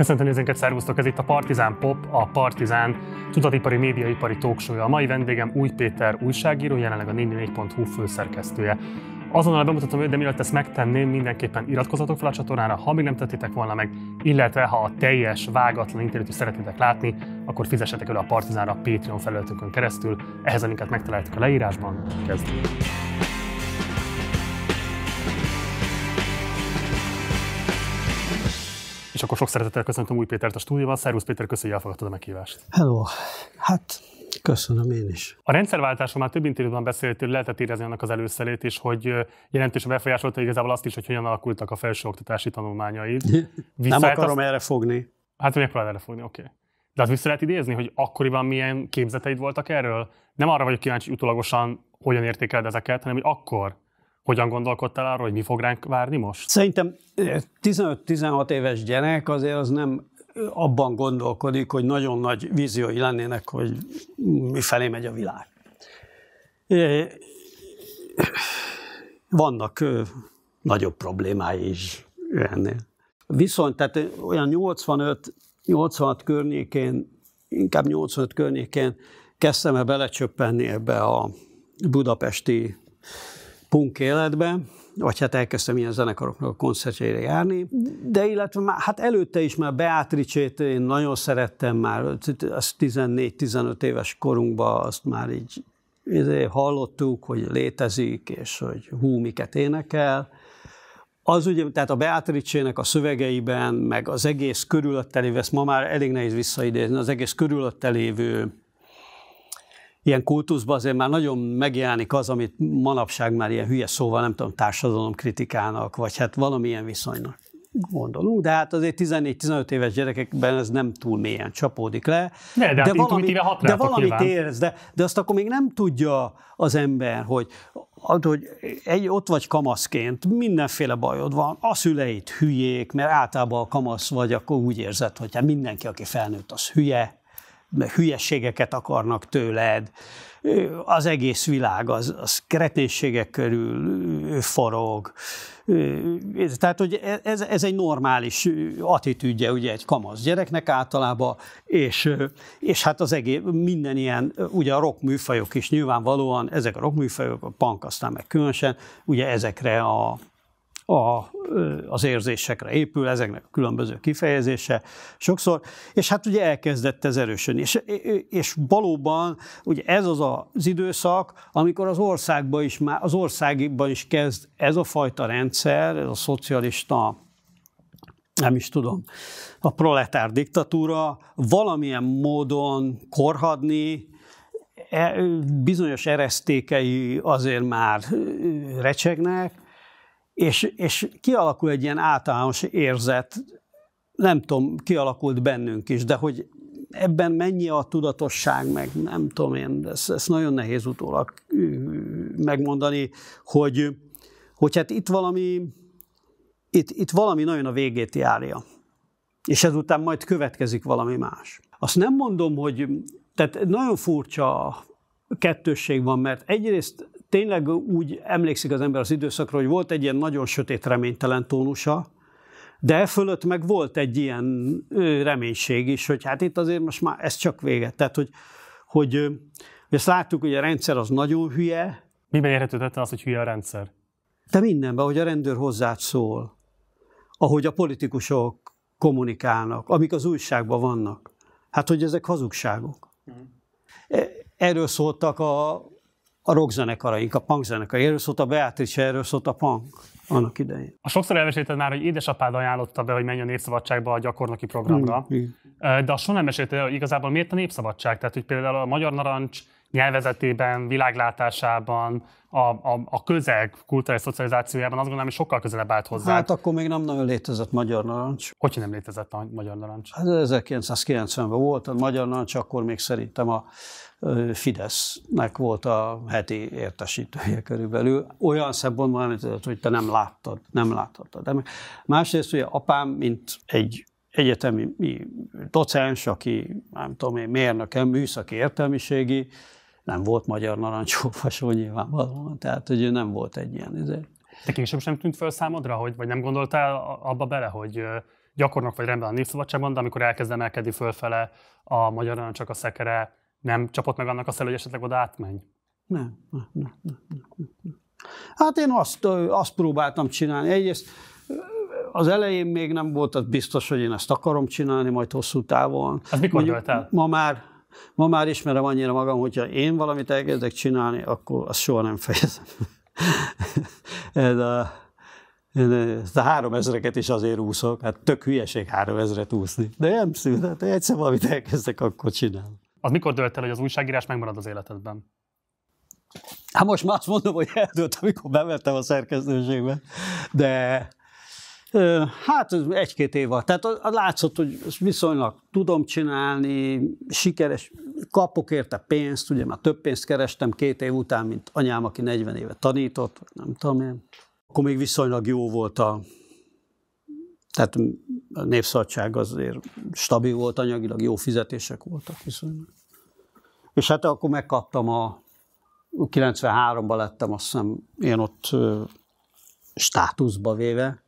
Köszöntöm nézőnket, szervusztok! Ez itt a Partizán Pop, a Partizán tudatipari, médiaipari talkshow A mai vendégem Új Péter újságíró, jelenleg a 44.hu főszerkesztője. Azonnal bemutatom őt, de mielőtt ezt megtenném, mindenképpen iratkozzatok fel a csatornára, ha még nem tettétek volna meg, illetve ha a teljes, vágatlan interjút is szeretnétek látni, akkor fizessetek elő a Partizánra Patreon felületünkön keresztül. Ehhez a linket megtaláltuk a leírásban. Kezdjük! És akkor sok szeretettel köszöntöm Új Pétert a stúdióban. Szervusz Péter, köszönjük, hogy elfogadtad a meghívást. Hello. Hát Köszönöm én is. A rendszerváltásról már több interjúban beszéltél, lehetett érezni annak az előszelét is, hogy jelentősen befolyásolta igazából azt is, hogy hogyan alakultak a felsőoktatási tanulmányaid. Nem akarom azt... erre fogni. Hát megpróbálod erre fogni, oké. Okay. De azt vissza lehet idézni, hogy akkoriban milyen képzeteid voltak erről? Nem arra vagyok kíváncsi, hogy utólagosan hogyan értékeled ezeket, hanem hogy akkor hogyan gondolkodtál arról, hogy mi fog ránk várni most? Szerintem 15-16 éves gyerek azért az nem abban gondolkodik, hogy nagyon nagy víziói lennének, hogy mi felé megy a világ. Vannak nagyobb problémái is ennél. Viszont tehát olyan 85-86 környékén, inkább 85 környékén kezdtem el belecsöppenni ebbe a budapesti punk életbe, vagy hát elkezdtem ilyen zenekaroknak a koncertjére járni, de illetve már, hát előtte is már Beatricét én nagyon szerettem már, az 14-15 éves korunkban azt már így izé, hallottuk, hogy létezik, és hogy hú, miket énekel. Az ugye, tehát a Beatrice-nek a szövegeiben, meg az egész körülötte lévő, ezt ma már elég nehéz visszaidézni, az egész körülötte lévő ilyen kultuszban azért már nagyon megjelenik az, amit manapság már ilyen hülye szóval, nem tudom, társadalom kritikának, vagy hát valamilyen viszonynak gondolunk, de hát azért 14-15 éves gyerekekben ez nem túl mélyen csapódik le. Ne, de, hát de, hát valami, de valamit nyilván. érez, de, de azt akkor még nem tudja az ember, hogy, hogy egy, ott vagy kamaszként, mindenféle bajod van, a szüleit hülyék, mert általában a kamasz vagy, akkor úgy érzed, hogy hát mindenki, aki felnőtt, az hülye, hülyességeket akarnak tőled, az egész világ az, az kreténségek körül forog. Tehát, hogy e- ez, ez egy normális attitűdje ugye egy kamasz gyereknek általában, és, és hát az egész, minden ilyen, ugye a műfajok is nyilvánvalóan, ezek a műfajok, a punk aztán meg különösen, ugye ezekre a a, az érzésekre épül, ezeknek a különböző kifejezése sokszor, és hát ugye elkezdett ez erősödni. És, és valóban ugye ez az az időszak, amikor az országban is, már, az országban is kezd ez a fajta rendszer, ez a szocialista nem is tudom, a proletár diktatúra valamilyen módon korhadni, e, bizonyos eresztékei azért már recsegnek, és, és kialakul egy ilyen általános érzet, nem tudom, kialakult bennünk is, de hogy ebben mennyi a tudatosság, meg nem tudom én, ezt, ezt nagyon nehéz utólag megmondani, hogy, hogy hát itt valami, itt, itt valami nagyon a végét járja. És ezután majd következik valami más. Azt nem mondom, hogy tehát nagyon furcsa kettősség van, mert egyrészt tényleg úgy emlékszik az ember az időszakra, hogy volt egy ilyen nagyon sötét, reménytelen tónusa, de e fölött meg volt egy ilyen reménység is, hogy hát itt azért most már ez csak vége. Tehát, hogy, hogy, hogy ezt láttuk, hogy a rendszer az nagyon hülye. Miben érhető tetten az, hogy hülye a rendszer? De mindenben, hogy a rendőr hozzád szól, ahogy a politikusok kommunikálnak, amik az újságban vannak. Hát, hogy ezek hazugságok. Mhm. E, erről szóltak a, a rockzenekaraink, a punkzenekaraink. Erről szólt a Beatrice, erről szólt a punk annak idején. A sokszor elmesélted már, hogy édesapád ajánlotta be, hogy menj a népszabadságba a gyakornoki programra. Mm, de azt soha nem mesélted, hogy igazából miért a népszabadság? Tehát, hogy például a Magyar Narancs nyelvezetében, világlátásában, a, a, a közeg kulturális szocializációjában azt gondolom, hogy sokkal közelebb állt hozzá. Hát akkor még nem nagyon létezett Magyar Narancs. Hogy nem létezett a Magyar Narancs? Hát 1990-ben volt a Magyar Narancs, akkor még szerintem a Fidesznek volt a heti értesítője körülbelül. Olyan szempontból nem létezett, hogy te nem láttad, nem láthattad. De másrészt ugye apám, mint egy egyetemi docens, aki nem tudom én, mérnökem, műszaki értelmiségi, nem volt magyar narancsófasó nyilvánvalóan, tehát hogy ő nem volt egy ilyen. Ezért. De később sem tűnt föl számodra, hogy, vagy nem gondoltál abba bele, hogy gyakornok vagy rendben a népszabadságban, de amikor elkezd emelkedni fölfele a magyar narancsok a szekere, nem csapott meg annak a szel, hogy esetleg oda átmenj? Nem, nem, nem, nem, nem, nem. Hát én azt, azt próbáltam csinálni. Egyrészt az elején még nem volt az biztos, hogy én ezt akarom csinálni, majd hosszú távon. Ez mikor Mondjuk, el? Ma már Ma már ismerem annyira magam, hogyha én valamit elkezdek csinálni, akkor azt soha nem fejezem. ez a, ez a három ezreket is azért úszok, hát tök hülyeség három ezret úszni. De nem szűnt, hát egyszer valamit elkezdek, akkor csinálom. Az mikor dölt el, hogy az újságírás megmarad az életedben? Hát most már azt mondom, hogy eldőlt, amikor bevettem a szerkesztőségbe, de Hát egy-két év alatt. Tehát látszott, hogy viszonylag tudom csinálni, sikeres, kapok érte pénzt, ugye már több pénzt kerestem két év után, mint anyám, aki 40 éve tanított, nem tudom én. Akkor még viszonylag jó volt a, tehát a népszabadság azért stabil volt anyagilag, jó fizetések voltak viszonylag. És hát akkor megkaptam a, 93-ban lettem azt hiszem én ott státuszba véve,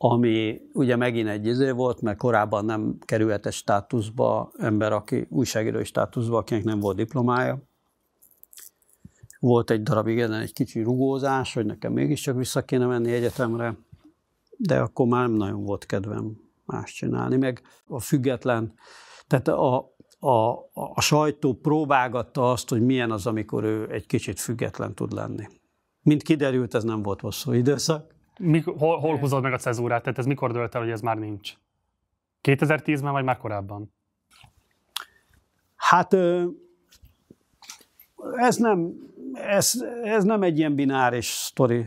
ami ugye megint egy izé volt, mert korábban nem kerülhetett státuszba ember, aki újságírói státuszba, akinek nem volt diplomája. Volt egy darab igen egy kicsi rugózás, hogy nekem mégiscsak vissza kéne menni egyetemre, de akkor már nem nagyon volt kedvem más csinálni. Meg a független, tehát a, a, a sajtó próbálgatta azt, hogy milyen az, amikor ő egy kicsit független tud lenni. Mint kiderült, ez nem volt hosszú időszak, Mik, hol, hol húzod meg a cezúrát? Tehát ez mikor dölt el, hogy ez már nincs? 2010-ben, vagy már korábban? Hát ez nem, ez, ez nem egy ilyen bináris sztori.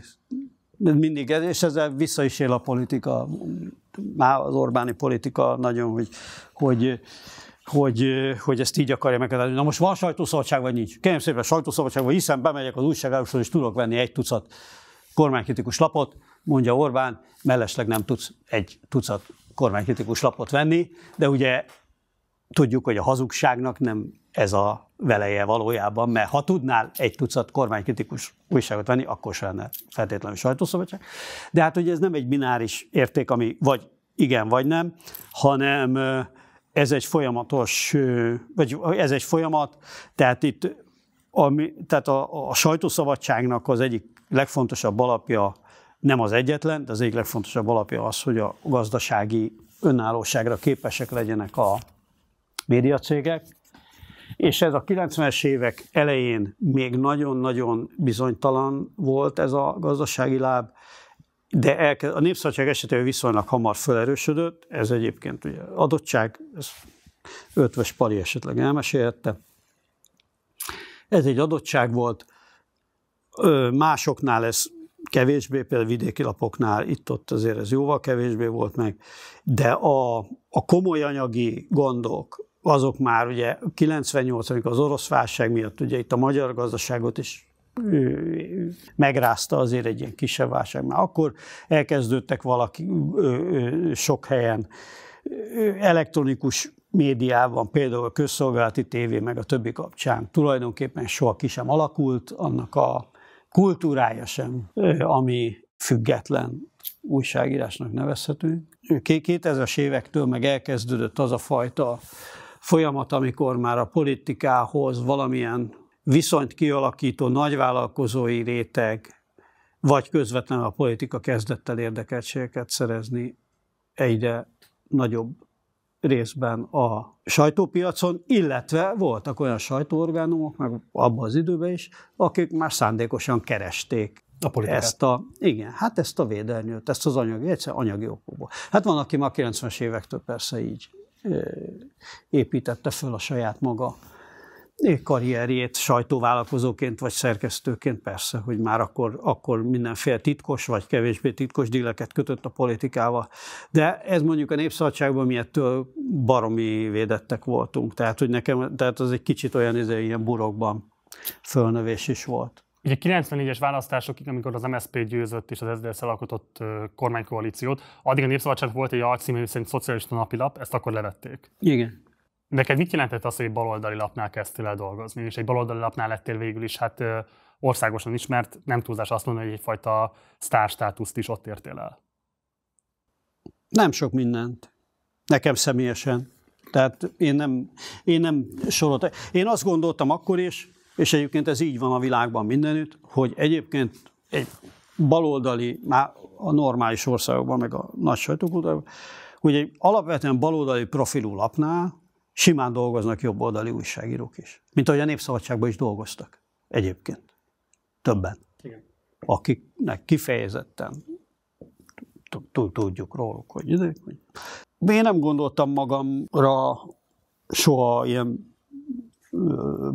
Mindig, és ezzel vissza is él a politika, már az Orbáni politika nagyon, hogy, hogy hogy, hogy ezt így akarja megkezdeni. Na most van sajtószabadság, vagy nincs? Kérem szépen, sajtószabadság, vagy hiszen bemegyek az újságárushoz, és tudok venni egy tucat kormánykritikus lapot, mondja Orbán, mellesleg nem tudsz egy tucat kormánykritikus lapot venni, de ugye tudjuk, hogy a hazugságnak nem ez a veleje valójában, mert ha tudnál egy tucat kormánykritikus újságot venni, akkor sem lenne feltétlenül sajtószabadság. De hát ugye ez nem egy bináris érték, ami vagy igen, vagy nem, hanem ez egy folyamatos, vagy ez egy folyamat, tehát itt ami, tehát a, a sajtószabadságnak az egyik legfontosabb alapja nem az egyetlen, de az egyik legfontosabb alapja az, hogy a gazdasági önállóságra képesek legyenek a médiacégek, és ez a 90-es évek elején még nagyon-nagyon bizonytalan volt ez a gazdasági láb, de a népszabadság esetében viszonylag hamar felerősödött, ez egyébként ugye adottság, ez ötves pali esetleg elmesélhette. Ez egy adottság volt, másoknál ez kevésbé, például vidéki lapoknál itt-ott azért ez jóval kevésbé volt meg, de a, a komoly anyagi gondok, azok már ugye 98, amikor az orosz válság miatt ugye itt a magyar gazdaságot is megrázta azért egy ilyen kisebb válság. Már akkor elkezdődtek valaki sok helyen elektronikus médiában, például a közszolgálati tévé, meg a többi kapcsán tulajdonképpen soha ki sem alakult, annak a kultúrája sem, ami független újságírásnak nevezhető. 2000-es évektől meg elkezdődött az a fajta folyamat, amikor már a politikához valamilyen viszonyt kialakító nagyvállalkozói réteg, vagy közvetlenül a politika kezdett el érdekeltségeket szerezni egyre nagyobb részben a sajtópiacon, illetve voltak olyan sajtóorgánumok, meg abban az időben is, akik már szándékosan keresték a Ezt a, igen, hát ezt a védelnyőt, ezt az anyagi, egyszer anyagi okóból. Hát van, aki már 90-es évektől persze így építette föl a saját maga karrierjét sajtóvállalkozóként vagy szerkesztőként persze, hogy már akkor, akkor mindenféle titkos vagy kevésbé titkos díleket kötött a politikával. De ez mondjuk a népszabadságban mi ettől baromi védettek voltunk. Tehát, hogy nekem, tehát az egy kicsit olyan egy ilyen burokban fölnövés is volt. Ugye 94-es választásokig, amikor az MSZP győzött és az SZDSZ alkotott kormánykoalíciót, addig a Népszabadság volt egy alcím, szerint szocialista napilap, ezt akkor levették. Igen. Neked mit jelentett az, hogy egy baloldali lapnál kezdtél el dolgozni, és egy baloldali lapnál lettél végül is hát országosan ismert, nem túlzás azt mondani, hogy egyfajta sztárstátuszt is ott értél el? Nem sok mindent. Nekem személyesen. Tehát én nem, én nem soroltam. Én azt gondoltam akkor is, és egyébként ez így van a világban mindenütt, hogy egyébként egy baloldali, már a normális országokban, meg a nagy sajtókultúrában, hogy egy alapvetően baloldali profilú lapnál simán dolgoznak jobb oldali újságírók is. Mint ahogy a Népszabadságban is dolgoztak egyébként. Többen. Igen. Akiknek kifejezetten tudjuk róluk, hogy idők. Én nem gondoltam magamra soha ilyen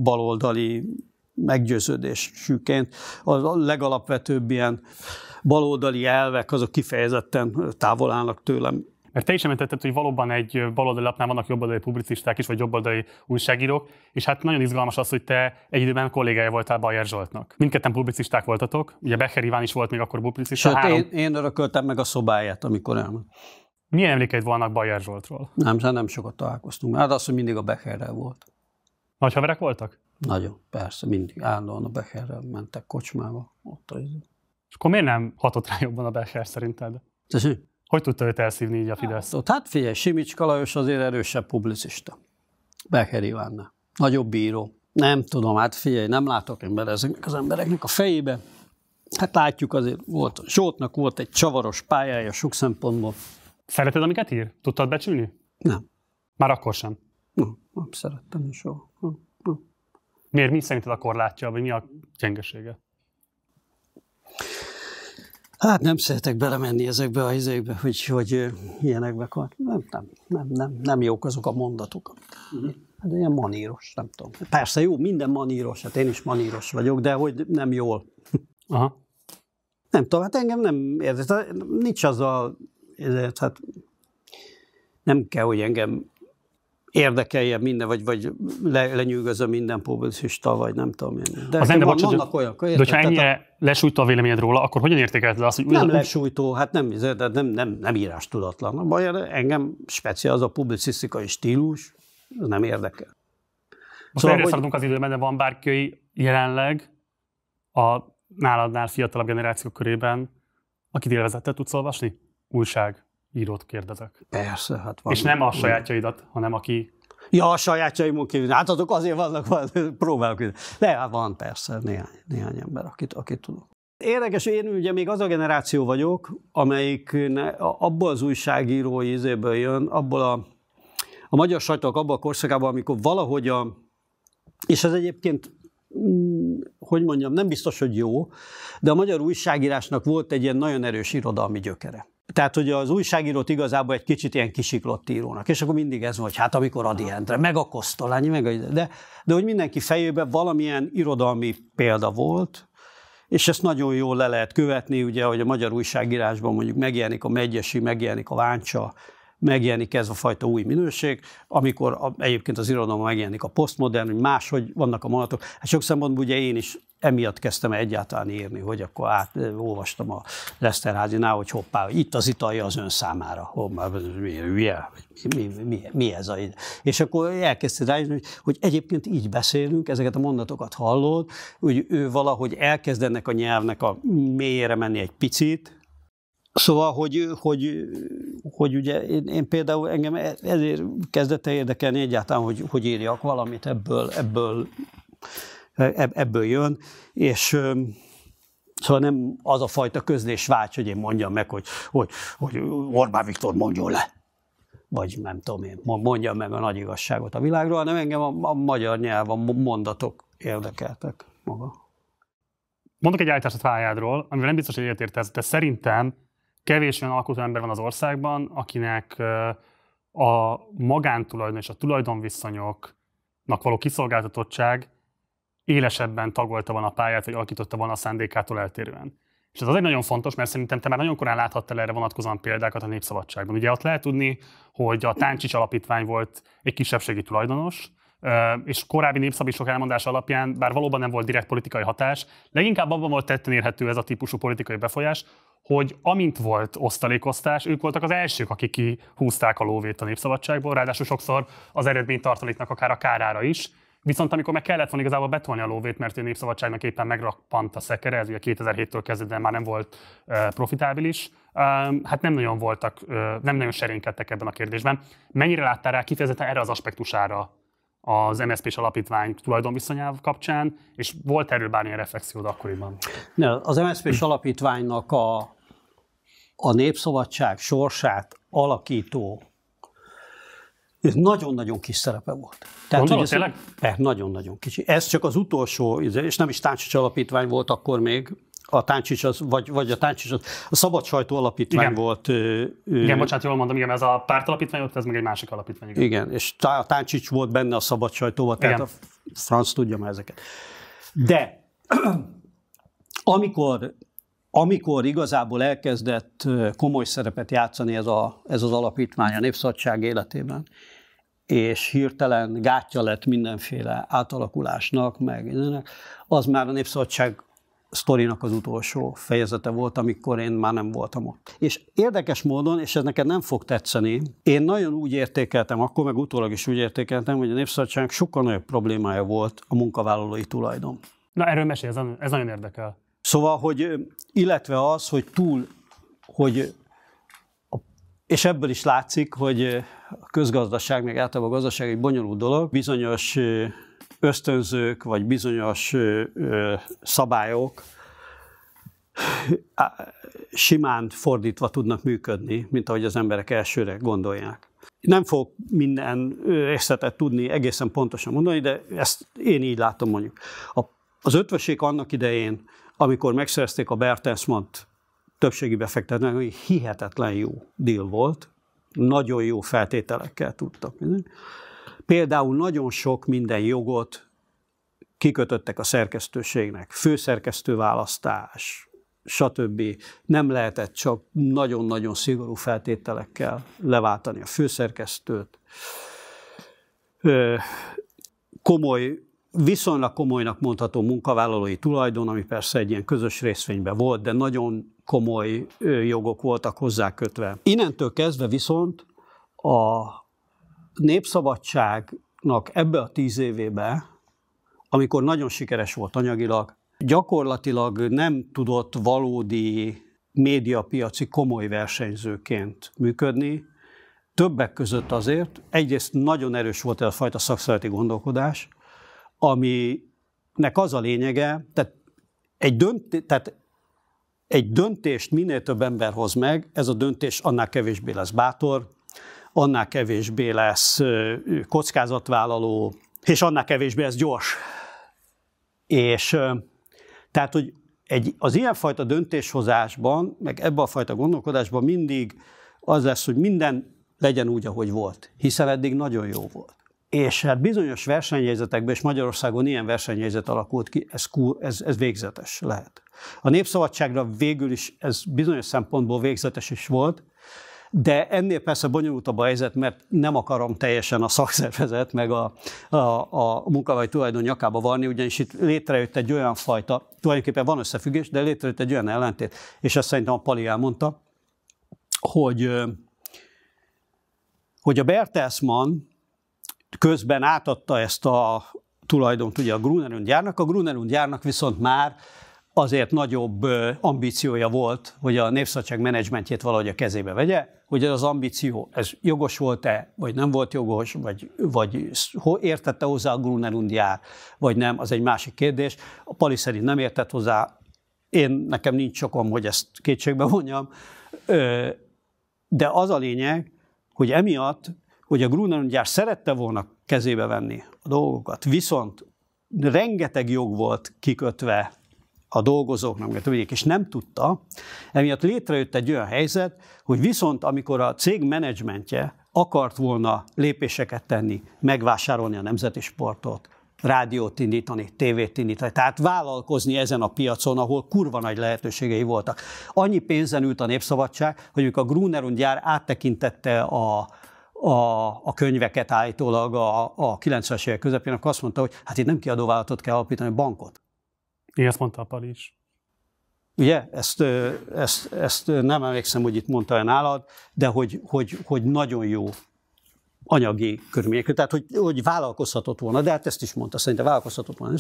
baloldali meggyőződésüként. A legalapvetőbb ilyen baloldali elvek azok kifejezetten távol állnak tőlem mert te is említetted, hogy valóban egy baloldali lapnál vannak jobboldali publicisták is, vagy jobboldali újságírók, és hát nagyon izgalmas az, hogy te egy időben kollégája voltál Bajer Zsoltnak. Mindketten publicisták voltatok, ugye Becher Iván is volt még akkor publicista. Sőt, három... én, én örököltem meg a szobáját, amikor elment. Milyen emlékeid vannak Bajer Zsoltról? Nem, hát nem sokat találkoztunk. Hát az, hogy mindig a Becherrel volt. Nagy haverek voltak? Nagyon, persze, mindig állandóan a Becherrel mentek kocsmába. Ott az... Izé. És akkor miért nem hatott rá jobban a Becher szerinted? Tessék? Hogy tudta őt elszívni így a Fidesz? Hát, hát figyelj, Simics Kalajos azért erősebb publicista. Becher Ivánna. Nagyobb bíró. Nem tudom, hát figyelj, nem látok ember ezeknek az embereknek a fejébe. Hát látjuk azért, volt, Zsoltnak volt egy csavaros pályája sok szempontból. Szereted, amiket ír? Tudtad becsülni? Nem. Már akkor sem? Nem, nem szerettem soha. Miért? Mi szerinted a korlátja, vagy mi a gyengesége? Hát nem szeretek belemenni ezekbe a izékbe, hogy, hogy ilyenekbe van. Hát nem, nem, nem, nem, nem jók azok a mondatok. uh Hát ilyen maníros, nem tudom. Persze jó, minden maníros, hát én is maníros vagyok, de hogy nem jól. Aha. Nem tudom, hát engem nem érdekes. Nincs az a... Hát nem kell, hogy engem érdekelje minden, vagy, vagy le, lenyűgöző minden publicista, vagy nem tudom én. De az ember bocsánat, vannak olyan, de hogyha ennyire a... lesújtó a véleményed róla, akkor hogyan értékelted azt, hogy... Nem lesújtó, hát nem, de nem, nem, nem írás tudatlan. A baj, hát engem speciál az a publicisztikai stílus, nem érdekel. Most szóval, erre hogy... az időben, de van bárki jelenleg a náladnál fiatalabb generációk körében, akit élvezettel tudsz olvasni? Újság írót kérdezek. Persze, hát van. És nem a sajátjaidat, hanem aki... Ja, a sajátjaimon kívül. Hát azok azért vannak, van, próbálok. De hát van persze néhány, néhány ember, akit, akit tudok. Érdekes, én ugye még az a generáció vagyok, amelyik abból az újságírói izéből jön, abból a, a magyar sajtók abban a korszakában, amikor valahogy a, és ez egyébként hogy mondjam, nem biztos, hogy jó, de a magyar újságírásnak volt egy ilyen nagyon erős irodalmi gyökere. Tehát, hogy az újságírót igazából egy kicsit ilyen kisiklott írónak. És akkor mindig ez volt, hát amikor Adi Endre, meg a Kosztolányi, meg a... De, de hogy mindenki fejében valamilyen irodalmi példa volt, és ezt nagyon jól le lehet követni, ugye, hogy a magyar újságírásban mondjuk megjelenik a Megyesi, megjelenik a Váncsa, megjelenik ez a fajta új minőség, amikor a, egyébként az irodalom megjelenik a posztmodern, hogy máshogy vannak a mondatok. Hát sok szempontból ugye én is emiatt kezdtem egyáltalán írni, hogy akkor át, olvastam a Leszterházinál, hogy hoppá, hogy itt az italja az ön számára. Hoppá, mi, mi, mi, mi, mi ez a... És akkor elkezdted rájönni, hogy, hogy egyébként így beszélünk, ezeket a mondatokat hallod, hogy ő valahogy elkezd ennek a nyelvnek a mélyére menni egy picit, Szóval, hogy, hogy, hogy ugye én, én például engem e, ezért kezdett érdekelni egyáltalán, hogy, hogy írjak valamit ebből, ebből, e, ebből jön, és Szóval nem az a fajta közlés vágy, hogy én mondjam meg, hogy, hogy, hogy Orbán Viktor mondjon le, vagy nem tudom én, mondjam meg a nagy igazságot a világról, hanem engem a, a magyar nyelven mondatok érdekeltek maga. Mondok egy állítást a pályádról, amivel nem biztos, hogy egyetértesz, de szerintem kevés olyan alkotó ember van az országban, akinek a magántulajdon és a tulajdonviszonyoknak való kiszolgáltatottság élesebben tagolta van a pályát, vagy alakította van a szándékától eltérően. És ez azért nagyon fontos, mert szerintem te már nagyon korán láthattál erre vonatkozóan példákat a Népszabadságban. Ugye ott lehet tudni, hogy a Táncsics Alapítvány volt egy kisebbségi tulajdonos, és korábbi népszabások elmondása alapján, bár valóban nem volt direkt politikai hatás, leginkább abban volt tetten érhető ez a típusú politikai befolyás, hogy amint volt osztalékosztás, ők voltak az elsők, akik kihúzták a lóvét a népszabadságból, ráadásul sokszor az eredmény tartaléknak akár a kárára is, Viszont amikor meg kellett volna igazából betolni a lóvét, mert a népszabadságnak éppen megrappant a szekere, ez ugye 2007-től kezdődően már nem volt profitábilis, hát nem nagyon voltak, nem nagyon serénkedtek ebben a kérdésben. Mennyire láttál rá kifejezetten erre az aspektusára az MSZP s alapítvány tulajdonviszonyáv kapcsán, és volt erről bármilyen reflexiód akkoriban? Ne, az MSZP s alapítványnak a, a népszabadság sorsát alakító ez nagyon-nagyon kis szerepe volt. Tehát, Gondolod, tényleg? Eh, nagyon-nagyon kicsi. Ez csak az utolsó, és nem is társas alapítvány volt akkor még, a táncsics az, vagy, vagy a táncsics az, a szabad sajtó alapítvány igen. volt. Ö, ö, igen, bocsánat, jól mondom, igen, ez a párt alapítvány volt, ez meg egy másik alapítvány. Igen, igen és tá, a táncsics volt benne a szabad sajtóval, tehát igen. a franc tudja már ezeket. De amikor, amikor igazából elkezdett komoly szerepet játszani ez, a, ez az alapítvány a népszabadság életében, és hirtelen gátja lett mindenféle átalakulásnak, meg az már a népszabadság sztorinak az utolsó fejezete volt, amikor én már nem voltam ott. És érdekes módon, és ez neked nem fog tetszeni, én nagyon úgy értékeltem, akkor meg utólag is úgy értékeltem, hogy a Népszabadságnak sokkal nagyobb problémája volt a munkavállalói tulajdon. Na erről mesél, ez, ez nagyon érdekel. Szóval, hogy illetve az, hogy túl, hogy és ebből is látszik, hogy a közgazdaság, meg általában a gazdaság egy bonyolult dolog, bizonyos ösztönzők, vagy bizonyos szabályok simán fordítva tudnak működni, mint ahogy az emberek elsőre gondolják. Nem fogok minden részletet tudni egészen pontosan mondani, de ezt én így látom mondjuk. az ötvöség annak idején, amikor megszerezték a Bertelsmann-t többségi befektetőnek, hihetetlen jó deal volt, nagyon jó feltételekkel tudtak. Például nagyon sok minden jogot kikötöttek a szerkesztőségnek, főszerkesztőválasztás, stb. Nem lehetett csak nagyon-nagyon szigorú feltételekkel leváltani a főszerkesztőt. Komoly, viszonylag komolynak mondható munkavállalói tulajdon, ami persze egy ilyen közös részvényben volt, de nagyon komoly jogok voltak hozzá kötve. Innentől kezdve viszont a, népszabadságnak ebbe a tíz évébe, amikor nagyon sikeres volt anyagilag, gyakorlatilag nem tudott valódi médiapiaci komoly versenyzőként működni, többek között azért, egyrészt nagyon erős volt ez a fajta szakszereti gondolkodás, aminek az a lényege, tehát egy, dönté, tehát egy döntést minél több ember hoz meg, ez a döntés annál kevésbé lesz bátor, annál kevésbé lesz kockázatvállaló, és annál kevésbé lesz gyors. És tehát, hogy egy, az ilyenfajta döntéshozásban, meg ebben a fajta gondolkodásban mindig az lesz, hogy minden legyen úgy, ahogy volt, hiszen eddig nagyon jó volt. És hát bizonyos versenyhelyzetekben, és Magyarországon ilyen versenyhelyzet alakult ki, ez, ez, ez végzetes lehet. A népszabadságra végül is ez bizonyos szempontból végzetes is volt, de ennél persze bonyolultabb a helyzet, mert nem akarom teljesen a szakszervezet meg a, a, a munka tulajdon nyakába varni, ugyanis itt létrejött egy olyan fajta, tulajdonképpen van összefüggés, de létrejött egy olyan ellentét, és ezt szerintem a Pali elmondta, hogy, hogy a Bertelsmann közben átadta ezt a tulajdont ugye a Grunerund gyárnak, a Grunerund gyárnak viszont már azért nagyobb ambíciója volt, hogy a Népszabadság menedzsmentjét valahogy a kezébe vegye, hogy az ambíció, ez jogos volt-e, vagy nem volt jogos, vagy, vagy értette hozzá a Grunerundiár, vagy nem, az egy másik kérdés. A Pali szerint nem értett hozzá, én, nekem nincs sokom, hogy ezt kétségbe vonjam, de az a lényeg, hogy emiatt, hogy a Grunerundiár szerette volna kezébe venni a dolgokat, viszont rengeteg jog volt kikötve a dolgozóknak, meg a és nem tudta. Emiatt létrejött egy olyan helyzet, hogy viszont amikor a cég menedzsmentje akart volna lépéseket tenni, megvásárolni a nemzeti sportot, rádiót indítani, tévét indítani, tehát vállalkozni ezen a piacon, ahol kurva nagy lehetőségei voltak. Annyi pénzen ült a Népszabadság, hogy a Grunerun gyár áttekintette a, a, a könyveket állítólag a, a 90-es évek közepén, akkor azt mondta, hogy hát itt nem kiadóvállalatot kell alapítani, bankot. Én ezt mondta a Pali is. Ugye? Ezt, ezt, ezt nem emlékszem, hogy itt mondta nálad, de hogy, hogy, hogy nagyon jó anyagi körülmények tehát hogy, hogy vállalkozhatott volna, de hát ezt is mondta, szerintem vállalkozhatott volna.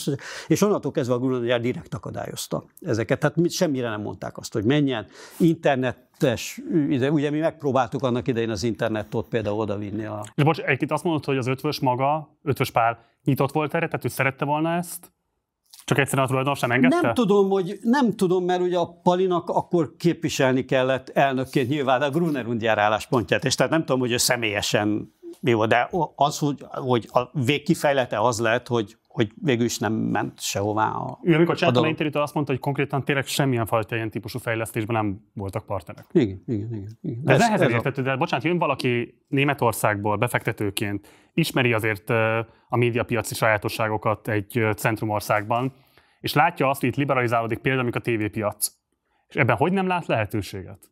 És onnantól kezdve a Grunadjár direkt akadályozta ezeket, tehát semmire nem mondták azt, hogy menjen, internetes, ugye mi megpróbáltuk annak idején az internetot például odavinni a... De most egy azt mondod, hogy az ötvös maga, ötvös pár nyitott volt erre, tehát ő szerette volna ezt, csak egyszerűen a tulajdonos nem engedte? Nem tudom, hogy nem tudom, mert ugye a Palinak akkor képviselni kellett elnökként nyilván a Gruner Undiár álláspontját, és tehát nem tudom, hogy ő személyesen mi volt, de az, hogy, hogy a végkifejlete az lett, hogy hogy végül is nem ment sehová a Ő amikor csinálta a interjút, azt mondta, hogy konkrétan tényleg semmilyen fajta ilyen típusú fejlesztésben nem voltak partnerek. Igen, igen, igen. igen. De ez, ez nehezen értető, a... de bocsánat, jön valaki Németországból befektetőként, ismeri azért a médiapiaci sajátosságokat egy centrumországban, és látja azt, hogy itt liberalizálódik például, a tévépiac. És ebben hogy nem lát lehetőséget?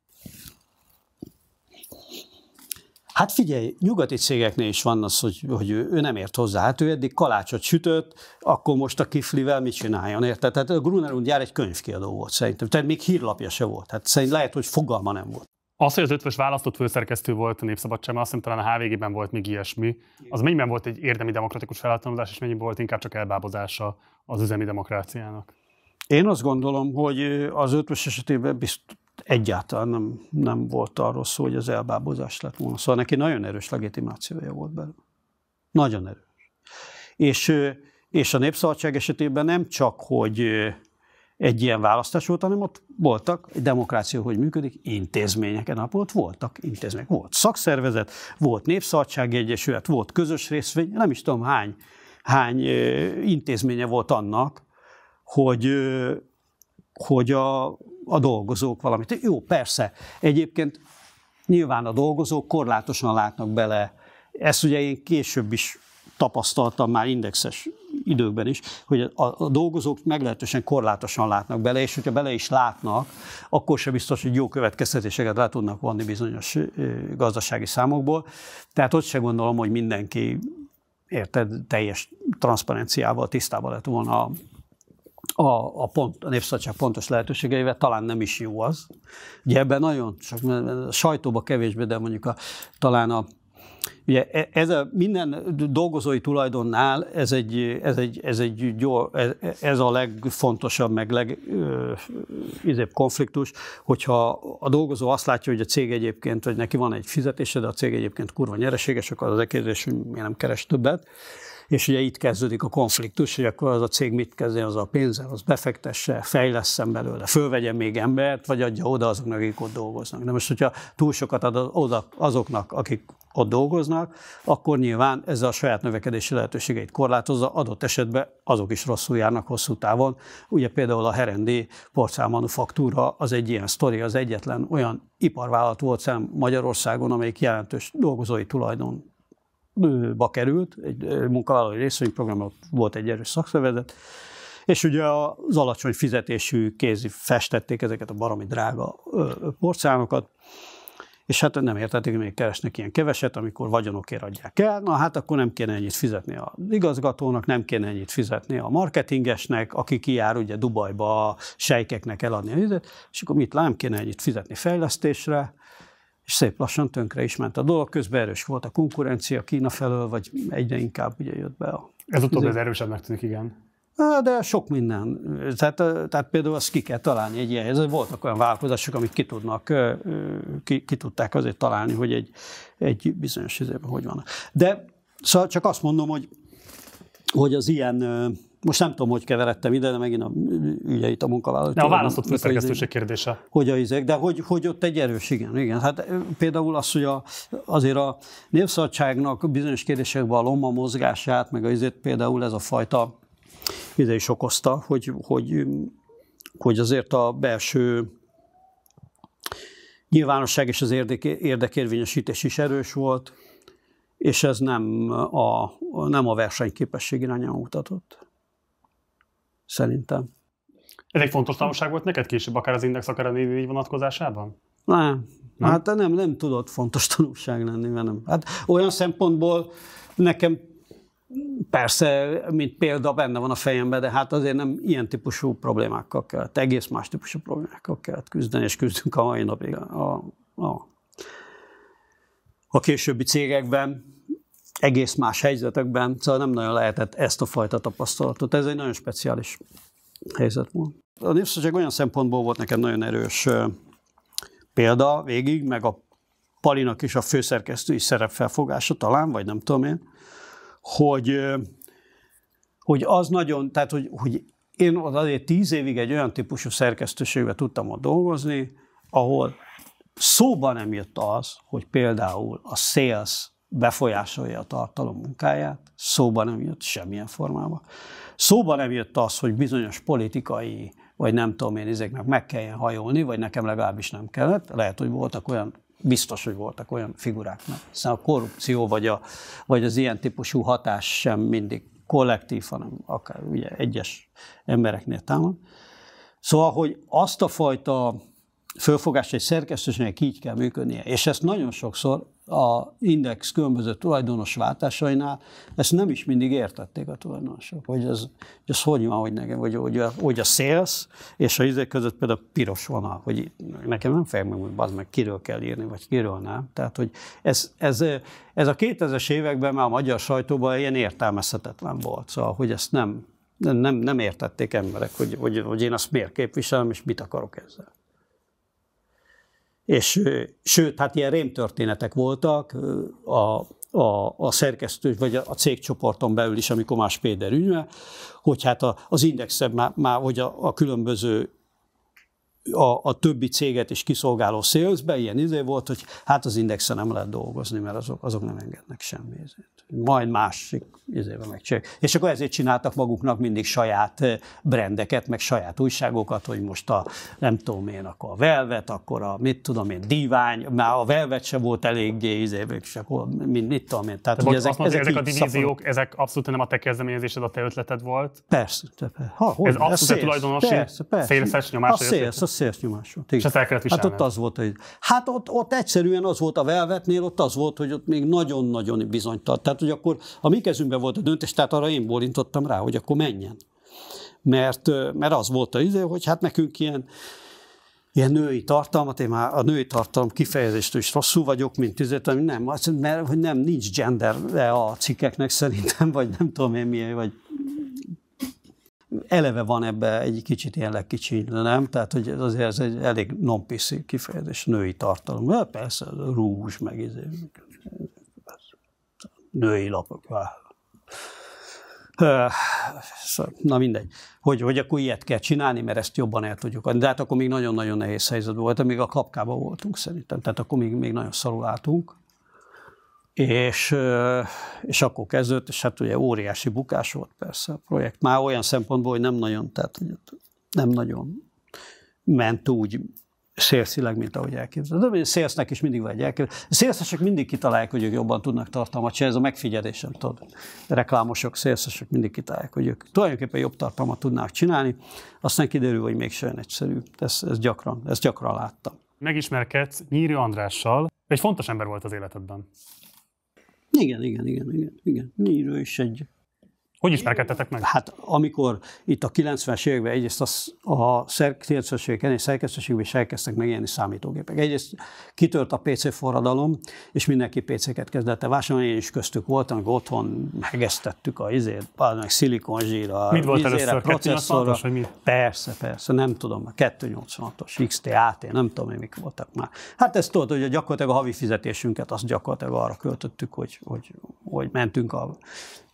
Hát figyelj, nyugati cégeknél is van az, hogy, hogy ő, ő nem ért hozzá. Hát ő eddig kalácsot sütött, akkor most a kiflivel mit csináljon, érted? Tehát a Gruner und egy könyvkiadó volt szerintem, tehát még hírlapja se volt. Hát szerintem lehet, hogy fogalma nem volt. Az, hogy az ötvös választott főszerkesztő volt a Népszabadság, azt hiszem talán a HVG-ben volt még ilyesmi. Az mennyiben volt egy érdemi demokratikus felhatalmazás, és mennyiben volt inkább csak elbábozása az üzemi demokráciának? Én azt gondolom, hogy az ötvös esetében biztos, egyáltalán nem, nem volt arról szó, hogy az elbábozás lett volna. Szóval neki nagyon erős legitimációja volt belőle. Nagyon erős. És, és a Népszabadság esetében nem csak, hogy egy ilyen választás volt, hanem ott voltak, egy demokrácia hogy működik, intézményeken ápolt, voltak intézmények. Volt szakszervezet, volt Népszabadság Egyesület, volt közös részvény, nem is tudom hány, hány intézménye volt annak, hogy, hogy a a dolgozók valamit. Jó, persze. Egyébként nyilván a dolgozók korlátosan látnak bele. Ezt ugye én később is tapasztaltam már indexes időkben is, hogy a, dolgozók meglehetősen korlátosan látnak bele, és hogyha bele is látnak, akkor sem biztos, hogy jó következtetéseket le tudnak vonni bizonyos gazdasági számokból. Tehát ott sem gondolom, hogy mindenki érted, teljes transzparenciával tisztában lett volna a a, a, pont, a népszabadság pontos lehetőségeivel talán nem is jó az. Ugye ebben nagyon, csak a sajtóba kevésbé, de mondjuk a, talán a Ugye e, ez a minden dolgozói tulajdonnál ez, egy, ez, egy, ez, egy jó ez a legfontosabb, meg legizébb konfliktus, hogyha a dolgozó azt látja, hogy a cég egyébként, hogy neki van egy fizetése, de a cég egyébként kurva nyereséges, akkor az a kérdés, hogy miért nem keres többet. És ugye itt kezdődik a konfliktus, hogy akkor az a cég mit kezdjen az a pénzzel, az befektesse, fejleszem belőle, fölvegyen még embert, vagy adja oda azoknak, akik ott dolgoznak. De most, hogyha túl sokat ad oda azoknak, akik ott dolgoznak, akkor nyilván ez a saját növekedési lehetőségeit korlátozza, adott esetben azok is rosszul járnak hosszú távon. Ugye például a Herendi porcelánmanufaktúra az egy ilyen sztori, az egyetlen olyan iparvállalat volt szem Magyarországon, amelyik jelentős dolgozói tulajdon ba került, egy munkavállalói részvényprogramban volt egy erős szakszervezet, és ugye az alacsony fizetésű kézi festették ezeket a baromi drága porcánokat, és hát nem értették, hogy még keresnek ilyen keveset, amikor vagyonokért adják el, na hát akkor nem kéne ennyit fizetni az igazgatónak, nem kéne ennyit fizetni a marketingesnek, aki kijár ugye Dubajba a sejkeknek eladni a és akkor mit lám kéne ennyit fizetni fejlesztésre, és szép lassan tönkre is ment a dolog. Közben erős volt a konkurencia Kína felől, vagy egyre inkább ugye jött be a... Ez utóbbi izé- az erősebbnek tűnik, igen. De sok minden. Tehát, tehát például azt ki kell találni egy ilyen. Ez voltak olyan változások, amit ki, tudnak, ki, ki tudták azért találni, hogy egy, egy bizonyos izében hogy van. De szóval csak azt mondom, hogy, hogy az ilyen most nem tudom, hogy keveredtem ide, de megint a, ügyeit a munkavállalat. De a választott főszerkesztőség kérdése. Hogy a izék, de hogy, hogy ott egy erős, igen, igen. Hát például az, hogy a, azért a népszabadságnak bizonyos kérdésekben a lomba mozgását, meg a izét például ez a fajta ide izé is okozta, hogy, hogy, hogy azért a belső nyilvánosság és az érdek, érdekérvényesítés is erős volt, és ez nem a, nem a versenyképesség irányába mutatott szerintem. Ez egy fontos tanulság volt neked később, akár az Index, akár a 4 vonatkozásában? Nem. nem. Hát nem, nem tudott fontos tanulság lenni nem. Hát olyan szempontból nekem persze, mint példa benne van a fejemben, de hát azért nem ilyen típusú problémákkal kellett, egész más típusú problémákkal kellett küzdeni, és küzdünk a mai napig a, a, a, a későbbi cégekben, egész más helyzetekben, szóval nem nagyon lehetett ezt a fajta tapasztalatot. Ez egy nagyon speciális helyzet volt. A népszerűség olyan szempontból volt nekem nagyon erős példa végig, meg a Palinak is a főszerkesztői szerepfelfogása talán, vagy nem tudom én, hogy, hogy az nagyon, tehát hogy, hogy én az azért tíz évig egy olyan típusú szerkesztőségbe tudtam ott dolgozni, ahol szóba nem jött az, hogy például a sales befolyásolja a tartalom munkáját, szóba nem jött semmilyen formában. Szóba nem jött az, hogy bizonyos politikai, vagy nem tudom én, ezeknek meg kelljen hajolni, vagy nekem legalábbis nem kellett. Lehet, hogy voltak olyan biztos, hogy voltak olyan figuráknak. Hiszen a korrupció vagy, a, vagy az ilyen típusú hatás sem mindig kollektív, hanem akár ugye egyes embereknél támad. Szóval, hogy azt a fajta fölfogást egy szerkesztőségnek így kell működnie, és ezt nagyon sokszor a index különböző tulajdonos váltásainál, ezt nem is mindig értették a tulajdonosok, hogy ez, hogy ez hogy van, hogy nekem, hogy, hogy, hogy a szélsz, és a izék között például piros vonal, hogy nekem nem meg, hogy meg, kiről kell írni, vagy kiről nem. Tehát, hogy ez, ez, ez a 2000-es években már a magyar sajtóban ilyen értelmezhetetlen volt, szóval, hogy ezt nem, nem, nem értették emberek, hogy, hogy, hogy én azt miért képviselem, és mit akarok ezzel és sőt, hát ilyen rémtörténetek voltak a, a, a szerkesztő, vagy a cégcsoporton belül is, amikor más Péter ügyve, hogy hát a, az indexen már, már hogy a, a különböző a, a többi céget is kiszolgáló szélszben ilyen idő izé volt, hogy hát az indexen nem lehet dolgozni, mert azok, azok nem engednek Ezért majd másik izével megcsinálják. És akkor ezért csináltak maguknak mindig saját brendeket, meg saját újságokat, hogy most a, nem tudom én, akkor a Velvet, akkor a, mit tudom én, Divány, már a Velvet se volt eléggé izével, és akkor mind, mit tudom én. Tehát, ugye ezek, mondja, ezek, ezek a divíziók, szapor... ezek abszolút nem a te kezdeményezésed, a te ötleted volt. Persze, te, Ha, hogy, Ez abszolút a szélsz, tulajdonosi szélszes nyomás. A szélsz, a szélsz nyomás. És ezt el kellett viselned. Hát ott az volt, hogy, hát ott, ott egyszerűen az volt a Velvetnél, ott az volt, hogy ott még nagyon-nagyon bizonytalan. Tehát, hogy akkor a mi kezünkben volt a döntés, tehát arra én bólintottam rá, hogy akkor menjen. Mert, mert az volt a idő, izé, hogy hát nekünk ilyen, ilyen női tartalmat, én már a női tartalom kifejezéstől is rosszul vagyok, mint ami izé, nem, mert hogy nem, nincs gender e a cikkeknek szerintem, vagy nem tudom én milyen, vagy eleve van ebbe egy kicsit ilyen legkicsi, nem? Tehát, hogy azért ez egy elég non kifejezés, női tartalom. De persze, rúzs, meg izé, női lapok. Na mindegy, hogy, hogy akkor ilyet kell csinálni, mert ezt jobban el tudjuk adni. De hát akkor még nagyon-nagyon nehéz helyzet volt, még a kapkában voltunk szerintem, tehát akkor még, még nagyon szarul álltunk. És, és akkor kezdődött, és hát ugye óriási bukás volt persze a projekt. Már olyan szempontból, hogy nem nagyon, tehát nem nagyon ment úgy, szélszileg, mint ahogy elképzeled. De szélsznek is mindig vagy egy Szélszesek mindig kitalálják, hogy ők jobban tudnak tartalmat csinálni, ez a megfigyelésem, tudod. Reklámosok, szélszesek mindig kitalálják, hogy ők tulajdonképpen jobb tartalmat tudnák csinálni, aztán kiderül, hogy mégsem olyan egyszerű. Ez, ezt, gyakran, ezt gyakran láttam. Megismerkedsz Nyírő Andrással, egy fontos ember volt az életedben. Igen, igen, igen, igen, igen. Nyírő is egy hogy ismerkedtetek meg? Hát amikor itt a 90-es években egyrészt a, a 90-es évek elején szerkesztőségben is elkezdtek megjelenni számítógépek. Egyrészt kitört a PC forradalom, és mindenki PC-ket kezdett el vásárolni, én is köztük voltam, hogy otthon megesztettük a izét, meg szilikonzsíra, Mit volt izére, először? processzorra. a mi? Persze, persze, nem tudom, a 286-os, XT, nem tudom, hogy mik voltak már. Hát ezt tudod, hogy gyakorlatilag a havi fizetésünket azt gyakorlatilag arra költöttük, hogy, hogy, hogy mentünk a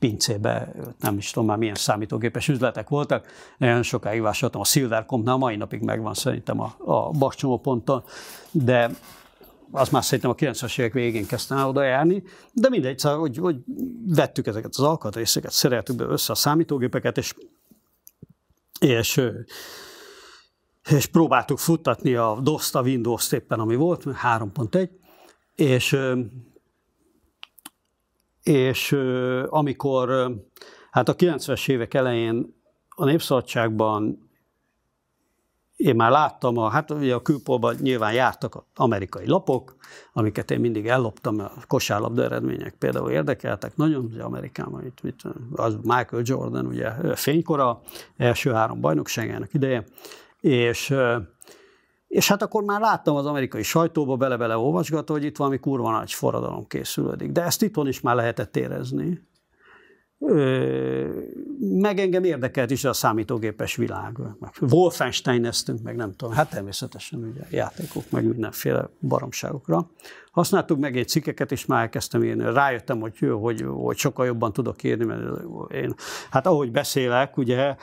pincébe, nem is tudom már milyen számítógépes üzletek voltak, nagyon sokáig vásároltam a a mai napig megvan szerintem a, a ponton, de az már szerintem a 90-es évek végén kezdtem el oda járni, de mindegy, szóval, hogy, hogy vettük ezeket az alkatrészeket, szereltük be össze a számítógépeket, és, és és próbáltuk futtatni a DOS-t, a Windows-t éppen, ami volt, 3.1, és és amikor hát a 90-es évek elején a Népszabadságban én már láttam, a, hát ugye a külpolban nyilván jártak az amerikai lapok, amiket én mindig elloptam, a kosárlabda eredmények például érdekeltek nagyon, ugye Amerikában itt, mit, az Michael Jordan ugye fénykora, első három bajnokságának ideje, és és hát akkor már láttam az amerikai sajtóba bele-bele olvasgató, hogy itt valami kurva nagy forradalom készülődik. De ezt itthon is már lehetett érezni. Meg engem érdekelt is a számítógépes világ. Wolfenstein-eztünk, meg nem tudom, hát természetesen ugye játékok, meg mindenféle baromságokra. Használtuk meg egy cikkeket, és már elkezdtem írni. Rájöttem, hogy, hogy, hogy sokkal jobban tudok írni, mert én, hát ahogy beszélek, ugye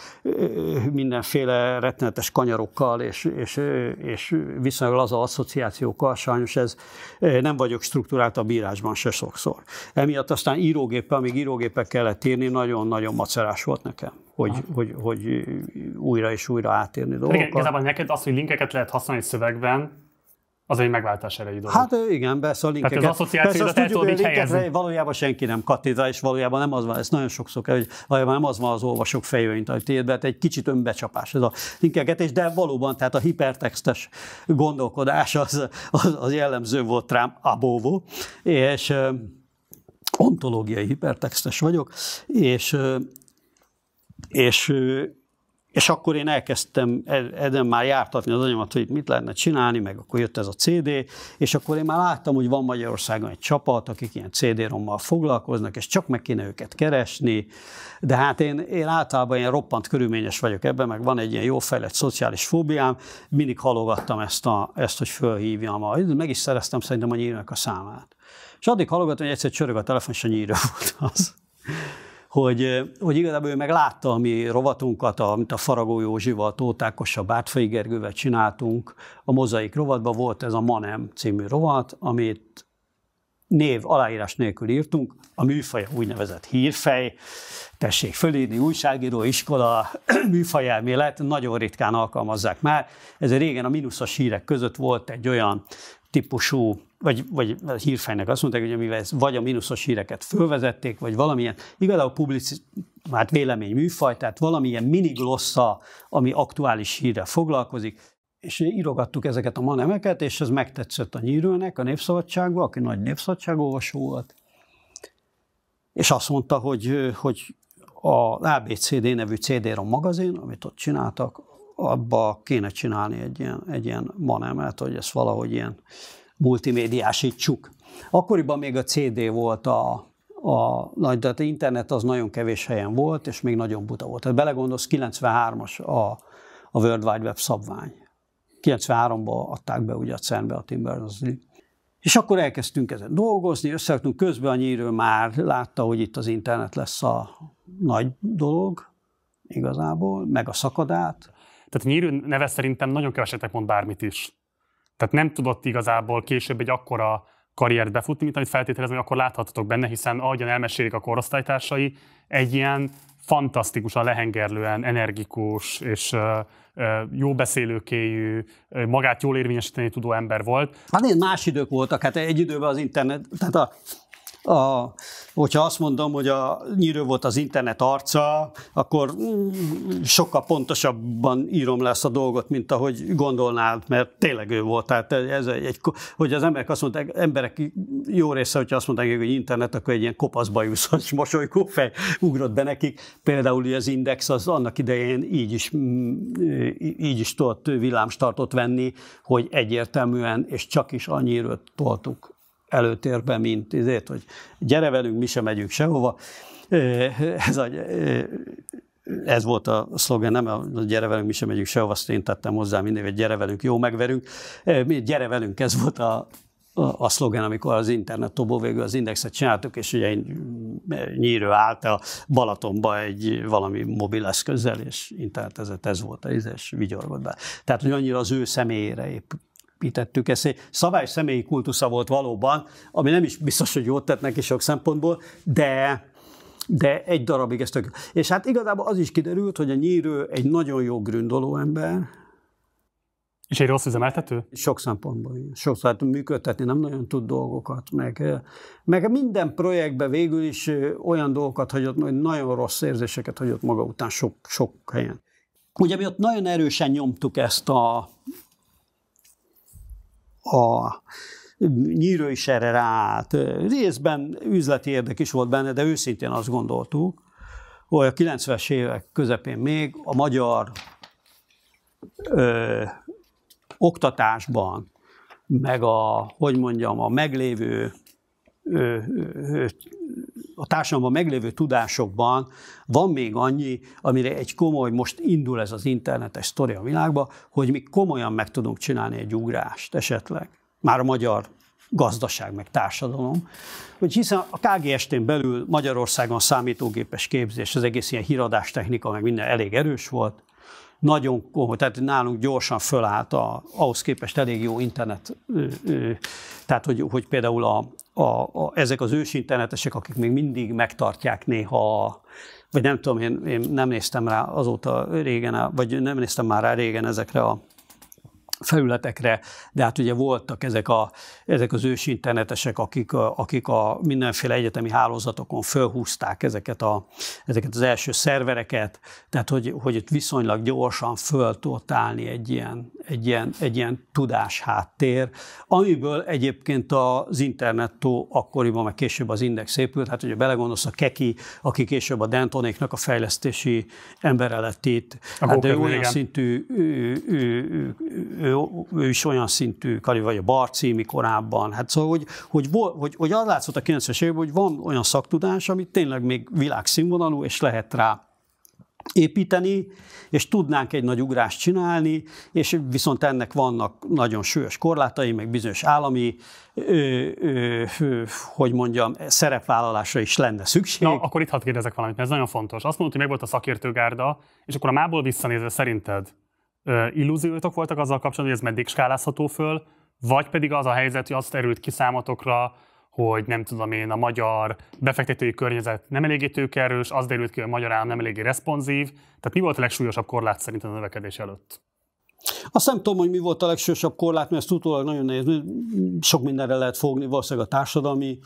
mindenféle rettenetes kanyarokkal, és, és, és viszonylag az asszociációkkal, sajnos ez nem vagyok struktúrált a bírásban se sokszor. Emiatt aztán írógéppel, amíg írógépek kellett írni, nagyon-nagyon macerás volt nekem hogy, hogy, hogy újra és újra átérni dolgokat. Igen, igazából neked az, hogy linkeket lehet használni szövegben, az egy megváltás erejű dolog. Hát igen, persze a linkeket. Tehát az asszociációdat persze, tudjuk, hogy így helyezni. Valójában senki nem kattintál, és valójában nem az van, ez nagyon sokszor kell, hogy valójában nem az van az olvasók fejőint, hogy tiédbe, hát egy kicsit önbecsapás ez a és de valóban, tehát a hipertextes gondolkodás az, az, az jellemző volt rám abóvó, és ontológiai hipertextes vagyok, és és és akkor én elkezdtem eden már jártatni az anyamat, hogy mit lehetne csinálni, meg akkor jött ez a CD, és akkor én már láttam, hogy van Magyarországon egy csapat, akik ilyen CD-rommal foglalkoznak, és csak meg kéne őket keresni, de hát én, én általában ilyen roppant körülményes vagyok ebben, meg van egy ilyen jó fejlett szociális fóbiám, mindig halogattam ezt, a, ezt hogy fölhívjam, a, meg is szereztem szerintem a nyírnak a számát. És addig halogattam, hogy egyszer csörög a telefon, és a nyíró volt az hogy, hogy igazából ő meg látta a mi rovatunkat, amit a Faragó Józsival, Tótákossal, Bártfai Gergővel csináltunk. A mozaik rovatban volt ez a Manem című rovat, amit név, aláírás nélkül írtunk, a műfaj úgynevezett hírfej, tessék fölírni, újságíró, iskola, műfajelmélet, nagyon ritkán alkalmazzák már. Ez régen a mínuszos hírek között volt egy olyan típusú vagy, vagy a hírfejnek azt mondták, hogy amivel ez vagy a mínuszos híreket fölvezették, vagy valamilyen, igazából publici, hát vélemény műfaj, tehát valamilyen miniglossza, ami aktuális hírre foglalkozik, és írogattuk ezeket a manemeket, és ez megtetszett a nyírőnek, a Népszabadságba, aki nagy népszabadságolvasó volt, és azt mondta, hogy, hogy a ABCD nevű CD-ROM magazin, amit ott csináltak, abba kéne csinálni egy ilyen, egy ilyen manemet, hogy ezt valahogy ilyen multimédiásítsuk. Akkoriban még a CD volt a, a nagy, de internet az nagyon kevés helyen volt, és még nagyon buta volt. Tehát belegondolsz, 93-as a, a World Wide Web szabvány. 93-ban adták be ugye a cern a Tim berners És akkor elkezdtünk ezen dolgozni, összeraktunk, közben a nyírő már látta, hogy itt az internet lesz a nagy dolog igazából, meg a szakadát. Tehát nyírő neve szerintem nagyon kevesetek mond bármit is. Tehát nem tudott igazából később egy akkora karriert befutni, mint amit feltételezem, hogy akkor láthatatok benne, hiszen ahogyan elmesélik a korosztálytársai, egy ilyen fantasztikusan lehengerlően energikus és jó beszélőkéjű, magát jól érvényesíteni tudó ember volt. Hát más idők voltak, hát egy időben az internet, tehát a a, hogyha azt mondom, hogy a nyírő volt az internet arca, akkor mm, sokkal pontosabban írom le ezt a dolgot, mint ahogy gondolnád, mert tényleg ő volt. Tehát ez egy, egy hogy az emberek azt mondták, emberek jó része, hogyha azt mondták, hogy internet, akkor egy ilyen kopasz és mosolykó fej ugrott be nekik. Például az Index az annak idején így is, mm, így is tudott villámstartot venni, hogy egyértelműen és csak is annyira toltuk előtérbe, mint ezért, hogy gyere velünk, mi sem megyünk sehova. Ez, a, ez volt a szlogen, nem a gyere velünk, mi sem megyünk sehova, azt én tettem hozzá mindig, hogy gyere velünk, jó, megverünk. Mi gyere velünk, ez volt a, a szlogen, amikor az internet tobó végül az indexet csináltuk, és ugye egy nyírő állt a Balatonba egy valami mobil eszközzel, és internetezett, ez volt a ízes vigyorgott be. Tehát, hogy annyira az ő személyére épp, telepítettük. Ez egy szabályos személyi kultusza volt valóban, ami nem is biztos, hogy jót tett neki sok szempontból, de de egy darabig ezt tök. És hát igazából az is kiderült, hogy a nyírő egy nagyon jó gründoló ember, és egy rossz üzemeltető? Sok szempontból. Sokszor hát működtetni nem nagyon tud dolgokat, meg, meg minden projektben végül is olyan dolgokat hagyott, hogy nagyon rossz érzéseket hagyott maga után sok, sok helyen. Ugye mi ott nagyon erősen nyomtuk ezt a, a nyírő is erre ráállt. Részben üzleti érdek is volt benne, de őszintén azt gondoltuk, hogy a 90-es évek közepén még a magyar ö, oktatásban, meg a, hogy mondjam, a meglévő a társadalomban meglévő tudásokban van még annyi, amire egy komoly, most indul ez az internetes sztori a világba, hogy mi komolyan meg tudunk csinálni egy ugrást esetleg. Már a magyar gazdaság meg társadalom. Hogy hiszen a KGST-n belül Magyarországon számítógépes képzés, az egész ilyen technika meg minden elég erős volt, nagyon komoly, tehát nálunk gyorsan fölállt a, ahhoz képest elég jó internet, tehát hogy, hogy például a, a, a, ezek az ős internetesek, akik még mindig megtartják néha, vagy nem tudom, én, én nem néztem rá azóta régen, vagy nem néztem már rá régen ezekre a felületekre, de hát ugye voltak ezek, a, ezek az ős internetesek, akik, akik a mindenféle egyetemi hálózatokon fölhúzták ezeket, a, ezeket az első szervereket, tehát hogy, hogy itt viszonylag gyorsan föl tudott állni egy ilyen, egy ilyen, egy ilyen tudásháttér, amiből egyébként az internettó akkoriban, meg később az index épült, hát ugye belegondolsz a Keki, aki később a Dentonéknak a fejlesztési embere lett itt, a hát de olyan szintű ő, ő, ő, ő, ő is olyan szintű karrier, vagy a Barcími korábban. Hát szóval, hogy, hogy, hogy, hogy az látszott a 90-es években, hogy van olyan szaktudás, amit tényleg még világszínvonalú, és lehet rá építeni, és tudnánk egy nagy ugrást csinálni, és viszont ennek vannak nagyon súlyos korlátai, meg bizonyos állami, ö, ö, ö, hogy mondjam, szerepvállalásra is lenne szükség. Na, akkor itt hadd kérdezek valamit, mert ez nagyon fontos. Azt mondod, hogy volt a szakértőgárda, és akkor a mából visszanézve szerinted illúziótok voltak azzal kapcsolatban, hogy ez meddig skálázható föl, vagy pedig az a helyzet, hogy azt erült ki számotokra, hogy nem tudom én, a magyar befektetői környezet nem eléggé tőkerős, az derült ki, hogy a magyar állam nem eléggé responsív. Tehát mi volt a legsúlyosabb korlát szerint a növekedés előtt? Azt nem tudom, hogy mi volt a legsősebb korlát, mert ezt utólag nagyon nehéz, sok mindenre lehet fogni, valószínűleg a társadalmi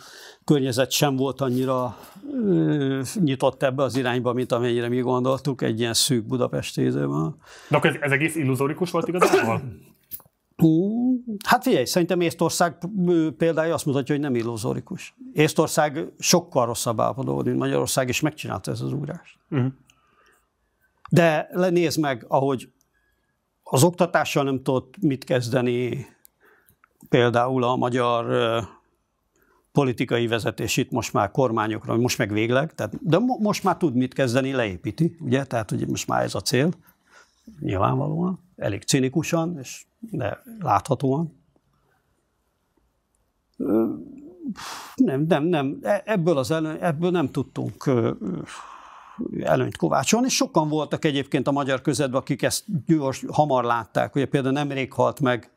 környezet sem volt annyira nyitott ebbe az irányba, mint amennyire mi gondoltuk egy ilyen szűk budapesti időben. De akkor ez, ez egész illuzórikus volt igazából? Hát figyelj, szerintem Észtország példája azt mutatja, hogy nem illuzórikus. Észtország sokkal rosszabb állapotban, mint Magyarország, és megcsinálta ezt az ugrást. Uh-huh. Mhm. De nézd meg, ahogy az oktatással nem tudott mit kezdeni például a magyar politikai vezetés itt most már kormányokra, most meg végleg, tehát, de most már tud mit kezdeni, leépíti, ugye? Tehát ugye most már ez a cél, nyilvánvalóan, elég cinikusan, és de láthatóan. Nem, nem, nem, e-, ebből, az ellen, ebből nem tudtunk előnyt kovácsolni, sokan voltak egyébként a magyar közedben, akik ezt gyors, hamar látták. Ugye például nemrég halt meg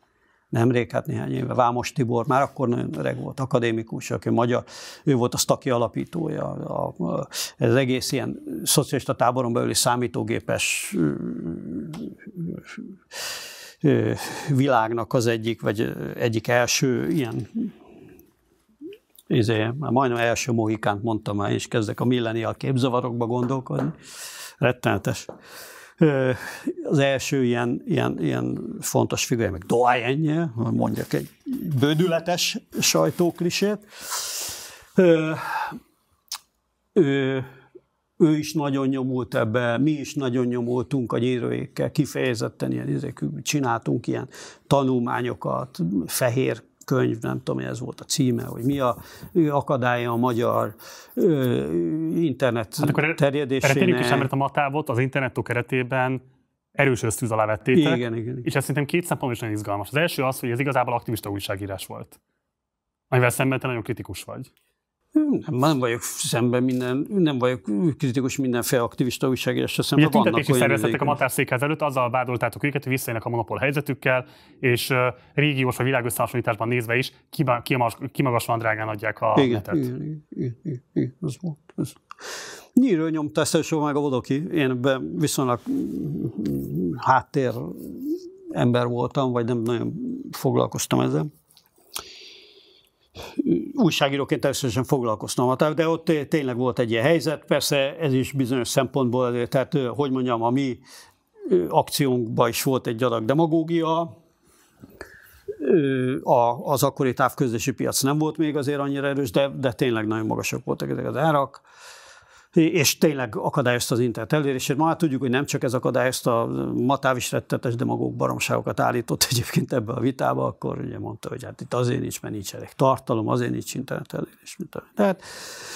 nemrég, hát néhány éve, Vámos Tibor, már akkor nagyon öreg volt, akadémikus, aki magyar, ő volt a Staki alapítója, a, a, ez egész ilyen szocialista táboron belüli számítógépes világnak az egyik, vagy egyik első ilyen izé, már majdnem első mohikánt mondtam már, és kezdek a millenial képzavarokba gondolkodni. Rettenetes. Az első ilyen, ilyen, ilyen fontos figurája, meg doájenje, mondjak egy bődületes sajtóklisét. Ő, ő, ő is nagyon nyomult ebbe, mi is nagyon nyomultunk a gyérőékkel, kifejezetten ilyen, izé, csináltunk ilyen tanulmányokat, fehér könyv, nem tudom, ez volt a címe, hogy mi a ő akadálya a magyar ö, internet hát akkor er- terjedésének. Erre is mert a matávot az internet keretében erős ösztűz alá vettétek. Igen, igen, igen. És ez szerintem két szempontból is nagyon izgalmas. Az első az, hogy ez igazából aktivista újságírás volt, amivel szemben te nagyon kritikus vagy. Nem, hát- nem vagyok szemben minden, nem vagyok kritikus mindenféle aktivista újságírásra szemben. Ugye tüntetési szervezetek a Matás székház előtt azzal vádoltátok őket, hogy a monopól helyzetükkel, és uh, régiós vagy világösszehasonlításban nézve is kimagaslóan drágán adják a igen, netet. Igen, igen, igen, igen, igen, az volt. Ez. Nyíről meg a Vodoki. Én ebben viszonylag mm, mm, háttér ember voltam, vagy nem nagyon foglalkoztam ezzel újságíróként természetesen foglalkoztam a de ott tényleg volt egy ilyen helyzet, persze ez is bizonyos szempontból, tehát hogy mondjam, a mi akciónkban is volt egy adag demagógia, a, az akkori távközlési piac nem volt még azért annyira erős, de, de tényleg nagyon magasak voltak ezek az árak és tényleg akadályozta az internet elérését. Már hát tudjuk, hogy nem csak ez akadályozta, Matáv is rettetes demagóg baromságokat állított egyébként ebbe a vitába, akkor ugye mondta, hogy hát itt azért nincs, mert nincs elég tartalom, azért nincs internet elérés. Tehát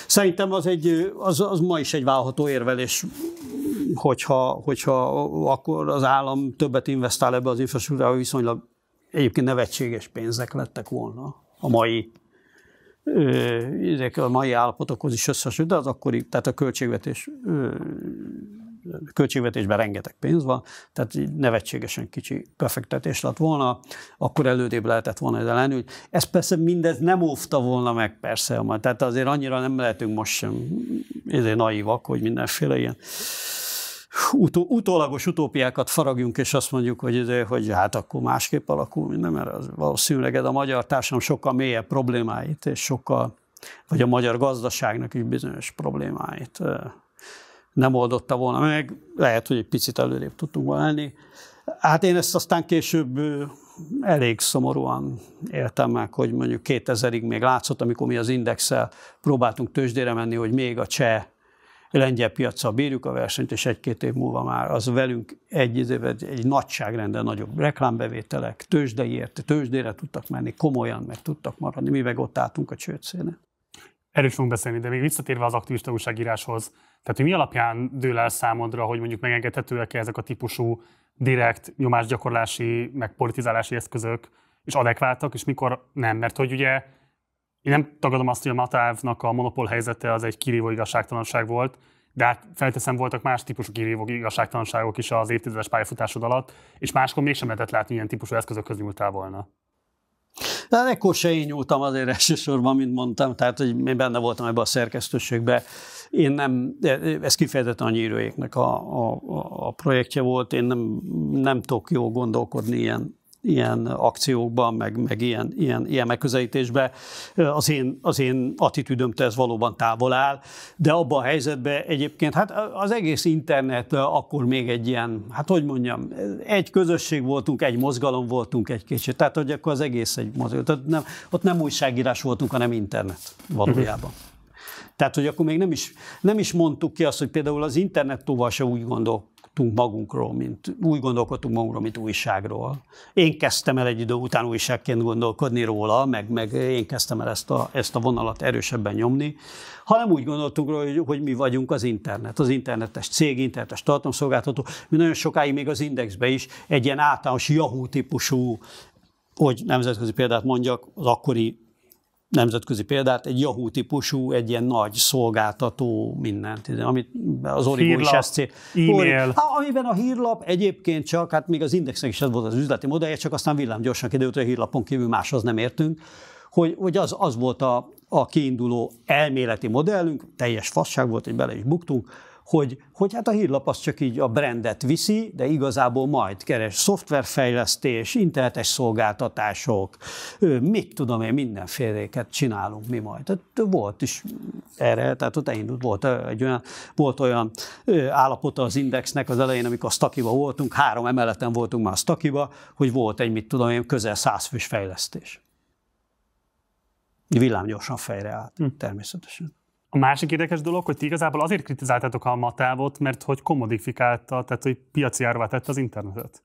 szerintem az, egy, az, az ma is egy válható érvelés, hogyha, hogyha akkor az állam többet investál ebbe az infrastruktúrába, viszonylag egyébként nevetséges pénzek lettek volna a mai ezek a mai állapotokhoz is összesült, de az akkori, tehát a költségvetés költségvetésben rengeteg pénz van, tehát nevetségesen kicsi befektetés lett volna, akkor elődébb lehetett volna ez lenni. Ez persze mindez nem óvta volna meg persze, tehát azért annyira nem lehetünk most sem ezért naivak, hogy mindenféle ilyen utó, utólagos utópiákat faragjunk, és azt mondjuk, hogy, izé, hogy hát akkor másképp alakul minden, mert az valószínűleg a magyar társadalom sokkal mélyebb problémáit, és sokkal, vagy a magyar gazdaságnak is bizonyos problémáit nem oldotta volna meg, lehet, hogy egy picit előrébb tudtunk volna lenni. Hát én ezt aztán később elég szomorúan éltem meg, hogy mondjuk 2000-ig még látszott, amikor mi az indexel próbáltunk tőzsdére menni, hogy még a cseh lengyel piacsal bírjuk a versenyt, és egy-két év múlva már az velünk egy, egy nagyságrenden nagyobb reklámbevételek, tőzsdei érte, tőzsdére tudtak menni, komolyan meg tudtak maradni, mi meg ott álltunk a csőcéne. Erről fogunk beszélni, de még visszatérve az aktivista újságíráshoz, tehát hogy mi alapján dől el számodra, hogy mondjuk megengedhetőek-e ezek a típusú direkt nyomásgyakorlási, meg politizálási eszközök, és adekváltak, és mikor nem? Mert hogy ugye én nem tagadom azt, hogy a Matávnak a monopól helyzete az egy kirívó igazságtalanság volt, de hát felteszem voltak más típusú kirívó igazságtalanságok is az évtizedes pályafutásod alatt, és máskor mégsem lehetett látni, ilyen típusú eszközökhöz nyúltál volna. De hát ekkor se én nyúltam azért elsősorban, mint mondtam, tehát hogy én benne voltam ebbe a szerkesztőségbe. Én nem, ez kifejezetten a nyírőjéknek a, a, a projektje volt, én nem, nem tudok jól gondolkodni ilyen ilyen akciókban, meg, meg ilyen, ilyen, ilyen megközelítésben az én, az én attitűdöm ez valóban távol áll, de abban a helyzetben egyébként, hát az egész internet akkor még egy ilyen, hát hogy mondjam, egy közösség voltunk, egy mozgalom voltunk egy kicsit, tehát hogy akkor az egész egy mozgalom, tehát nem, ott nem újságírás voltunk, hanem internet valójában. Uh-huh. Tehát, hogy akkor még nem is, nem is mondtuk ki azt, hogy például az internet se úgy gondol, gondolkodtunk magunkról, mint úgy gondolkodtunk magunkról, mint újságról. Én kezdtem el egy idő után újságként gondolkodni róla, meg, meg én kezdtem el ezt a, ezt a vonalat erősebben nyomni, hanem úgy gondoltunk róla, hogy, hogy mi vagyunk az internet, az internetes cég, internetes tartalomszolgáltató. Mi nagyon sokáig még az indexbe is egy ilyen általános Yahoo típusú hogy nemzetközi példát mondjak, az akkori nemzetközi példát, egy Yahoo típusú, egy ilyen nagy szolgáltató mindent, amit az Origo is ezt cél. e-mail. amiben a hírlap egyébként csak, hát még az Indexnek is ez volt az üzleti modellje, csak aztán villám gyorsan kiderült, hogy a hírlapon kívül máshoz nem értünk, hogy, hogy az, az volt a, a kiinduló elméleti modellünk, teljes fasság volt, hogy bele is buktunk, hogy, hogy hát a hírlap az csak így a brandet viszi, de igazából majd keres szoftverfejlesztés, internetes szolgáltatások, mit tudom én, mindenféléket csinálunk mi majd. Tehát volt is erre, tehát ott elindult, volt, egy olyan, volt olyan állapota az indexnek az elején, amikor a stakiba voltunk, három emeleten voltunk már a stakiba, hogy volt egy, mit tudom én, közel százfős fejlesztés. gyorsan fejre állt, hm. természetesen. A másik érdekes dolog, hogy ti igazából azért kritizáltátok a matávot, mert hogy komodifikálta, tehát hogy piaci árvá tette az internetet.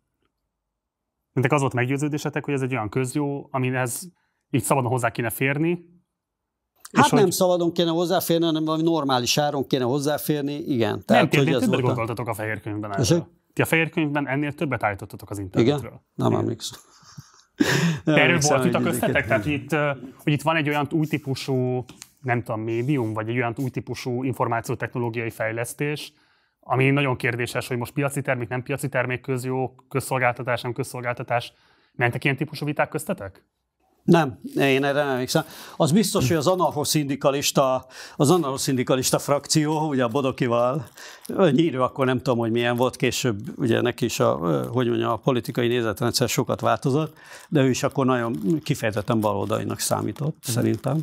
Mintek az volt meggyőződésetek, hogy ez egy olyan közjó, amihez így szabadon hozzá kéne férni, Hát nem hogy... szabadon kéne hozzáférni, hanem valami normális áron kéne hozzáférni, igen. Tehát, nem, ti, hogy többet gondoltatok a fehér könyvben Ti a fehér könyvben ennél többet állítottatok az internetről. Igen? Nem emlékszem. Erről volt a köztetek? Tehát itt, hogy itt van egy olyan új típusú nem tudom, médium, vagy egy olyan új típusú információtechnológiai fejlesztés, ami nagyon kérdéses, hogy most piaci termék, nem piaci termék, közjó, közszolgáltatás, nem közszolgáltatás. Mentek ilyen típusú viták köztetek? Nem, én erre nem emlékszem. Az biztos, hogy az anarchoszindikalista, az anarchoszindikalista frakció, ugye a Bodokival, nyírő akkor nem tudom, hogy milyen volt később, ugye neki is a, hogy mondjam, a politikai nézetrendszer sokat változott, de ő is akkor nagyon kifejezetten baloldalinak számított, mhm. szerintem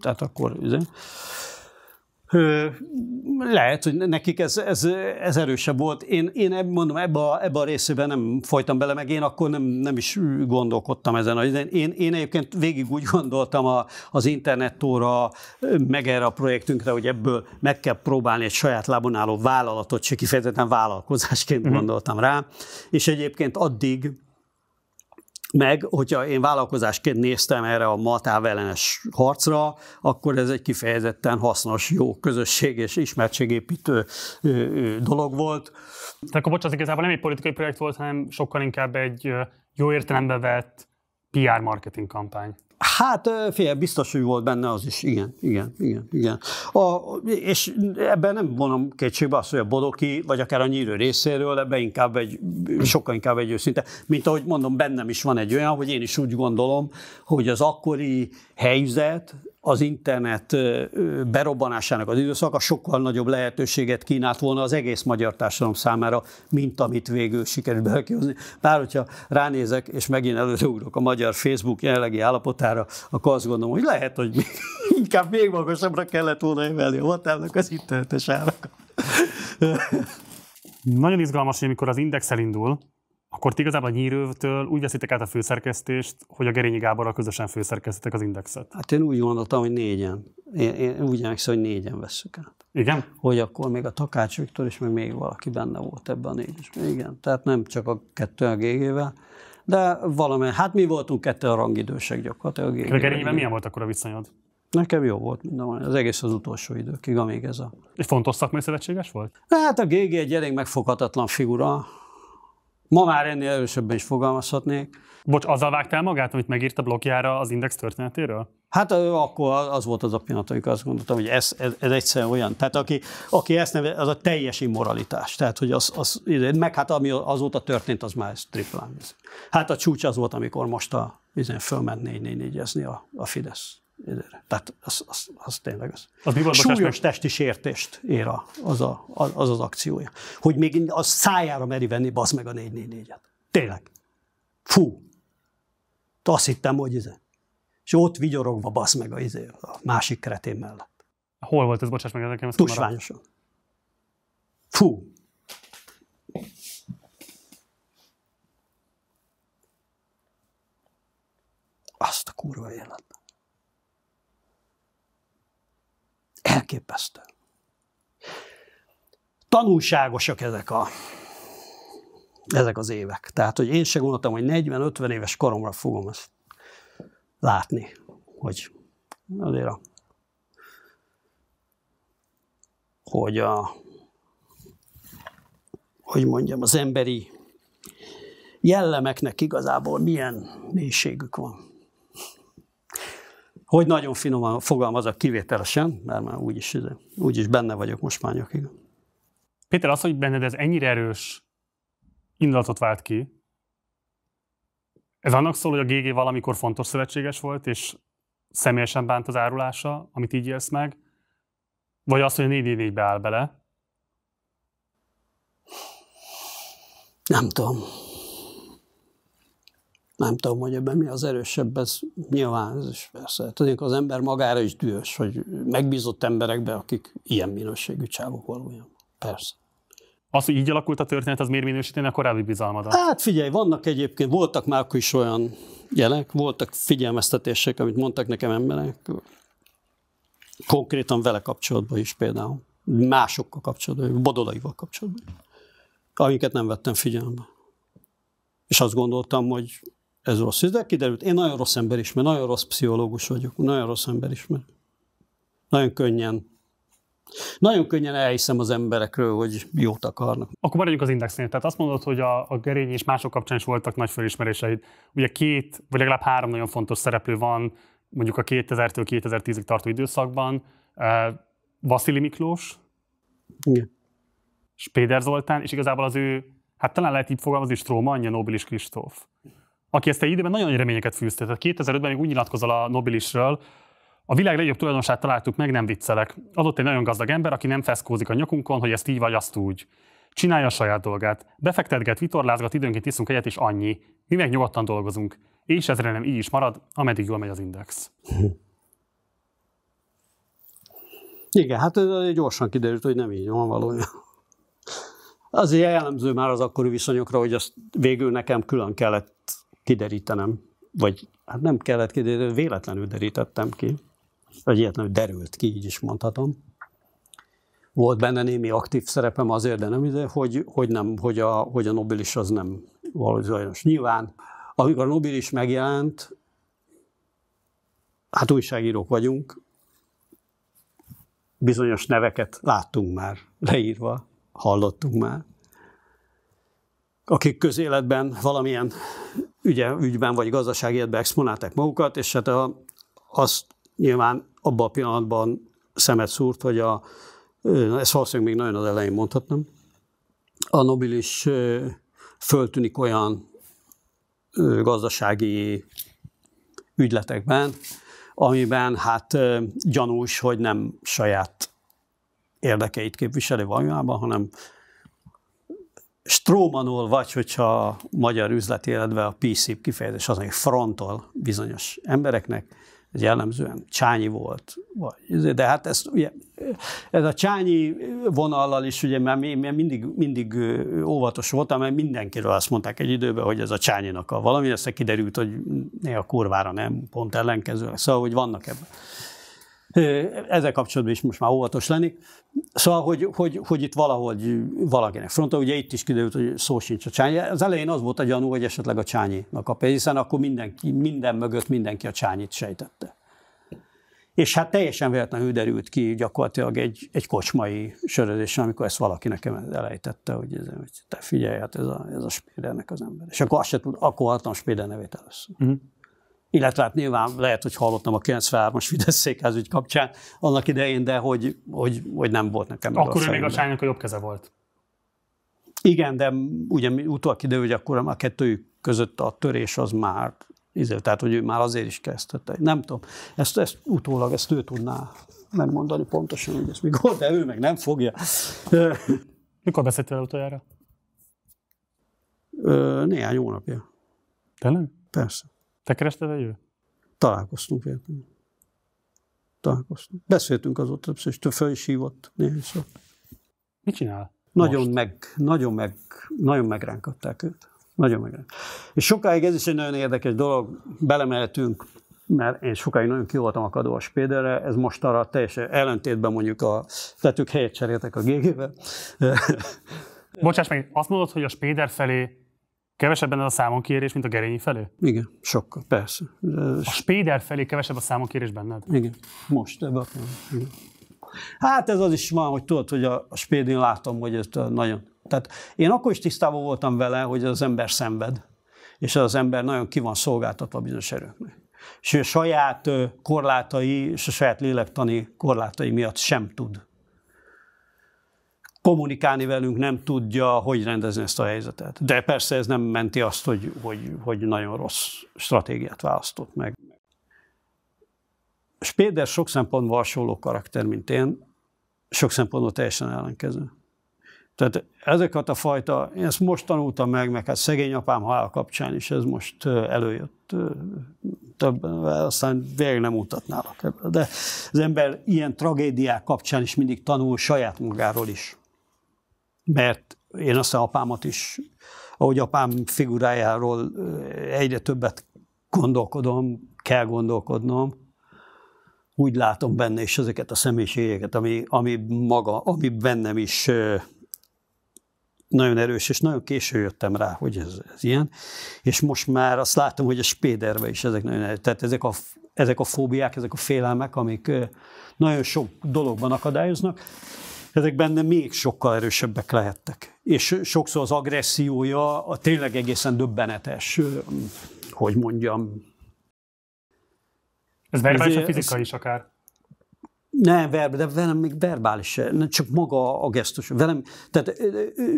tehát akkor üzen. Lehet, hogy nekik ez, ez, ez erősebb volt. Én, én mondom, ebbe a, ebbe a részében nem folytam bele, meg én akkor nem, nem is gondolkodtam ezen. Én, én egyébként végig úgy gondoltam a, az internetóra, meg erre a projektünkre, hogy ebből meg kell próbálni egy saját lábon álló vállalatot, se kifejezetten vállalkozásként mm. gondoltam rá. És egyébként addig meg, hogyha én vállalkozásként néztem erre a ellenes harcra, akkor ez egy kifejezetten hasznos, jó közösség és ismertségépítő dolog volt. Tehát akkor bocsánat, igazából nem egy politikai projekt volt, hanem sokkal inkább egy jó értelembe vett PR marketing kampány. Hát fél, biztos, hogy volt benne az is, igen, igen, igen, igen. A, és ebben nem vonom kétségbe azt, hogy a Bodoki, vagy akár a nyírő részéről, ebben inkább egy, sokkal inkább egy őszinte, mint ahogy mondom, bennem is van egy olyan, hogy én is úgy gondolom, hogy az akkori helyzet, az internet berobbanásának az időszaka sokkal nagyobb lehetőséget kínált volna az egész magyar társadalom számára, mint amit végül sikerült belekihozni. Bár hogyha ránézek, és megint előreugrok a magyar Facebook jelenlegi állapotára, akkor azt gondolom, hogy lehet, hogy még, inkább még magasabbra kellett volna emelni a hatának az internetes árakat. Nagyon izgalmas, hogy amikor az index elindul, akkor ti igazából a nyírőtől úgy veszitek át a főszerkesztést, hogy a Gerényi Gáborral közösen főszerkesztetek az indexet. Hát én úgy gondoltam, hogy négyen. Én, én úgy emlékszem, hogy négyen veszük át. Igen? Hogy akkor még a Takács Viktor és még, még valaki benne volt ebben a négyesben. Igen, tehát nem csak a kettő a GG-vel, de valamely, hát mi voltunk kettő a rangidősek gyakorlatilag. A, GG-vel. a milyen volt akkor a viszonyod? Nekem jó volt minden, az egész az utolsó időkig, amíg ez a... Egy fontos szakmai szövetséges volt? Hát a GG egy elég megfoghatatlan figura, Ma már ennél erősebben is fogalmazhatnék. Bocs, azzal vágtál magát, amit megírt a blogjára az Index történetéről? Hát akkor az volt az a pillanat, amikor azt gondoltam, hogy ez, ez, ez egyszerűen olyan. Tehát aki, aki ezt nevez, az a teljes immoralitás. Tehát, hogy az, az, meg hát ami azóta történt, az már ez triplán. Hát a csúcs az volt, amikor most a, fölment négy négy 4 a, a Fidesz. Időre. Tehát az, az, az tényleg az. az mi Súlyos testi sértést ér a, az, a, az az akciója. Hogy még a szájára meri venni, basz meg a 444-et. Tényleg. Fú. Azt hittem, hogy izé. És ott vigyorogva basz meg a, izé, a másik kretén mellett. Hol volt ez, bocsáss meg, nekem Tusványosan. Fú. Azt a kurva élet. Elképesztő. Tanulságosak ezek a ezek az évek. Tehát, hogy én se gondoltam, hogy 40-50 éves koromra fogom ezt látni, hogy azért a, hogy a, hogy mondjam, az emberi jellemeknek igazából milyen mélységük van. Hogy nagyon finoman fogalmazok kivételesen, mert már úgyis, izé, úgyis benne vagyok most már nyakig. Péter, az, hogy benned ez ennyire erős indulatot vált ki, ez annak szól, hogy a GG valamikor fontos szövetséges volt, és személyesen bánt az árulása, amit így élsz meg, vagy az, hogy a 4 be áll bele? Nem tudom nem tudom, hogy ebben mi az erősebb, ez nyilván, ez is persze. Tudjuk, az ember magára is dühös, hogy megbízott emberekbe, akik ilyen minőségű csávok valójában. Persze. Az, hogy így alakult a történet, az miért minősíteni a korábbi bizalmadat? Hát figyelj, vannak egyébként, voltak már akkor is olyan jelek, voltak figyelmeztetések, amit mondtak nekem emberek, konkrétan vele kapcsolatban is például, másokkal kapcsolatban, bodolaival kapcsolatban, amiket nem vettem figyelembe. És azt gondoltam, hogy ez rossz. De kiderült, én nagyon rossz ember is, mert nagyon rossz pszichológus vagyok, nagyon rossz ember is, mert nagyon könnyen nagyon könnyen elhiszem az emberekről, hogy jót akarnak. Akkor maradjunk az indexnél. Tehát azt mondod, hogy a, a Gerény és mások kapcsán is voltak nagy fölismeréseid. Ugye két, vagy legalább három nagyon fontos szereplő van, mondjuk a 2000-től 2010-ig tartó időszakban. Vasili Miklós, Igen. Spéder Zoltán, és igazából az ő, hát talán lehet így fogalmazni, Stróma, anyja Nobilis Kristóf aki ezt egy időben nagyon reményeket fűzte, Tehát 2005-ben még úgy nyilatkozol a Nobilisről, a világ legjobb tulajdonosát találtuk meg, nem viccelek. Adott egy nagyon gazdag ember, aki nem feszkózik a nyakunkon, hogy ezt így vagy azt úgy. Csinálja a saját dolgát. Befektetget, vitorlázgat, időnként iszunk egyet, és annyi. Mi meg nyugodtan dolgozunk. És ezre nem így is marad, ameddig jól megy az index. Igen, hát gyorsan kiderült, hogy nem így van valójában. Azért jellemző már az akkori viszonyokra, hogy azt végül nekem külön kellett kiderítenem, vagy hát nem kellett kiderítenem, véletlenül derítettem ki, vagy ilyet nem derült ki, így is mondhatom. Volt benne némi aktív szerepem azért, de nem hogy, hogy, nem, hogy, a, hogy a Nobilis az nem valahogy zajnos. Nyilván, amikor a Nobilis megjelent, hát újságírók vagyunk, bizonyos neveket láttunk már leírva, hallottunk már, akik közéletben valamilyen ügye, ügyben vagy gazdasági életben exponálták magukat, és hát a, azt nyilván abban a pillanatban szemet szúrt, hogy a, ez valószínűleg még nagyon az elején mondhatnám, a Nobilis föltűnik olyan gazdasági ügyletekben, amiben hát gyanús, hogy nem saját érdekeit képviseli valójában, hanem strómanul, vagy hogyha a magyar üzleti üzletéletben a PC kifejezés az, hogy frontol bizonyos embereknek, ez jellemzően Csányi volt, vagy, de hát ezt ugye, ez a Csányi vonallal is, ugye, mert mindig, mindig óvatos voltam, mert mindenkiről azt mondták egy időben, hogy ez a Csányinak a valami, aztán kiderült, hogy néha kurvára nem, pont ellenkezőleg, szóval, hogy vannak ebben ezzel kapcsolatban is most már óvatos lenni, Szóval, hogy, hogy, hogy itt valahogy valakinek fronta, ugye itt is kiderült, hogy szó sincs a csányi. Az elején az volt a gyanú, hogy esetleg a csányinak a pénz, hiszen akkor mindenki, minden mögött mindenki a csányit sejtette. És hát teljesen véletlenül derült ki gyakorlatilag egy, egy kocsmai sörözésen, amikor ezt valaki nekem elejtette, hogy, ez, hogy te figyelj, hát ez a, ez a Spédernek az ember. És akkor azt se tud, akkor a Spéder nevét először. Uh-huh illetve hát nyilván lehet, hogy hallottam a 93-as Fidesz székházügy kapcsán annak idején, de hogy, hogy, hogy nem volt nekem. Akkor ő még a sárnyak a jobb keze volt. Igen, de ugye utólag kiderül, hogy akkor a kettőjük között a törés az már, izé, tehát hogy ő már azért is kezdte. Nem tudom, ezt, ezt utólag ezt ő tudná megmondani pontosan, hogy ez mikor, de ő meg nem fogja. Mikor beszéltél utoljára? Néhány hónapja. Tényleg? Persze. Te kerested a jő? Találkoztunk véletlenül. Találkoztunk. Beszéltünk az többször, és több föl is hívott néhányszor. Mit csinál? Nagyon most? meg, nagyon meg, nagyon megránkadták őt. Nagyon meg. És sokáig ez is egy nagyon érdekes dolog, belemeltünk, mert én sokáig nagyon ki voltam akadó a Spéderre, ez most arra teljesen ellentétben mondjuk a, tetük helyet cseréltek a gégével. Bocsáss meg, azt mondod, hogy a Spéder felé Kevesebb benne a kérés, mint a gerényi felé? Igen, sokkal, persze. De... A spéder felé kevesebb a számon kérés benned? Igen, most ebben a Igen. Hát ez az is van, hogy tudod, hogy a, spédén látom, hogy ez nagyon... Tehát én akkor is tisztában voltam vele, hogy az ember szenved, és az ember nagyon ki van szolgáltatva bizonyos erőknek. És ő saját korlátai és a saját lélektani korlátai miatt sem tud kommunikálni velünk nem tudja, hogy rendezni ezt a helyzetet. De persze ez nem menti azt, hogy, hogy, hogy nagyon rossz stratégiát választott meg. Spéder sok szempontból hasonló karakter, mint én, sok szempontból teljesen ellenkező. Tehát ezeket a fajta, én ezt most tanultam meg, meg hát szegény apám halál kapcsán is ez most előjött több, aztán végig nem mutatnálak ebből. De az ember ilyen tragédiák kapcsán is mindig tanul saját magáról is mert én aztán apámat is, ahogy apám figurájáról eh, egyre többet gondolkodom, kell gondolkodnom, úgy látom benne is ezeket a személyiségeket, ami, ami maga, ami bennem is eh, nagyon erős, és nagyon késő jöttem rá, hogy ez, ez ilyen. És most már azt látom, hogy a spéderbe is ezek nagyon erős. Tehát ezek a, ezek a fóbiák, ezek a félelmek, amik eh, nagyon sok dologban akadályoznak, ezek benne még sokkal erősebbek lehettek. És sokszor az agressziója a tényleg egészen döbbenetes, hogy mondjam. Ez verbális, vagy fizika is akár? Nem, verb, de velem még verbális, nem csak maga a gesztus. Velem, tehát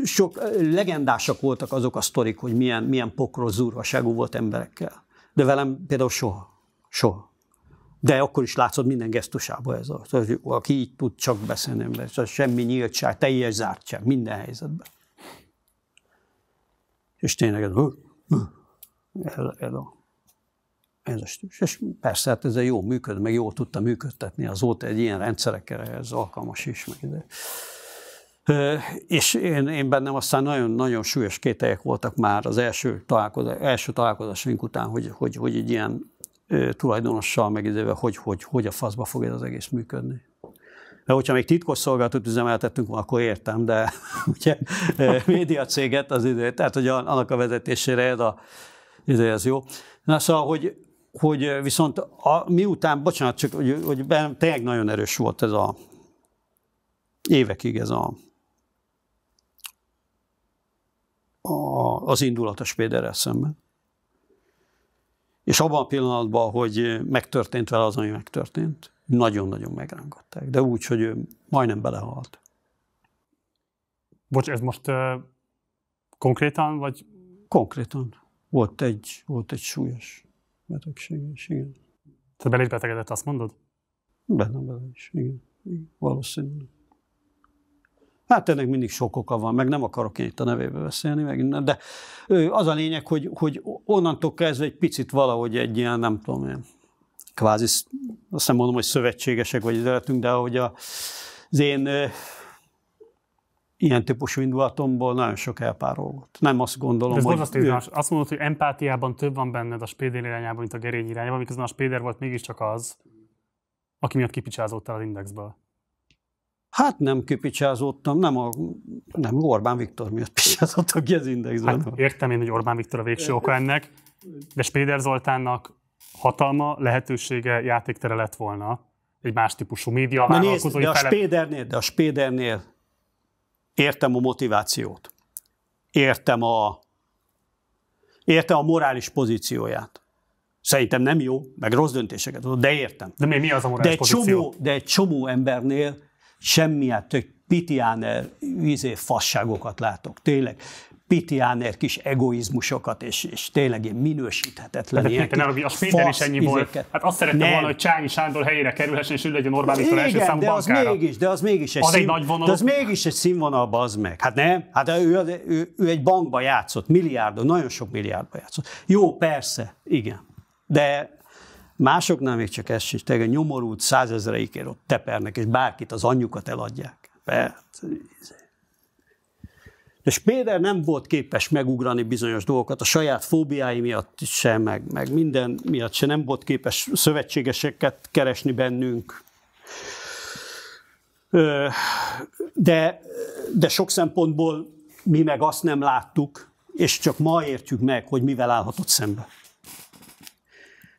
sok legendásak voltak azok a sztorik, hogy milyen, milyen pokroz zúrvaságú volt emberekkel. De velem például soha, soha. De akkor is látszod minden gesztusában ez az, az aki így tud csak beszélni, mert az semmi nyíltság, teljes zártság minden helyzetben. És tényleg ez, ez, ez a, ez a stílus. És persze, hát egy jó működ, meg jól tudta működtetni azóta egy ilyen rendszerekre, ez alkalmas is. Meg de És én, én bennem aztán nagyon-nagyon súlyos kételyek voltak már az első, találkozás, első találkozásaink után, hogy, hogy, hogy egy ilyen tulajdonossal megidőve, hogy, hogy, hogy a faszba fog ez az egész működni. De hogyha még titkos szolgáltatót üzemeltettünk akkor értem, de ugye médiacéget az idő, tehát hogy annak a vezetésére ez, a, ez jó. Na szóval, hogy, hogy viszont a, miután, bocsánat, csak hogy, hogy bennem tényleg nagyon erős volt ez a évekig ez a, a az indulatos Péderrel szemben. És abban a pillanatban, hogy megtörtént vele az, ami megtörtént, nagyon-nagyon megrángatták, de úgy, hogy ő majdnem belehalt. Bocs, ez most uh, konkrétan, vagy? Konkrétan. Volt egy, volt egy súlyos betegség is, igen. Tehát belépetegedett, azt mondod? Benne bele is, igen. igen. Valószínűleg. Hát ennek mindig sok oka van, meg nem akarok én itt a nevébe beszélni, meg innen, de az a lényeg, hogy, hogy onnantól kezdve egy picit valahogy egy ilyen, nem tudom én, kvázi, azt nem mondom, hogy szövetségesek vagy lehetünk, de hogy a, az én ilyen típusú indulatomból nagyon sok volt. Nem azt gondolom, De ez hogy... Azt, ő... azt mondod, hogy empátiában több van benned a Spéder irányában, mint a Gerény irányában, miközben a Spéder volt mégiscsak az, aki miatt kipicsázódtál az indexből. Hát nem kipicsázottam, nem, a, nem Orbán Viktor miatt picsázottam ki az indexben. Hát értem én, hogy Orbán Viktor a végső oka ennek, de Spéder Zoltánnak hatalma, lehetősége, játéktere lett volna egy más típusú média de nézd, de a Spédernél, de a Spédernél értem a motivációt, értem a, értem a morális pozícióját. Szerintem nem jó, meg rossz döntéseket de értem. De mi, mi az a morális de egy pozíció? Csomó, de egy csomó embernél semmilyen tök pitiáner eh, izé, fasságokat látok, tényleg pitiáner kis egoizmusokat, és, és tényleg én minősíthetetlen ilyen kis nem, A fasz is ennyi izéket. volt. Hát azt szerettem volna, hogy Csányi Sándor helyére kerülhessen, és ő legyen Orbán Viktor első számú de bankára. az mégis, de az mégis egy, az szín, egy nagy de az mégis egy színvonal, az meg. Hát nem? Hát ő, ő, ő, ő egy bankba játszott, milliárdon, nagyon sok milliárdba játszott. Jó, persze, igen. De Másoknál még csak ez sincs, tényleg nyomorult százezreikért ott tepernek, és bárkit az anyjukat eladják. De Spéder nem volt képes megugrani bizonyos dolgokat, a saját fóbiái miatt sem, meg, meg minden miatt sem nem volt képes szövetségeseket keresni bennünk. De, de sok szempontból mi meg azt nem láttuk, és csak ma értjük meg, hogy mivel állhatott szembe.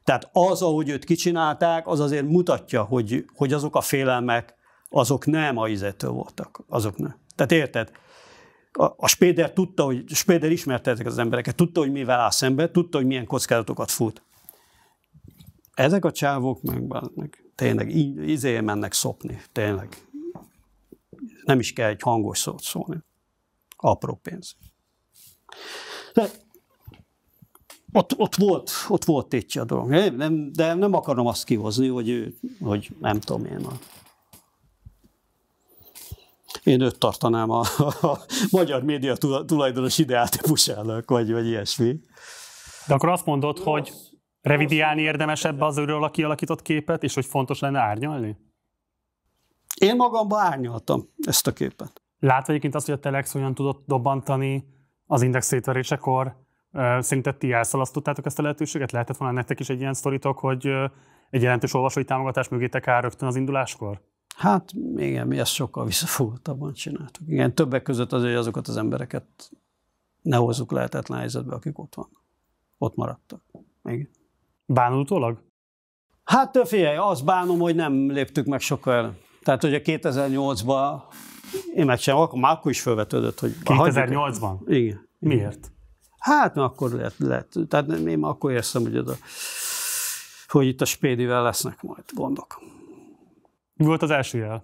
Tehát az, ahogy őt kicsinálták, az azért mutatja, hogy, hogy azok a félelmek, azok nem a izettől voltak. Azok nem. Tehát érted? A, a Spéder tudta, hogy Spéder ismerte ezeket az embereket, tudta, hogy mivel áll szembe, tudta, hogy milyen kockázatokat fut. Ezek a csávok meg tényleg izé mennek szopni, tényleg. Nem is kell egy hangos szót szólni. Apró pénz. De ott, ott, volt, ott volt tétje a dolog. Nem, nem, de nem akarom azt kihozni, hogy, ő, hogy nem tudom én. A... Én őt tartanám a, a, a magyar média tulajdonos ideáltípusának, vagy, vagy ilyesmi. De akkor azt mondod, hogy revidiálni érdemesebb az őről a kialakított képet, és hogy fontos lenne árnyalni? Én magamba árnyaltam ezt a képet. Látva egyébként azt, hogy a Telex olyan tudott dobantani az index szétverésekor, Szerinted ti elszalasztottátok ezt a lehetőséget? Lehetett volna nektek is egy ilyen sztoritok, hogy egy jelentős olvasói támogatás mögétek áll rögtön az induláskor? Hát igen, mi ezt sokkal visszafogottabban csináltuk. Igen, többek között azért, hogy azokat az embereket ne hozzuk lehetetlen helyzetbe, akik ott vannak. Ott maradtak. Igen. Bánod utólag? Hát figyelj, azt bánom, hogy nem léptük meg sokkal. Tehát hogy a 2008-ban én meg sem, akkor már akkor is felvetődött, hogy... 2008-ban? Igen. Miért? Hát, na akkor lehet. lehet Tehát én akkor éreztem, hogy, oda, hogy itt a spédivel lesznek majd gondok. Mi volt az első jel?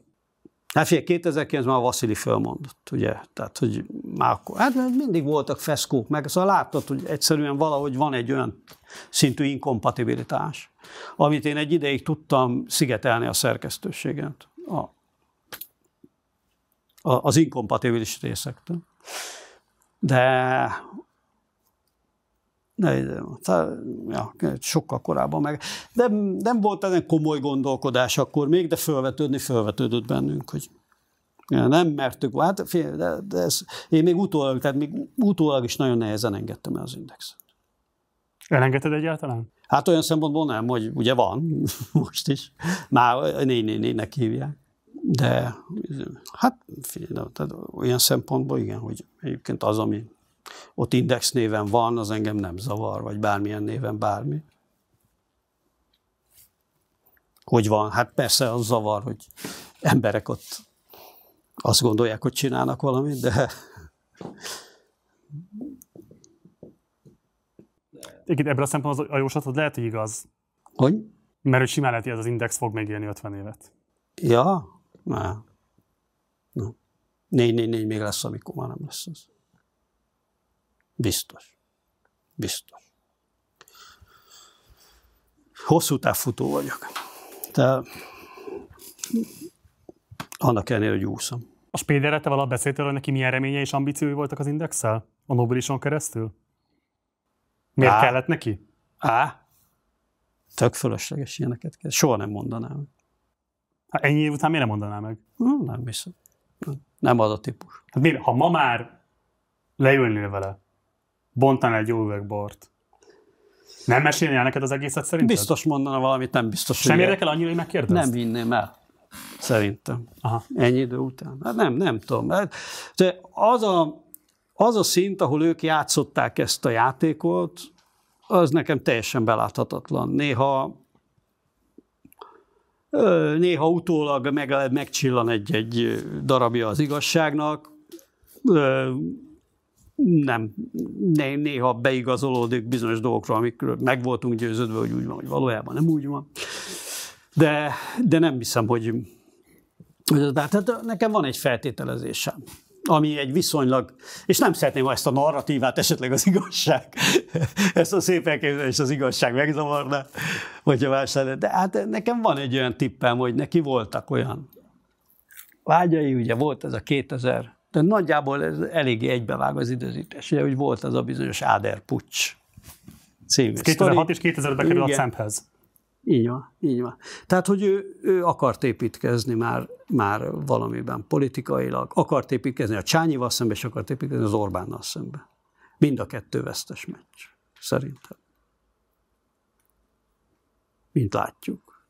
Hát figyelj, 2009 már Vasili fölmondott, ugye? Tehát, hogy már akkor, hát mindig voltak feszkók meg, szóval láttad, hogy egyszerűen valahogy van egy olyan szintű inkompatibilitás, amit én egy ideig tudtam szigetelni a szerkesztőséget, a, a, az inkompatibilis részektől. De ja, sokkal korábban meg. De nem volt ezen komoly gondolkodás akkor még, de felvetődni felvetődött bennünk, hogy nem mertük, hát de, de ez, én még utólag, tehát még utólag is nagyon nehezen engedtem el az indexet. Elengedted egyáltalán? Hát olyan szempontból nem, hogy ugye van, most is. Már né, nek hívják. De hát figyelj, tehát olyan szempontból igen, hogy egyébként az, ami ott index néven van, az engem nem zavar, vagy bármilyen néven bármi. Hogy van? Hát persze az zavar, hogy emberek ott azt gondolják, hogy csinálnak valamit, de... Egyébként ebből a szempontból az a jóslatod lehet, hogy igaz. Hogy? Mert hogy simán lehet, hogy ez az index fog megélni 50 évet. Ja? Ne. Na. négy még lesz, amikor már nem lesz az. Biztos. Biztos. Hosszú futó vagyok. De annak ellenére, hogy úszom. A te valahogy beszéltél, hogy neki milyen reménye és ambíciói voltak az indexel? A Nobelison keresztül? Miért Á. kellett neki? Á, tök fölösleges ilyeneket kell. Soha nem mondanám. Hát ennyi év után miért nem mondaná meg? Hm, nem, nem viszont. Nem az a típus. Hát miért, ha ma már leülnél vele, bontanál egy jó üvegbort. Nem mesélni el neked az egészet szerinted? Biztos mondana valamit, nem biztos. Sem érdekel annyira, hogy megkérdez? Nem vinném el. Szerintem. Aha. Ennyi idő után. Hát nem, nem tudom. Hát, de az a, az a szint, ahol ők játszották ezt a játékot, az nekem teljesen beláthatatlan. Néha néha utólag meg, megcsillan egy-egy darabja az igazságnak, nem, néha beigazolódik bizonyos dolgokra, amikről meg voltunk győződve, hogy úgy van, hogy valójában nem úgy van. De, de nem hiszem, hogy, hogy tehát nekem van egy feltételezésem ami egy viszonylag, és nem szeretném, ha ezt a narratívát esetleg az igazság, ezt a szép elképzelést az igazság megzavarna, hogyha más lenne. De hát nekem van egy olyan tippem, hogy neki voltak olyan vágyai, ugye volt ez a 2000 de nagyjából ez eléggé egybevág az időzítés. Ugye, hogy volt az a bizonyos Áder Pucs című 2006 és 2000 ben kerül a szemhez. Így van, így van. Tehát, hogy ő, ő akart építkezni már, már valamiben politikailag, akart építkezni a Csányival szemben, és akart építkezni az Orbánnal szemben. Mind a kettő vesztes meccs, szerintem. Mint látjuk.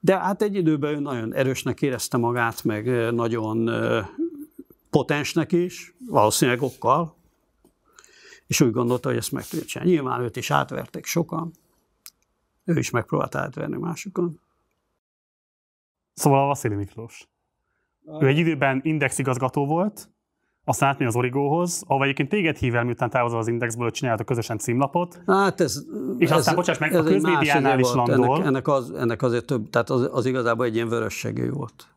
De hát egy időben ő nagyon erősnek érezte magát, meg nagyon potensnek is, valószínűleg okkal, és úgy gondolta, hogy ezt meg tudja csinálni. Nyilván őt is átvertek sokan, ő is megpróbált átverni másokon. Szóval a Vasili Miklós. Ő egy időben indexigazgató volt, aztán átmegy az Origóhoz, ahol egyébként téged hív el, miután távozol az Indexből, csináltak közösen címlapot. Hát ez, és ez, aztán, bocsáss meg, ez a közmédiánál is landol. Ennek, ennek, az, ennek azért több, tehát az, az igazából egy ilyen vörösségű volt.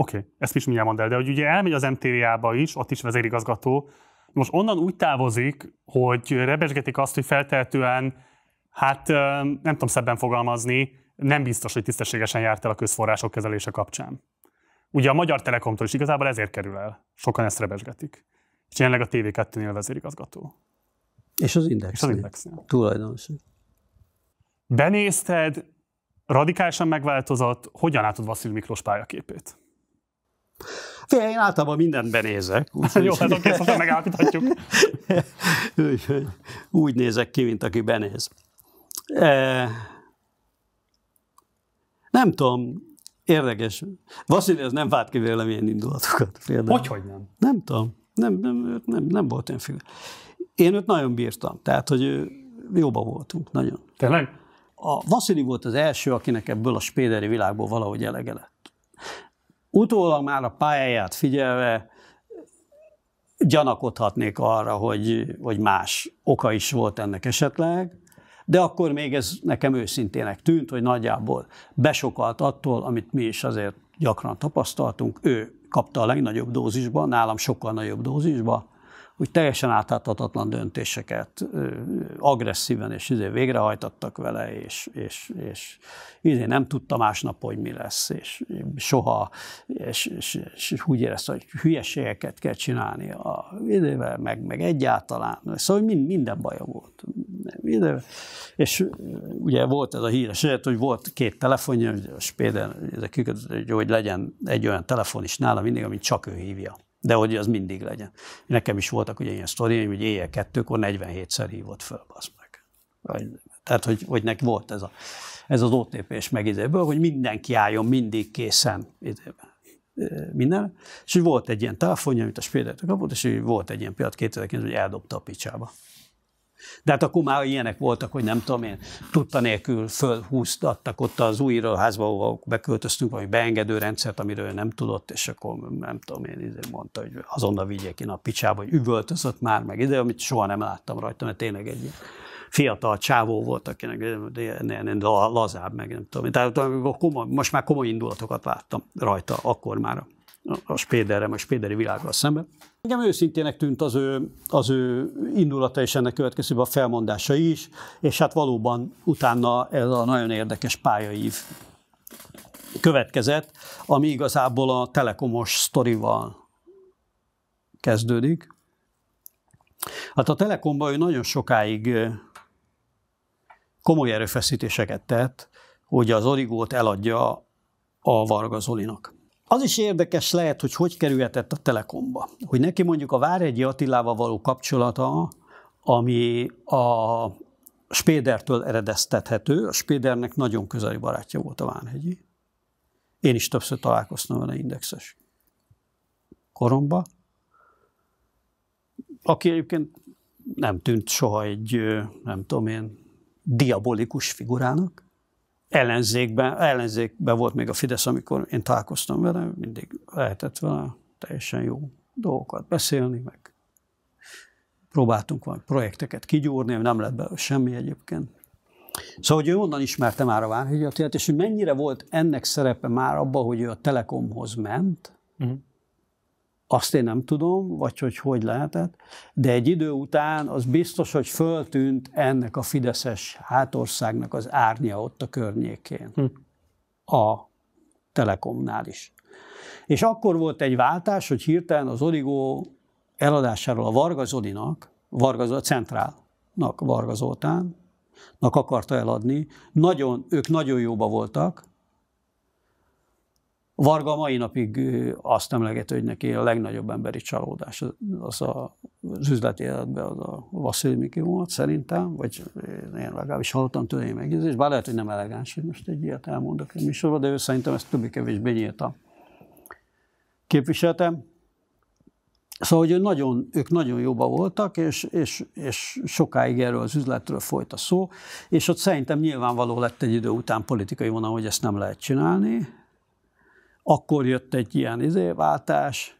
Oké, okay, ezt is mindjárt mondd el, de hogy ugye elmegy az MTVA-ba is, ott is vezérigazgató, most onnan úgy távozik, hogy rebesgetik azt, hogy feltehetően, hát nem tudom szebben fogalmazni, nem biztos, hogy tisztességesen járt el a közforrások kezelése kapcsán. Ugye a Magyar Telekomtól is igazából ezért kerül el. Sokan ezt rebesgetik. És jelenleg a TV2-nél vezérigazgató. És az Index. És az Index. Tulajdonos. Benézted, radikálisan megváltozott, hogyan látod Vasszil Miklós pályaképét? Fél, én általában mindent benézek. Úgy, Jó, hát oké, szóval megállapíthatjuk. úgy, úgy nézek ki, mint aki benéz. E, nem tudom, érdekes. Vasszili ez nem vált ki véleményen indulatokat. Például. hogy nem? Nem tudom. Nem, nem, nem, nem volt én figyelme. Én őt nagyon bírtam, tehát, hogy jóba voltunk, nagyon. Tényleg? A Vasszili volt az első, akinek ebből a spéderi világból valahogy elege lett. Utólag már a pályáját figyelve gyanakodhatnék arra, hogy, hogy más oka is volt ennek esetleg, de akkor még ez nekem őszintének tűnt, hogy nagyjából besokalt attól, amit mi is azért gyakran tapasztaltunk, ő kapta a legnagyobb dózisba, nálam sokkal nagyobb dózisba, hogy teljesen átláthatatlan döntéseket agresszíven és izé végrehajtottak vele, és, és, és izé nem tudta másnap, hogy mi lesz, és soha, és, és, és úgy érezte, hogy hülyeségeket kell csinálni a idővel, meg, meg egyáltalán. Szóval mind, minden baja volt. És ugye volt ez a híres eset, hogy volt két telefonja, és például hogy legyen egy olyan telefon is nála mindig, amit csak ő hívja de hogy az mindig legyen. Nekem is voltak ugye ilyen sztoriaim, hogy éjjel kettőkor 47-szer hívott föl, basz meg. Tehát, hogy, hogy neki volt ez, a, ez az OTP-s megizéből, hogy mindenki álljon mindig készen izében minden. És hogy volt egy ilyen telefonja, amit a Spédert kapott, és hogy volt egy ilyen piac 2009 hogy eldobta a picsába. De hát akkor már ilyenek voltak, hogy nem tudom én, tudta nélkül fölhúztattak ott az új irodaházba, ahol beköltöztünk valami beengedő rendszert, amiről nem tudott, és akkor nem tudom én, izé mondta, hogy azonnal vigyék én a picsába, hogy üvöltözött már meg ide, amit soha nem láttam rajta, mert tényleg egy ilyen fiatal csávó volt, akinek lazább, meg nem tudom. Tehát most már komoly indulatokat láttam rajta akkor már a Spéderre, meg Spéderi világgal szemben. Engem őszintének tűnt az ő, az ő indulata és ennek következőben a felmondása is, és hát valóban utána ez a nagyon érdekes pályaív következett, ami igazából a telekomos sztorival kezdődik. Hát a Telekomban ő nagyon sokáig komoly erőfeszítéseket tett, hogy az origót eladja a Varga Zolinak. Az is érdekes lehet, hogy hogy kerülhetett a Telekomba. Hogy neki mondjuk a Váregyi Attilával való kapcsolata, ami a Spédertől eredeztethető, a Spédernek nagyon közeli barátja volt a Várhegyi. Én is többször találkoztam vele indexes koromba, aki egyébként nem tűnt soha egy, nem tudom én, diabolikus figurának, ellenzékben, ellenzékben volt még a Fidesz, amikor én találkoztam vele, mindig lehetett vele teljesen jó dolgokat beszélni, meg próbáltunk valami projekteket kigyúrni, nem lett belőle semmi egyébként. Szóval, hogy ő onnan ismerte már a Várhegyattilát, és hogy mennyire volt ennek szerepe már abban, hogy ő a Telekomhoz ment, uh-huh. Azt én nem tudom, vagy hogy hogy lehetett, de egy idő után az biztos, hogy föltűnt ennek a fideszes hátországnak az árnya ott a környékén, hm. a Telekomnál is. És akkor volt egy váltás, hogy hirtelen az Origó eladásáról a Varga Zolinak, Varga, a Centrálnak Varga Zoltánnak akarta eladni. Nagyon, ők nagyon jóba voltak, Varga mai napig azt emlegető, hogy neki a legnagyobb emberi csalódás az a, az üzleti életben az a Vasszil Miki volt szerintem, vagy én legalábbis hallottam tőle én megjegyzést, bár lehet, hogy nem elegáns, hogy most egy ilyet elmondok egy műsorban, de ő szerintem ezt többi kevésbé nyíltan képviseltem. Szóval, hogy ő nagyon, ők nagyon jóba voltak, és, és, és sokáig erről az üzletről folyt a szó, és ott szerintem nyilvánvaló lett egy idő után politikai vonal, hogy ezt nem lehet csinálni, akkor jött egy ilyen izéváltás.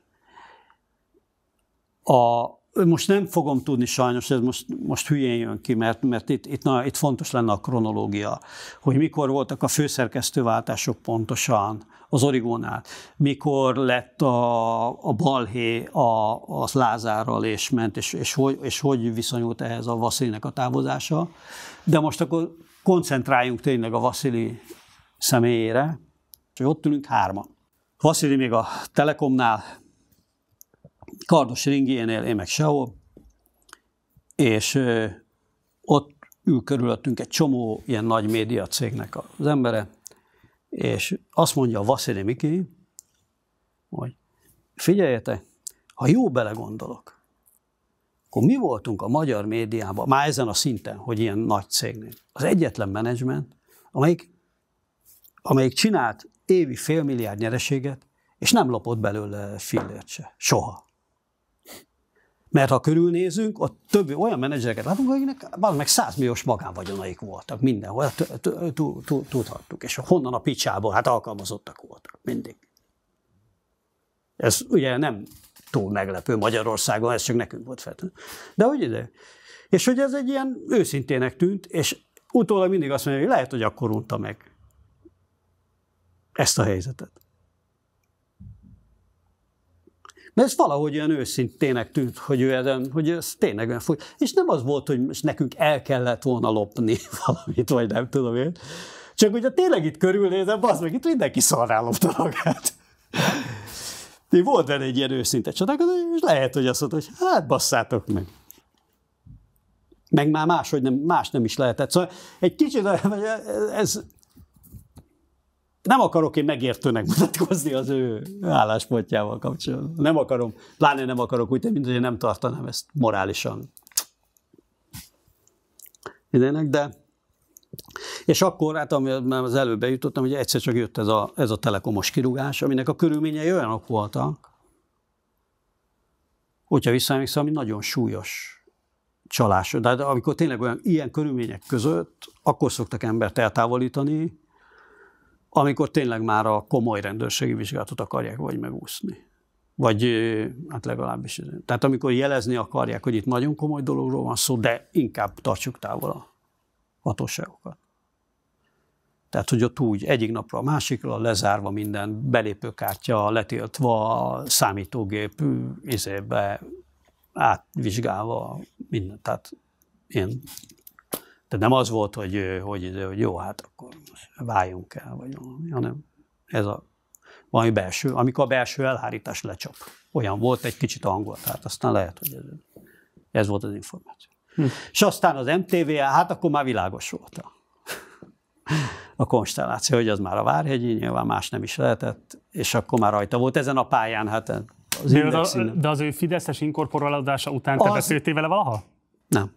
A, most nem fogom tudni sajnos, ez most, most hülyén jön ki, mert, mert itt, itt, na, itt fontos lenne a kronológia, hogy mikor voltak a főszerkesztőváltások pontosan az origónál, mikor lett a, a balhé a, az Lázárral és ment, és, és, hogy, és hogy viszonyult ehhez a Vasilinek a távozása. De most akkor koncentráljunk tényleg a Vasili személyére, és ott ülünk hárman. Vasili még a Telekomnál, Kardos Ringénél, én meg sehol, és ott ül körülöttünk egy csomó ilyen nagy média cégnek az embere, és azt mondja a Vasili Miki, hogy figyeljetek, ha jó belegondolok, akkor mi voltunk a magyar médiában, már ezen a szinten, hogy ilyen nagy cégnél, az egyetlen menedzsment, amelyik, amelyik csinált évi fél milliárd nyereséget, és nem lopott belőle fillért se. Soha. Mert ha körülnézünk, ott több olyan menedzsereket látunk, akiknek meg 100 milliós magánvagyonaik voltak mindenhol, hát, tudhattuk. És honnan a picsából? Hát alkalmazottak voltak mindig. Ez ugye nem túl meglepő Magyarországon, ez csak nekünk volt feltűnő. De hogy ide? És hogy ez egy ilyen őszintének tűnt, és utólag mindig azt mondja, hogy lehet, hogy akkor unta meg ezt a helyzetet. Mert ez valahogy olyan őszintének tűnt, hogy, ő ezen, hogy ez tényleg olyan foly. És nem az volt, hogy most nekünk el kellett volna lopni valamit, vagy nem tudom én. Csak hogyha tényleg itt körülnézem, az meg itt mindenki szarrá lopta magát. Én volt vele egy ilyen őszinte csodálkozó, és lehet, hogy azt mondta, hogy hát basszátok meg. Meg már hogy nem, más nem is lehetett. Szóval egy kicsit ez, nem akarok én megértőnek mutatkozni az ő álláspontjával kapcsolatban. Nem akarom, pláne nem akarok úgy, mint hogy én nem tartanám ezt morálisan idének, de és akkor, hát ami az előbb bejutottam, hogy egyszer csak jött ez a, ez a telekomos kirúgás, aminek a körülményei olyanok voltak, hogyha visszaemlékszem, ami nagyon súlyos csalás. De hát amikor tényleg olyan ilyen körülmények között, akkor szoktak embert eltávolítani, amikor tényleg már a komoly rendőrségi vizsgálatot akarják vagy megúszni. Vagy hát legalábbis. Tehát amikor jelezni akarják, hogy itt nagyon komoly dologról van szó, de inkább tartsuk távol a hatóságokat. Tehát, hogy ott úgy egyik napra a másikra lezárva minden, belépőkártya letiltva, számítógép izébe átvizsgálva, minden. Tehát én. Tehát nem az volt, hogy, hogy, hogy jó, hát akkor váljunk el, vagy valami, hanem ez a valami belső, amikor a belső elhárítás lecsap. Olyan volt egy kicsit angol, tehát aztán lehet, hogy ez, ez volt az információ. Hm. És aztán az MTV, hát akkor már világos volt a, a konstelláció, hogy az már a Várhegyi, nyilván más nem is lehetett, és akkor már rajta volt ezen a pályán, hát az de, az, a, de az ő fideszes inkorporálódása után te az... beszéltél vele valaha? Nem.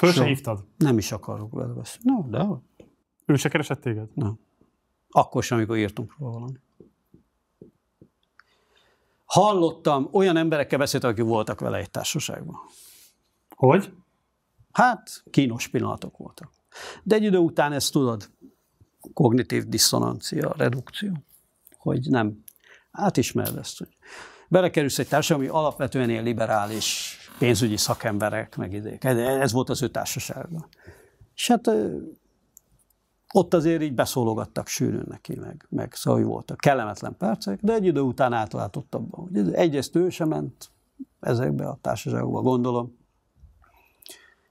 Föl se hívtad? Nem is akarok vele beszélni. No, de... Ő se keresett téged? Nem. Akkor sem, amikor írtunk róla valamit. Hallottam, olyan emberekkel beszélt, akik voltak vele egy társaságban. Hogy? Hát, kínos pillanatok voltak. De egy idő után ezt tudod, kognitív diszonancia, redukció, hogy nem. Átismerd ezt, hogy belekerülsz egy társadalom, ami alapvetően ilyen liberális pénzügyi szakemberek, meg idők. Ez volt az ő társaságban. És hát ott azért így beszólogattak sűrűn neki, meg, meg szóval voltak kellemetlen percek, de egy idő után átlátott abban, hogy egyrészt ő sem ment ezekbe a társaságokba, gondolom,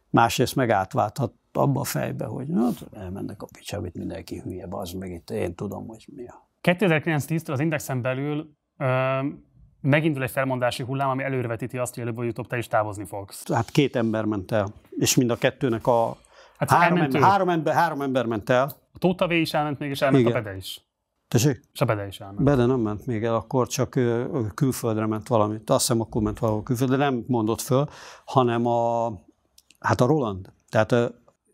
másrészt meg átválthat abba a fejbe, hogy na, hát elmennek a amit mindenki hülye, az meg itt én tudom, hogy mi a. 2009-10-től az indexen belül megindul egy felmondási hullám, ami előrevetíti azt, hogy előbb-utóbb te is távozni fogsz. Hát két ember ment el, és mind a kettőnek a... Hát három, ember, három, ember, három ember ment el. A Tóta v is elment még, és elment Igen. a Bede is. Tessék? És a Bede is elment. Bede nem ment még el, akkor csak külföldre ment valamit. Azt hiszem, akkor ment valahol külföldre, nem mondott föl, hanem a, hát a Roland. Tehát a,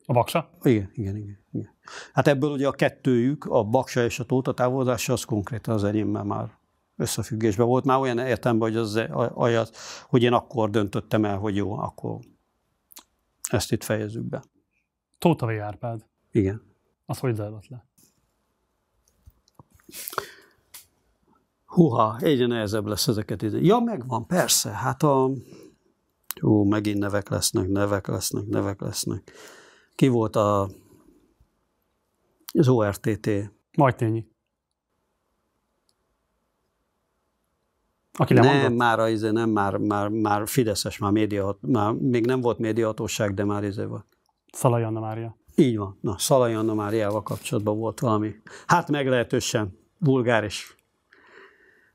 a Baksa? Igen, igen, igen, igen. Hát ebből ugye a kettőjük, a Baksa és a Tóta távozása, az konkrétan az enyémmel már összefüggésben volt. Már olyan értemben, hogy, az, e- az, hogy én akkor döntöttem el, hogy jó, akkor ezt itt fejezzük be. Tótavai Árpád. Igen. Az hogy zajlott le? Húha, egyre nehezebb lesz ezeket ide. Ja, megvan, persze, hát a... Ó, megint nevek lesznek, nevek lesznek, nevek lesznek. Ki volt a... az ORTT? Majtényi. Aki nem, Nem, már, izé, nem már, már, már Fideszes, már, média, már még nem volt médiahatóság, de már izé volt. Szalai Anna Mária. Így van. Na, Szalai Anna Máriával kapcsolatban volt valami. Hát meglehetősen vulgáris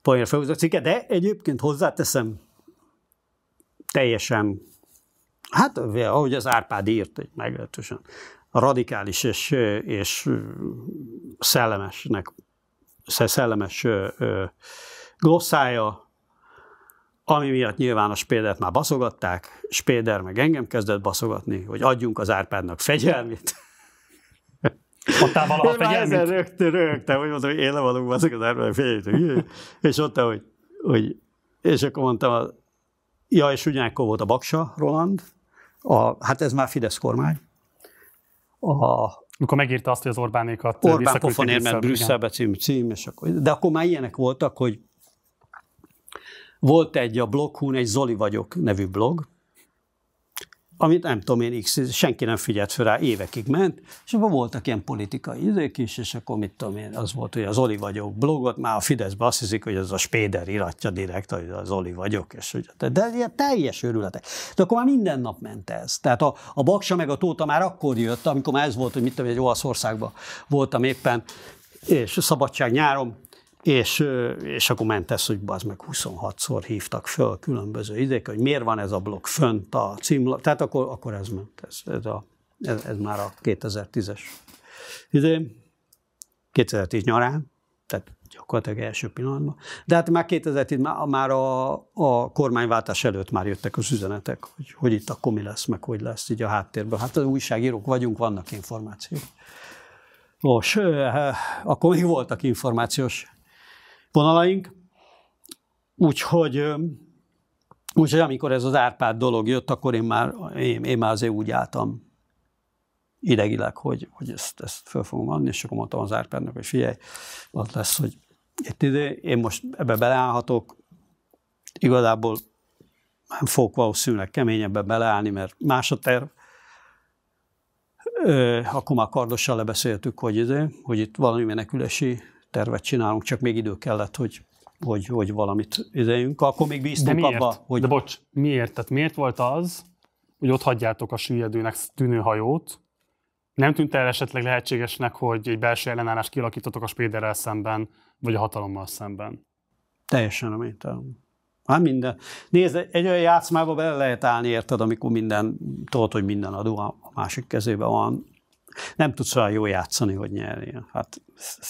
poénra felhúzott cikke, de egyébként hozzáteszem, teljesen, hát ahogy az Árpád írt, egy meglehetősen radikális és, és szellemesnek, szellemes glosszája, ami miatt nyilván a Spédert már baszogatták, Spéder meg engem kezdett baszogatni, hogy adjunk az Árpádnak fegyelmét. Ottál valaha fegyelmét? rögtön, rögtön hogy mondtam, hogy én levalunk azok az Árpádnak fegyelmét. És ott, hogy, hogy, és akkor mondtam, ja, és ugyanakkor volt a Baksa, Roland, a, hát ez már Fidesz kormány. A, akkor megírta azt, hogy az Orbánékat Orbán pofon mert Brüsszelbe cím, cím, és akkor, de akkor már ilyenek voltak, hogy volt egy a bloghún, egy Zoli vagyok nevű blog, amit nem tudom én, senki nem figyelt fel rá, évekig ment, és abban voltak ilyen politikai idők is, és akkor mit tudom én, az volt, hogy az Oli vagyok blogot, már a Fidesz azt hiszik, hogy az a Spéder iratja direkt, hogy az Oli vagyok, és hogy de, de ilyen teljes őrületek. De akkor már minden nap ment ez. Tehát a, a Baksa meg a Tóta már akkor jött, amikor már ez volt, hogy mit tudom, egy Olaszországban voltam éppen, és a szabadság nyárom és, és akkor ment ez, hogy az meg 26-szor hívtak föl különböző idők, hogy miért van ez a blokk fönt a címlap, tehát akkor, akkor ez ment, ez, ez, a, ez, ez már a 2010-es idő, 2010 nyarán, tehát gyakorlatilag első pillanatban. De hát már 2010, már a, a kormányváltás előtt már jöttek az üzenetek, hogy, hogy itt akkor mi lesz, meg hogy lesz így a háttérben. Hát az újságírók vagyunk, vannak információk. Nos, akkor még voltak információs vonalaink. Úgyhogy, úgyhogy amikor ez az Árpád dolog jött, akkor én már, én, én már azért úgy álltam idegileg, hogy, hogy ezt, ezt föl fogom adni, és akkor mondtam az Árpádnak, hogy figyelj, az lesz, hogy itt idő, én most ebbe beleállhatok, igazából nem fogok valószínűleg keményebben beleállni, mert más a terv. Ö, akkor már kardossal lebeszéltük, hogy, ide, hogy itt valami menekülési tervet csinálunk, csak még idő kellett, hogy hogy, hogy valamit idejünk, akkor még bíztunk abba, hogy... De bocs, miért? Tehát miért volt az, hogy ott hagyjátok a süllyedőnek tűnő hajót, nem tűnt el esetleg lehetségesnek, hogy egy belső ellenállást kilakítotok a spéderrel szemben, vagy a hatalommal szemben? Teljesen reménytelen. Hát minden. Nézd, egy olyan játszmába bele lehet állni, érted, amikor minden, tudod, hogy minden adó a másik kezébe van, nem tudsz olyan jó játszani, hogy nyerjél. Hát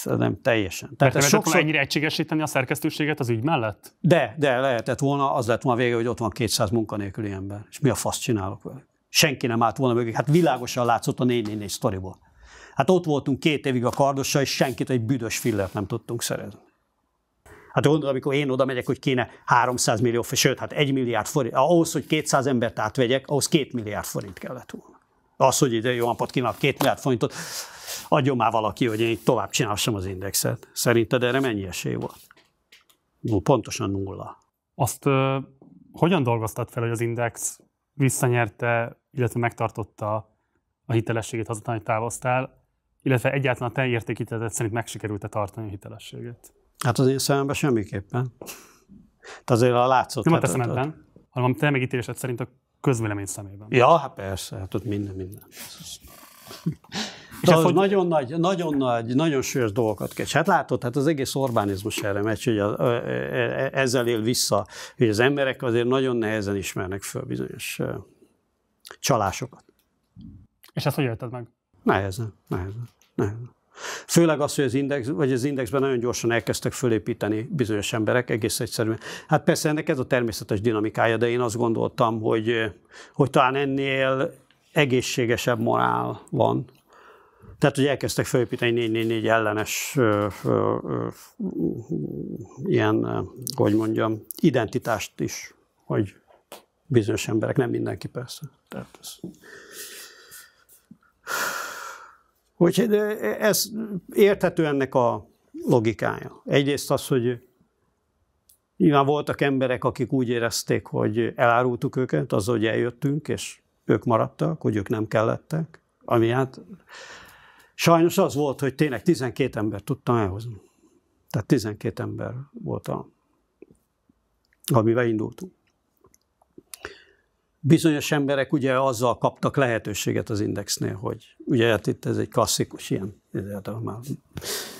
nem teljesen. Tehát Mert sokszor... ennyire egységesíteni a szerkesztőséget az ügy mellett? De, de lehetett volna, az lett volna vége, hogy ott van 200 munkanélküli ember. És mi a fasz csinálok Senki nem állt volna mögé. Hát világosan látszott a négy sztoriból. Hát ott voltunk két évig a kardossa, és senkit egy büdös fillert nem tudtunk szerezni. Hát gondolod, amikor én oda megyek, hogy kéne 300 millió, sőt, hát 1 milliárd forint. Ahhoz, hogy 200 embert átvegyek, ahhoz 2 milliárd forint kellett volna. Az, hogy ide jó napot kínál, két milliárd forintot, adjon már valaki, hogy én tovább csinálsam az indexet. Szerinted erre mennyi esély volt? Pontosan nulla. Azt ö, hogyan dolgoztat fel, hogy az index visszanyerte, illetve megtartotta a hitelességét azután, hogy távoztál, illetve egyáltalán a te értékítetet szerint meg sikerült-e tartani a hitelességet? Hát az én szememben semmiképpen. Tehát azért a látszott. Nem a te szemedben, hanem a te megítélésed szerint a közvélemény szemében. Ja, hát persze, hát ott minden, minden. És hogy... nagyon nagy, nagyon nagy, nagyon sős dolgokat kell. Hát látod, hát az egész Orbánizmus erre megy, hogy a, ezzel él vissza, hogy az emberek azért nagyon nehezen ismernek föl bizonyos csalásokat. És ezt hogy érted meg? Nehezen, nehezen, nehezen. Főleg az, hogy az, index, vagy az indexben nagyon gyorsan elkezdtek fölépíteni bizonyos emberek, egész egyszerűen. Hát persze ennek ez a természetes dinamikája, de én azt gondoltam, hogy, hogy talán ennél egészségesebb morál van. Tehát, hogy elkezdtek felépíteni 444 ellenes ö, ö, ö, ilyen, hogy mondjam, identitást is, hogy bizonyos emberek, nem mindenki persze. Tehát ez... Hogy ez érthető ennek a logikája. Egyrészt az, hogy nyilván voltak emberek, akik úgy érezték, hogy elárultuk őket, az, hogy eljöttünk, és ők maradtak, hogy ők nem kellettek, ami hát sajnos az volt, hogy tényleg 12 ember tudtam elhozni. Tehát 12 ember volt, a, amivel indultunk bizonyos emberek ugye azzal kaptak lehetőséget az indexnél, hogy ugye hát itt ez egy klasszikus ilyen, hát már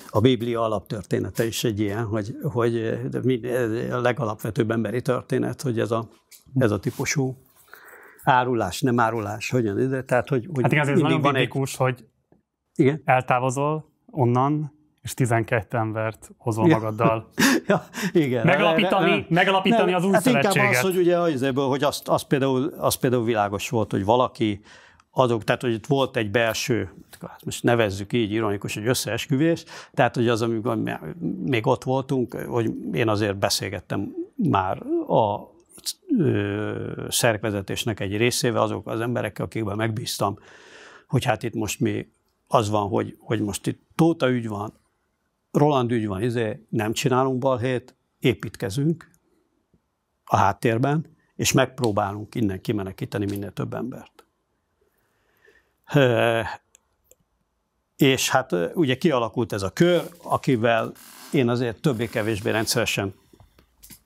a Biblia alaptörténete is egy ilyen, hogy, hogy a legalapvetőbb emberi történet, hogy ez a, ez a típusú árulás, nem árulás, hogyan ide, tehát hogy, hogy Hát igaz, ez nagyon van biblikus, egy... hogy igen? eltávozol onnan, és 12 embert hozol ja. magaddal. ja, igen. Megalapítani, nem, megalapítani nem, az új hát szövetséget. inkább az, hogy ugye az, hogy azt, azt, például, azt például világos volt, hogy valaki azok, tehát hogy itt volt egy belső, hát most nevezzük így, ironikus, hogy összeesküvés, tehát hogy az, amikor még ott voltunk, hogy én azért beszélgettem már a szerkezetésnek egy részével, azok az emberekkel, akikben megbíztam, hogy hát itt most mi az van, hogy, hogy most itt tóta ügy van, Roland ügy van, izé, nem csinálunk balhét, építkezünk a háttérben, és megpróbálunk innen kimenekíteni minél több embert. És hát ugye kialakult ez a kör, akivel én azért többé-kevésbé rendszeresen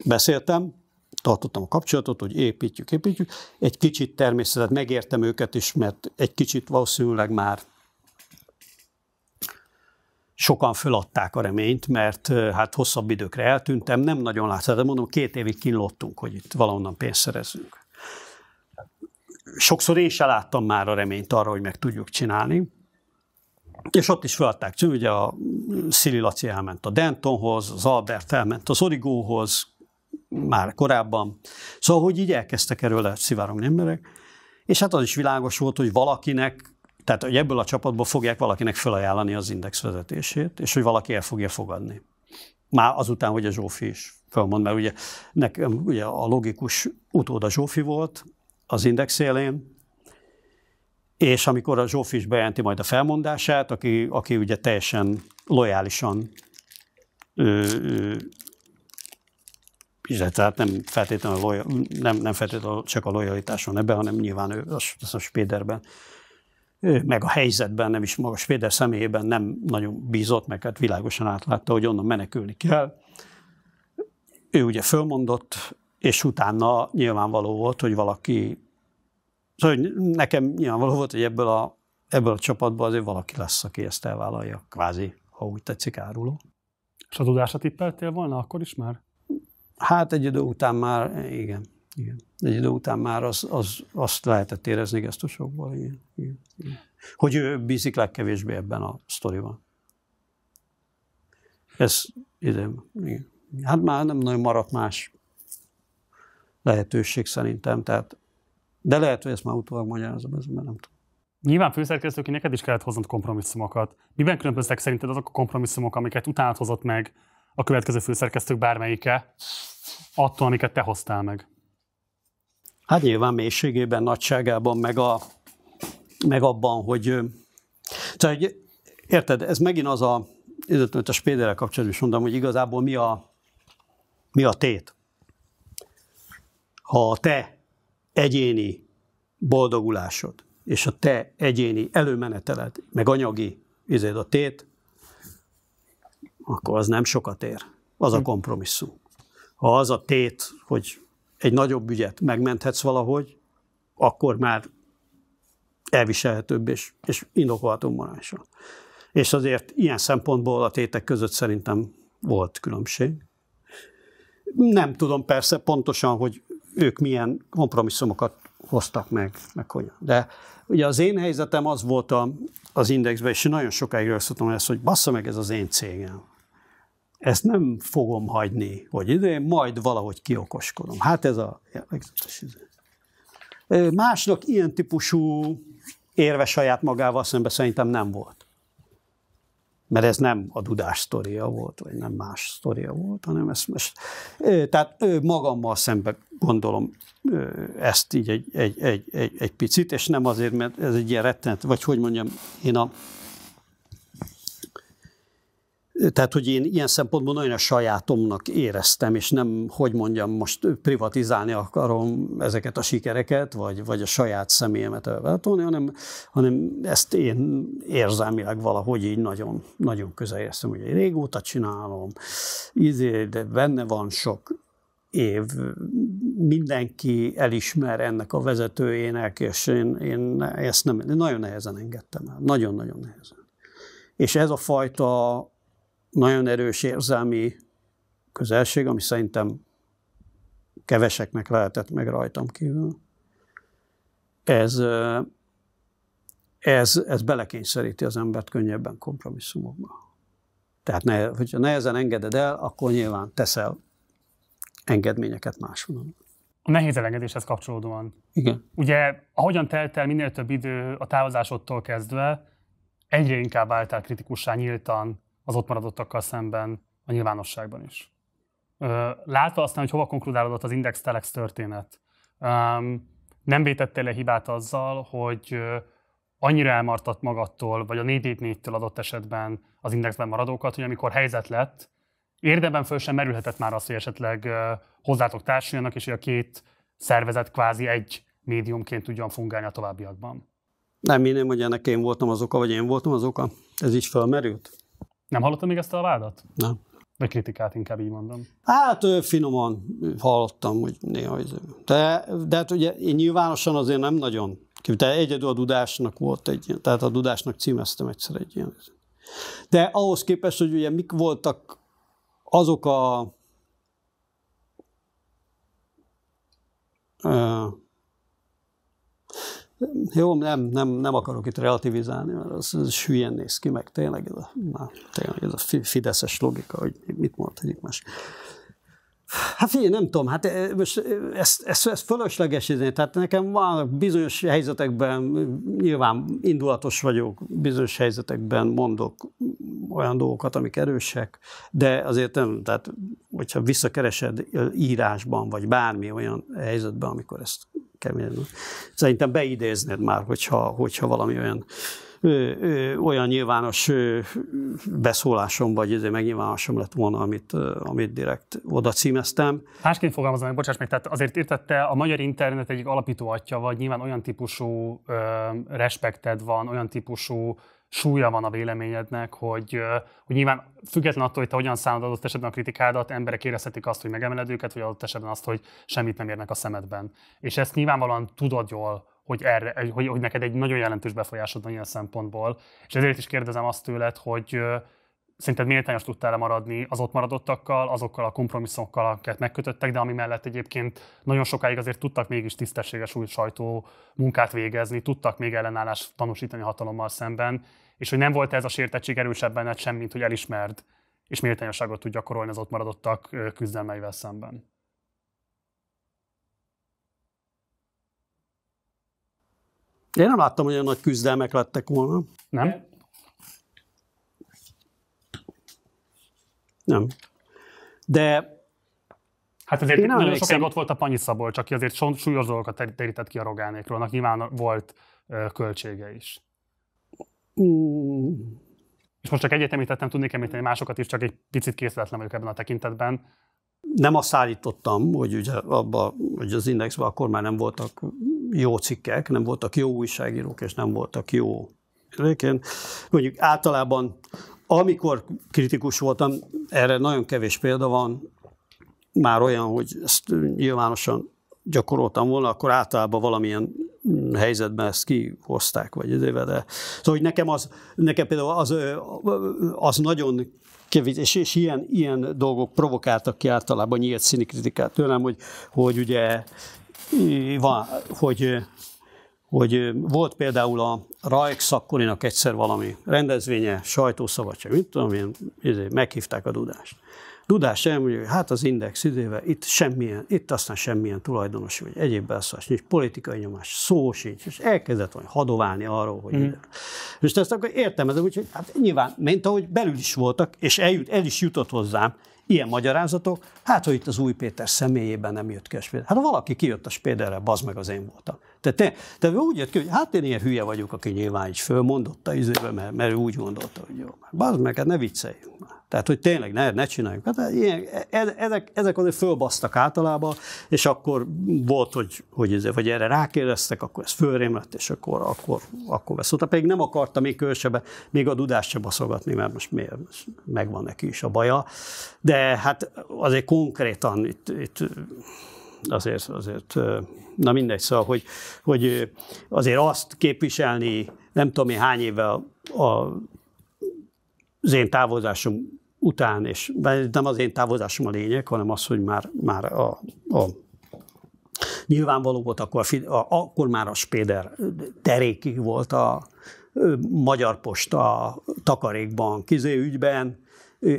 beszéltem, tartottam a kapcsolatot, hogy építjük, építjük. Egy kicsit természetet megértem őket is, mert egy kicsit valószínűleg már sokan föladták a reményt, mert hát hosszabb időkre eltűntem, nem nagyon látszett, de mondom, két évig kínlottunk, hogy itt valahonnan pénzt szerezzünk. Sokszor én se láttam már a reményt arra, hogy meg tudjuk csinálni. És ott is feladták. ugye a Szili Laci elment a Dentonhoz, az Albert elment az Origóhoz, már korábban. Szóval, hogy így elkezdtek erről szivárom emberek. És hát az is világos volt, hogy valakinek tehát, hogy ebből a csapatból fogják valakinek felajánlani az index vezetését, és hogy valaki el fogja fogadni. Már azután, hogy a Zsófi is felmond, mert ugye, nekem, ugye a logikus utód a Zsófi volt az index élén, és amikor a Zsófi is bejelenti majd a felmondását, aki, aki ugye teljesen lojálisan ö, ö, de, tehát nem feltétlenül, loja, nem, nem feltétlenül csak a lojalitáson ebben, hanem nyilván ő az, az a Spéderben meg a helyzetben, nem is magas Péter személyében nem nagyon bízott, meg hát világosan átlátta, hogy onnan menekülni kell. Ő ugye fölmondott, és utána nyilvánvaló volt, hogy valaki, szóval nekem nyilvánvaló volt, hogy ebből a, ebből a csapatból azért valaki lesz, aki ezt elvállalja, kvázi, ha úgy tetszik, áruló. És a tudásra tippeltél volna akkor is már? Hát egy idő után már, igen. Igen. Egy idő után már az, az, azt lehetett érezni gesztusokból. Igen. Igen. Igen. Hogy ő bízik legkevésbé ebben a sztoriban. Ez ide, igen. Hát már nem nagyon maradt más lehetőség szerintem, tehát de lehet, hogy ezt már utólag magyarázom, ez már nem tudom. Nyilván főszerkesztőként neked is kellett hoznod kompromisszumokat. Miben különböztek szerinted azok a kompromisszumok, amiket utána hozott meg a következő főszerkesztők bármelyike, attól, amiket te hoztál meg? Hát nyilván mélységében, nagyságában, meg, a, meg abban, hogy... Tehát, hogy érted, ez megint az a... ez a spéderrel kapcsolatban is mondom, hogy igazából mi a, mi a tét. Ha a te egyéni boldogulásod, és a te egyéni előmeneteled, meg anyagi izéd a tét, akkor az nem sokat ér. Az a hm. kompromisszum. Ha az a tét, hogy egy nagyobb ügyet megmenthetsz valahogy, akkor már elviselhetőbb és, és indokolható morálisan. És azért ilyen szempontból a tétek között szerintem volt különbség. Nem tudom persze pontosan, hogy ők milyen kompromisszumokat hoztak meg, meg hogyan. De ugye az én helyzetem az volt a, az indexben, és nagyon sokáig rögzítettem ezt, hogy bassza meg ez az én cégem ezt nem fogom hagyni, hogy ide, majd valahogy kiokoskodom. Hát ez a jellegzetes. Izé. Másnak ilyen típusú érve saját magával szemben szerintem nem volt. Mert ez nem a dudás sztoria volt, vagy nem más sztoria volt, hanem ezt most... Tehát magammal szemben gondolom ezt így egy, egy, egy, egy, egy picit, és nem azért, mert ez egy ilyen rettenet, vagy hogy mondjam, én a tehát, hogy én ilyen szempontból nagyon a sajátomnak éreztem, és nem, hogy mondjam, most privatizálni akarom ezeket a sikereket, vagy, vagy a saját személyemet elváltani, hanem, hanem ezt én érzelmileg valahogy így nagyon, nagyon közel éreztem, hogy régóta csinálom, ízé, de benne van sok év, mindenki elismer ennek a vezetőjének, és én, én ezt nem, én nagyon nehezen engedtem el, nagyon-nagyon nehezen. És ez a fajta nagyon erős érzelmi közelség, ami szerintem keveseknek lehetett meg rajtam kívül. Ez, ez, ez belekényszeríti az embert könnyebben kompromisszumokba. Tehát ne, hogyha nehezen engeded el, akkor nyilván teszel engedményeket máshonnan. A nehéz elengedéshez kapcsolódóan. Igen. Ugye, ahogyan telt el minél több idő a távozásodtól kezdve, egyre inkább álltál kritikussá nyíltan az ott maradottakkal szemben a nyilvánosságban is. Látva aztán, hogy hova konkludálódott az Index Telex történet, nem vétettél le hibát azzal, hogy annyira elmartat magadtól, vagy a 4 től adott esetben az indexben maradókat, hogy amikor helyzet lett, érdemben föl sem merülhetett már az, hogy esetleg hozzátok társuljanak, és hogy a két szervezet kvázi egy médiumként tudjon fungálni a továbbiakban. Nem hinném, hogy ennek én voltam az oka, vagy én voltam az oka. Ez így felmerült? Nem hallottam még ezt a vádat? Nem. Vagy kritikát inkább így mondom. Hát finoman hallottam, hogy néha ez. De, de hát ugye én nyilvánosan azért nem nagyon. De egyedül a Dudásnak volt egy ilyen, tehát a Dudásnak címeztem egyszer egy ilyen. De ahhoz képest, hogy ugye mik voltak azok a jó, nem, nem, nem akarok itt relativizálni, mert az, az hülyen néz ki, meg tényleg ez a, na, tényleg ez a fideszes logika, hogy mit mond egyik más. Hát figyelj, nem tudom, hát most ezt, ezt, ezt fölöslegesíteni, izé, tehát nekem van bizonyos helyzetekben, nyilván indulatos vagyok, bizonyos helyzetekben mondok olyan dolgokat, amik erősek, de azért nem, tehát hogyha visszakeresed írásban, vagy bármi olyan helyzetben, amikor ezt keményen, szerintem beidézned már, hogyha, hogyha valami olyan olyan nyilvános beszólásom, vagy izé megnyilvánosom lett volna, amit, amit direkt oda címeztem. Másként fogalmazom, hogy bocsáss meg, tehát azért értette, a magyar internet egyik atya, vagy, nyilván olyan típusú ö, respekted van, olyan típusú súlya van a véleményednek, hogy, hogy nyilván független attól, hogy te hogyan szállod adott esetben a kritikádat, emberek érezhetik azt, hogy megemeled őket, vagy adott esetben azt, hogy semmit nem érnek a szemedben. És ezt nyilvánvalóan tudod jól, hogy, erre, hogy, hogy neked egy nagyon jelentős befolyásod van ilyen szempontból. És ezért is kérdezem azt tőled, hogy szerinted méltányos tudtál maradni az ott maradottakkal, azokkal a kompromisszokkal, akiket megkötöttek, de ami mellett egyébként nagyon sokáig azért tudtak mégis tisztességes új sajtó munkát végezni, tudtak még ellenállást tanúsítani a hatalommal szemben, és hogy nem volt ez a sértettség erősebb benned sem, mint hogy elismerd és méltányosságot tud gyakorolni az ott maradottak küzdelmeivel szemben. Én nem láttam, hogy olyan nagy küzdelmek lettek volna. Nem? Nem. De Hát azért én nagyon sokáig ott volt a Panyi Szabolcs, aki azért súlyos dolgokat terített ki a Rogánékról, annak nyilván volt költsége is. Mm. És most csak egyet említettem, tudnék említeni másokat is, csak egy picit készletlen vagyok ebben a tekintetben. Nem azt állítottam, hogy ugye abba, hogy az indexben akkor már nem voltak jó cikkek, nem voltak jó újságírók, és nem voltak jó. Én mondjuk általában, amikor kritikus voltam, erre nagyon kevés példa van, már olyan, hogy ezt nyilvánosan gyakoroltam volna, akkor általában valamilyen mm, helyzetben ezt kihozták, vagy ezéve, de szóval, hogy nekem az, nekem például az, az nagyon kevés, és, és ilyen, ilyen dolgok provokáltak ki általában nyílt színi kritikát tőlem, hogy, hogy ugye van, hogy, hogy volt például a Rajk szakkorinak egyszer valami rendezvénye, sajtószabadság, mit tudom én, izé, meghívták a Dudást. Dudás elmondja, hogy hát az index idővel itt semmilyen, itt aztán semmilyen tulajdonos, vagy egyéb beszélés, nincs politikai nyomás, szó sincs, és elkezdett valami hadoválni arról, hogy mm. ide. És ezt akkor értem, ez hogy hát nyilván, mint ahogy belül is voltak, és eljut, el is jutott hozzám, Ilyen magyarázatok, hát, hogy itt az új Péter személyében nem jött ki a Spéder. Hát ha valaki kijött a Spéderre, bazd meg az én voltam. Tehát te, te úgy jött ki, hogy hát én ilyen hülye vagyok, aki nyilván is fölmondotta izébe, mert, mert úgy gondolta, hogy jó, bazd meg, hát ne vicceljünk már. Tehát, hogy tényleg ne, ne csináljuk. Hát ilyen, e, e, ezek, ezek azért fölbasztak általában, és akkor volt, hogy, hogy ez, vagy erre rákérdeztek, akkor ez fölrém lett, és akkor, akkor, akkor vesz. veszett. Pedig nem akarta még kősebe, még a dudást se baszogatni, mert most miért, megvan neki is a baja. De hát azért konkrétan itt, itt azért, azért, na mindegy, szóval, hogy, hogy azért azt képviselni, nem tudom én hány éve a, a az én távozásom után, és nem az én távozásom a lényeg, hanem az, hogy már, már a, a nyilvánvaló volt, akkor, a, akkor már a Spéder terékig volt a Magyar Posta takarékban, kizé ügyben,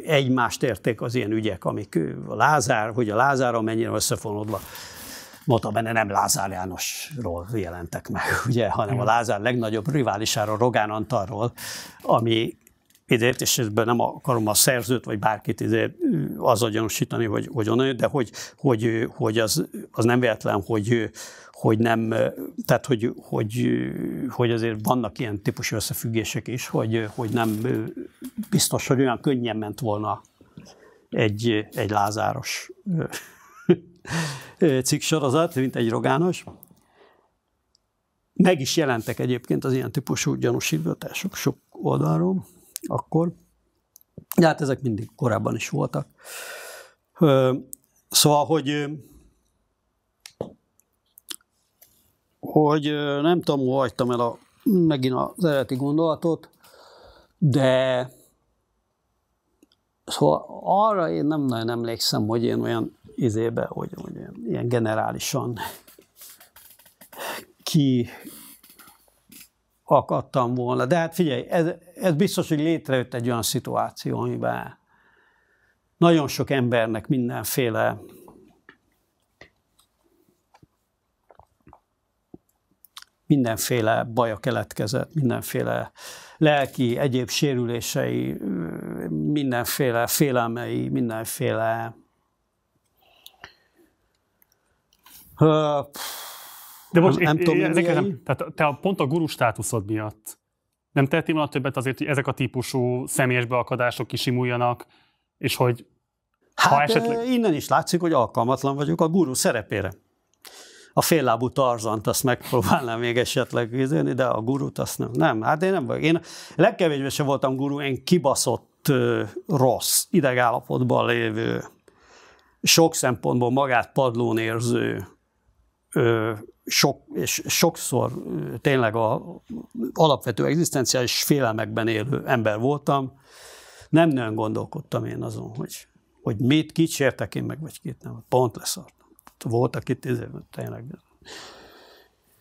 egymást érték az ilyen ügyek, amik a Lázár, hogy a Lázárral mennyire összefonódva Mondta benne nem Lázár Jánosról jelentek meg, ugye, hanem a Lázár legnagyobb riválisáról, Rogán Antalról, ami idért, és ebben nem akarom a szerzőt, vagy bárkit ide az agyonosítani hogy, hogy onnan jött, de hogy, hogy, hogy az, az nem véletlen, hogy, hogy nem, tehát hogy, hogy, hogy azért vannak ilyen típusú összefüggések is, hogy, hogy nem biztos, hogy olyan könnyen ment volna egy, egy lázáros cikksorozat, mint egy rogános. Meg is jelentek egyébként az ilyen típusú gyanúsítgatások sok oldalról akkor. De hát ezek mindig korábban is voltak. Szóval, hogy hogy nem tudom, hogy hagytam el a, megint az eredeti gondolatot, de szóval arra én nem nagyon emlékszem, hogy én olyan izébe, hogy, hogy ilyen generálisan ki akadtam volna. De hát figyelj, ez, ez biztos, hogy létrejött egy olyan szituáció, amiben nagyon sok embernek mindenféle mindenféle baja keletkezett, mindenféle lelki, egyéb sérülései, mindenféle félelmei, mindenféle uh, de most nem, nem tudom, nem, tehát te a, pont a guru státuszod miatt nem tehetél volna többet azért, hogy ezek a típusú személyes beakadások kisimuljanak, és hogy Hát ha esetleg... Eh, innen is látszik, hogy alkalmatlan vagyok a guru szerepére. A féllábú tarzant azt megpróbálnám még esetleg vizélni, de a gurút azt nem. Nem, hát én nem vagyok. Én legkevésbé sem voltam guru, én kibaszott rossz, idegállapotban lévő, sok szempontból magát padlón érző, sok, és sokszor tényleg a alapvető egzisztenciális félelmekben élő ember voltam, nem nagyon gondolkodtam én azon, hogy, hogy mit, kicsértek én meg, vagy két nem. Pont leszartam. Voltak itt tényleg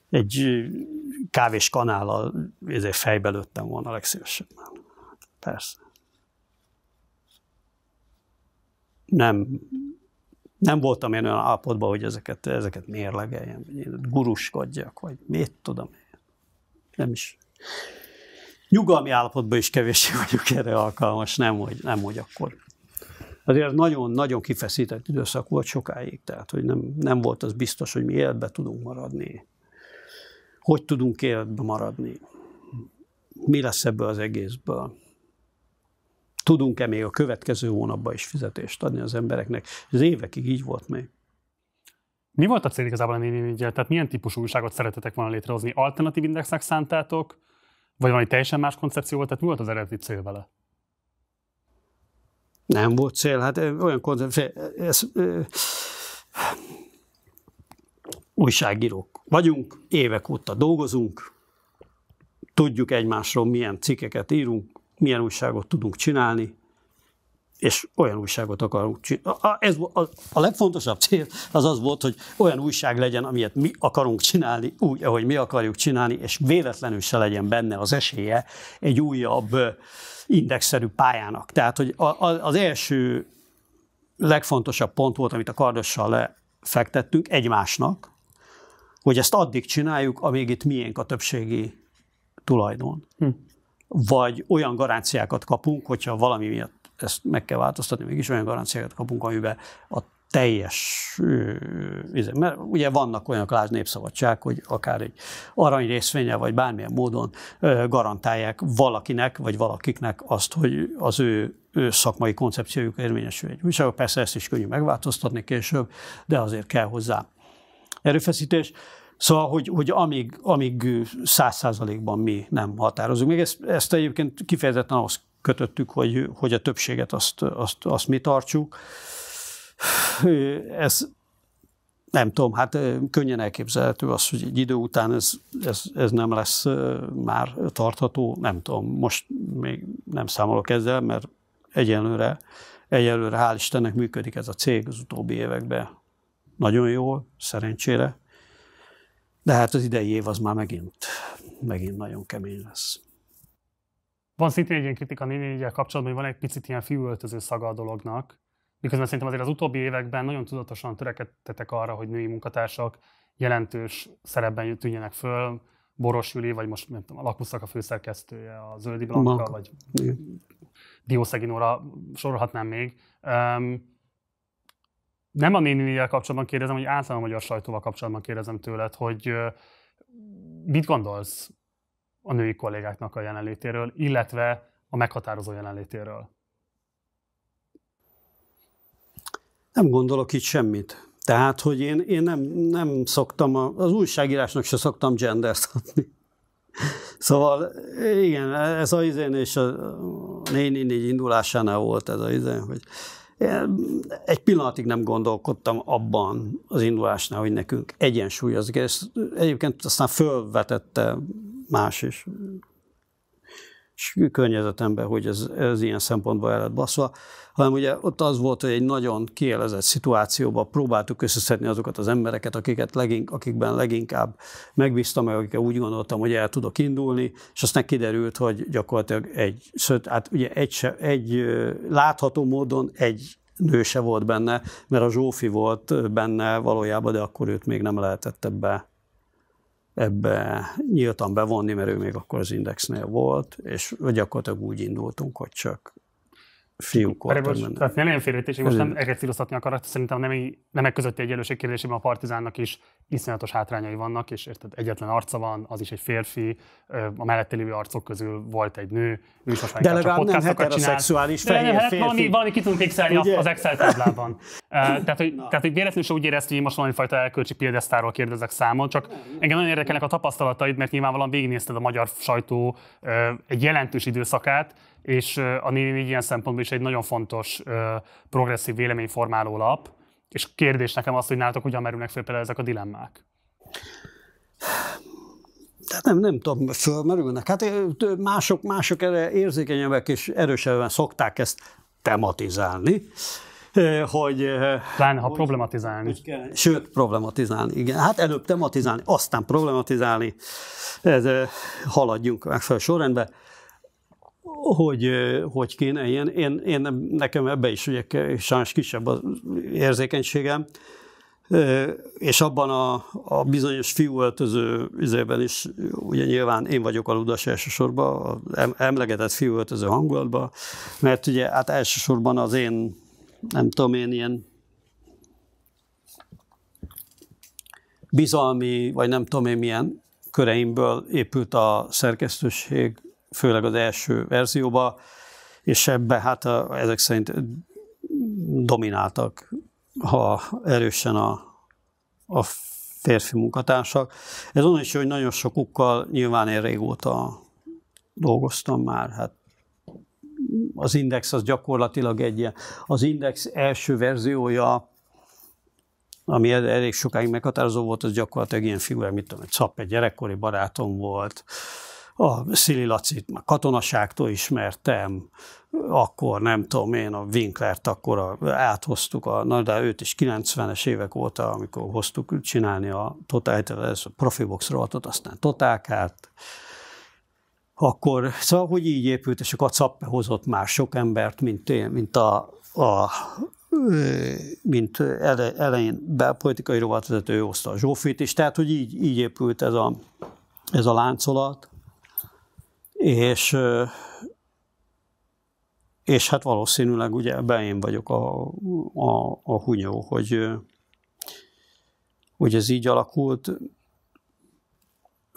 egy kávés kanállal ezért fejbe lőttem volna legszívesebben. Persze. Nem nem voltam én olyan állapotban, hogy ezeket, ezeket mérlegeljem, hogy én guruskodjak, vagy mit tudom én. Nem is. Nyugalmi állapotban is kevéssé vagyok erre alkalmas, nem hogy, nem hogy akkor. Azért nagyon-nagyon kifeszített időszak volt sokáig, tehát hogy nem, nem volt az biztos, hogy mi életbe tudunk maradni. Hogy tudunk életbe maradni? Mi lesz ebből az egészből? tudunk-e még a következő hónapban is fizetést adni az embereknek. Ez évekig így volt még. Mi volt a cél igazából a 4 Tehát milyen típusú újságot szeretetek volna létrehozni? Alternatív indexnek szántátok? Vagy valami teljesen más koncepció volt? Tehát mi volt az eredeti cél vele? Nem volt cél. Hát olyan koncepció... Ez, ö, újságírók vagyunk, évek óta dolgozunk, tudjuk egymásról, milyen cikkeket írunk, milyen újságot tudunk csinálni, és olyan újságot akarunk csinálni. A, ez, a, a legfontosabb cél az az volt, hogy olyan újság legyen, amilyet mi akarunk csinálni, úgy, ahogy mi akarjuk csinálni, és véletlenül se legyen benne az esélye egy újabb indexszerű pályának. Tehát, hogy a, a, az első legfontosabb pont volt, amit a kardossal lefektettünk egymásnak, hogy ezt addig csináljuk, amíg itt miénk a többségi tulajdon. Hm vagy olyan garanciákat kapunk, hogyha valami miatt ezt meg kell változtatni, mégis olyan garanciákat kapunk, amiben a teljes, izé, mert ugye vannak olyan lásd népszabadság, hogy akár egy arany részvénye, vagy bármilyen módon garantálják valakinek, vagy valakiknek azt, hogy az ő, ő szakmai koncepciójuk érvényesül egy újságok. Persze ezt is könnyű megváltoztatni később, de azért kell hozzá erőfeszítés. Szóval, hogy, hogy amíg, amíg száz százalékban mi nem határozunk meg. Ezt, ezt egyébként kifejezetten ahhoz kötöttük, hogy, hogy a többséget azt, azt, azt mi tartsuk. Ez nem tudom, hát könnyen elképzelhető az, hogy egy idő után ez, ez, ez nem lesz már tartható, nem tudom, most még nem számolok ezzel, mert egyelőre, egyelőre hál' Istennek működik ez a cég az utóbbi években nagyon jól, szerencsére, de hát az idei év az már megint, megint nagyon kemény lesz. Van szintén egy ilyen kritika 4 kapcsolatban, hogy van egy picit ilyen fiúöltöző szaga a dolognak, miközben szerintem azért az utóbbi években nagyon tudatosan törekedtetek arra, hogy női munkatársak jelentős szerepben tűnjenek föl, Boros Jüli, vagy most nem tudom, a Lakuszak a főszerkesztője, a Zöldi Blanka, Ma. vagy Diószegi Nóra, sorolhatnám még. Um, nem a nénivel kapcsolatban kérdezem, hogy általában a magyar sajtóval kapcsolatban kérdezem tőled, hogy mit gondolsz a női kollégáknak a jelenlétéről, illetve a meghatározó jelenlétéről? Nem gondolok itt semmit. Tehát, hogy én, én nem, nem szoktam, a, az újságírásnak se szoktam gender adni. Szóval igen, ez a izén és a néni négy indulásánál volt ez a izén, hogy egy pillanatig nem gondolkodtam abban az indulásnál, hogy nekünk egyensúly az Egyébként aztán fölvetette más is környezetemben, hogy ez, ez ilyen szempontból el lett baszva, hanem ugye ott az volt, hogy egy nagyon kielezett szituációban próbáltuk összeszedni azokat az embereket, akiket legink, akikben leginkább megbíztam, meg akikkel úgy gondoltam, hogy el tudok indulni, és aztán kiderült, hogy gyakorlatilag egy, szóval, hát ugye egy, se, egy látható módon egy nő se volt benne, mert a Zsófi volt benne valójában, de akkor őt még nem lehetett ebbe ebbe nyíltan bevonni, mert ő még akkor az indexnél volt, és gyakorlatilag úgy indultunk, hogy csak fiúk voltak benne. Tehát ne legyen félreértés, most nem egresszíroztatni akarok, szerintem nem, nemek közötti egyenlőség kérdésében a partizánnak is iszonyatos hátrányai vannak, és érted, egyetlen arca van, az is egy férfi, a mellette lévő arcok közül volt egy nő, ő is De legalább nem heteroszexuális csinált, fehér hát Valami, valami ki tudunk Ugye? az Excel táblában. tehát, hogy, tehát, hogy véletlenül sem úgy érezt, hogy most valami fajta elkölcsi példesztáról kérdezek számon, csak engem nagyon érdekelnek a tapasztalataid, mert nyilvánvalóan végignézted a magyar sajtó egy jelentős időszakát, és a néni ilyen szempontból is egy nagyon fontos progresszív véleményformáló lap, és kérdés nekem az, hogy nálatok hogyan merülnek fel például ezek a dilemmák. De hát nem, nem tudom, fölmerülnek. Hát mások, mások erre érzékenyebbek és erősebben szokták ezt tematizálni hogy... Pláne, ha problematizálni. kell, sőt, problematizálni, igen. Hát előbb tematizálni, aztán problematizálni. Ez, haladjunk meg fel sorrendbe hogy, hogy kéne ilyen. Én, én, nekem ebbe is ugye sajnos kisebb az érzékenységem, és abban a, a bizonyos fiúöltöző üzében is, ugye nyilván én vagyok a ludas elsősorban, az emlegetett fiúöltöző hangulatban, mert ugye hát elsősorban az én, nem tudom én, ilyen bizalmi, vagy nem tudom én milyen köreimből épült a szerkesztőség, főleg az első verzióba, és ebbe hát a, ezek szerint domináltak ha erősen a, a férfi munkatársak. Ez onnan is, hogy nagyon sokukkal nyilván én régóta dolgoztam már, hát az Index az gyakorlatilag egy ilyen, az Index első verziója, ami elég sokáig meghatározó volt, az gyakorlatilag ilyen figura, mit tudom, egy szap, egy gyerekkori barátom volt, a Szili Lacit a katonaságtól ismertem, akkor nem tudom én, a Winklert akkor a, áthoztuk, a, na de őt is 90-es évek óta, amikor hoztuk csinálni a Total ez a Profi Box rovatot, aztán Totálkát, akkor, szóval, hogy így épült, és akkor a Cappe hozott már sok embert, mint, én, mint a, a mint ele, elején belpolitikai rovatvezető hozta a Zsófit is, tehát hogy így, így épült ez a, ez a láncolat és, és hát valószínűleg ugye ebben én vagyok a, a, a hunyó, hogy, hogy ez így alakult.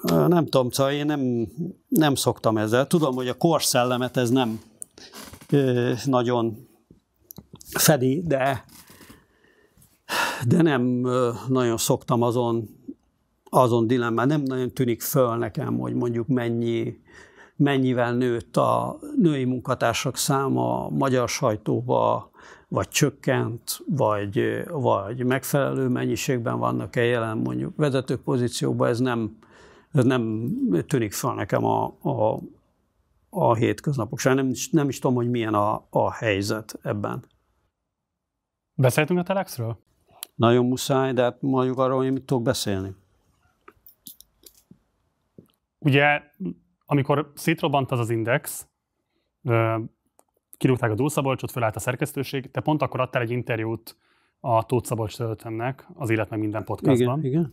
Nem tudom, szóval én nem, nem szoktam ezzel. Tudom, hogy a korszellemet ez nem nagyon fedi, de, de nem nagyon szoktam azon, azon dilemmel. Nem nagyon tűnik föl nekem, hogy mondjuk mennyi mennyivel nőtt a női munkatársak száma a magyar sajtóba, vagy csökkent, vagy, vagy megfelelő mennyiségben vannak-e jelen mondjuk vezetők pozícióban, ez nem, ez nem tűnik fel nekem a, a, a hétköznapok során. Nem, nem is tudom, hogy milyen a, a helyzet ebben. Beszéltünk a Telexről? Nagyon muszáj, de hát mondjuk arról hogy mit tudok beszélni. Ugye amikor szétrobbant az az index, kirúgták a Dúlszabolcsot, fölállt a szerkesztőség, te pont akkor adtál egy interjút a Tóth Szabolcs töltemnek, az Élet meg minden podcastban. Igen, igen.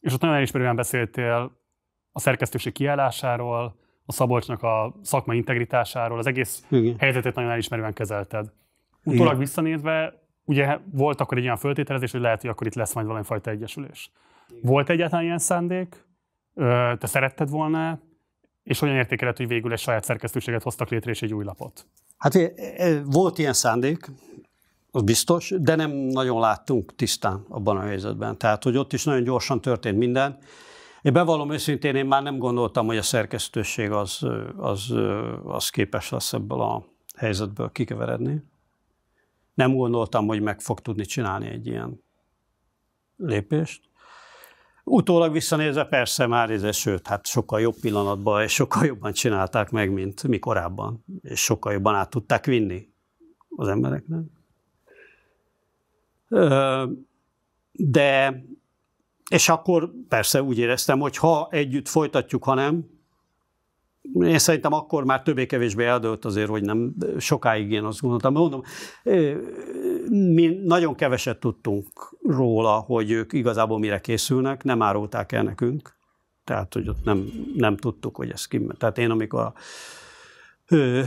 És ott nagyon elismerően beszéltél a szerkesztőség kiállásáról, a Szabolcsnak a szakmai integritásáról, az egész igen. helyzetet nagyon elismerően kezelted. Utólag visszanézve, ugye volt akkor egy olyan föltételezés, hogy lehet, hogy akkor itt lesz majd valami fajta egyesülés. Igen. Volt egyáltalán ilyen szándék? Te szeretted volna és hogyan értékelhető, hogy végül egy saját szerkesztőséget hoztak létre, és egy új lapot? Hát eh, eh, volt ilyen szándék, az biztos, de nem nagyon láttunk tisztán abban a helyzetben. Tehát, hogy ott is nagyon gyorsan történt minden. Én bevallom őszintén, én már nem gondoltam, hogy a szerkesztőség az, eh, az, az képes lesz ebből a helyzetből kikeveredni. Nem gondoltam, hogy meg fog tudni csinálni egy ilyen lépést. Utólag visszanézve persze már, ez, sőt, hát sokkal jobb pillanatban, és sokkal jobban csinálták meg, mint mi korábban, és sokkal jobban át tudták vinni az embereknek. De, és akkor persze úgy éreztem, hogy ha együtt folytatjuk, ha nem, én szerintem akkor már többé-kevésbé eldőlt azért, hogy nem sokáig én azt gondoltam. Mondom, mi nagyon keveset tudtunk róla, hogy ők igazából mire készülnek, nem árulták el nekünk, tehát hogy ott nem, nem tudtuk, hogy ez ki. Tehát én amikor a, ő,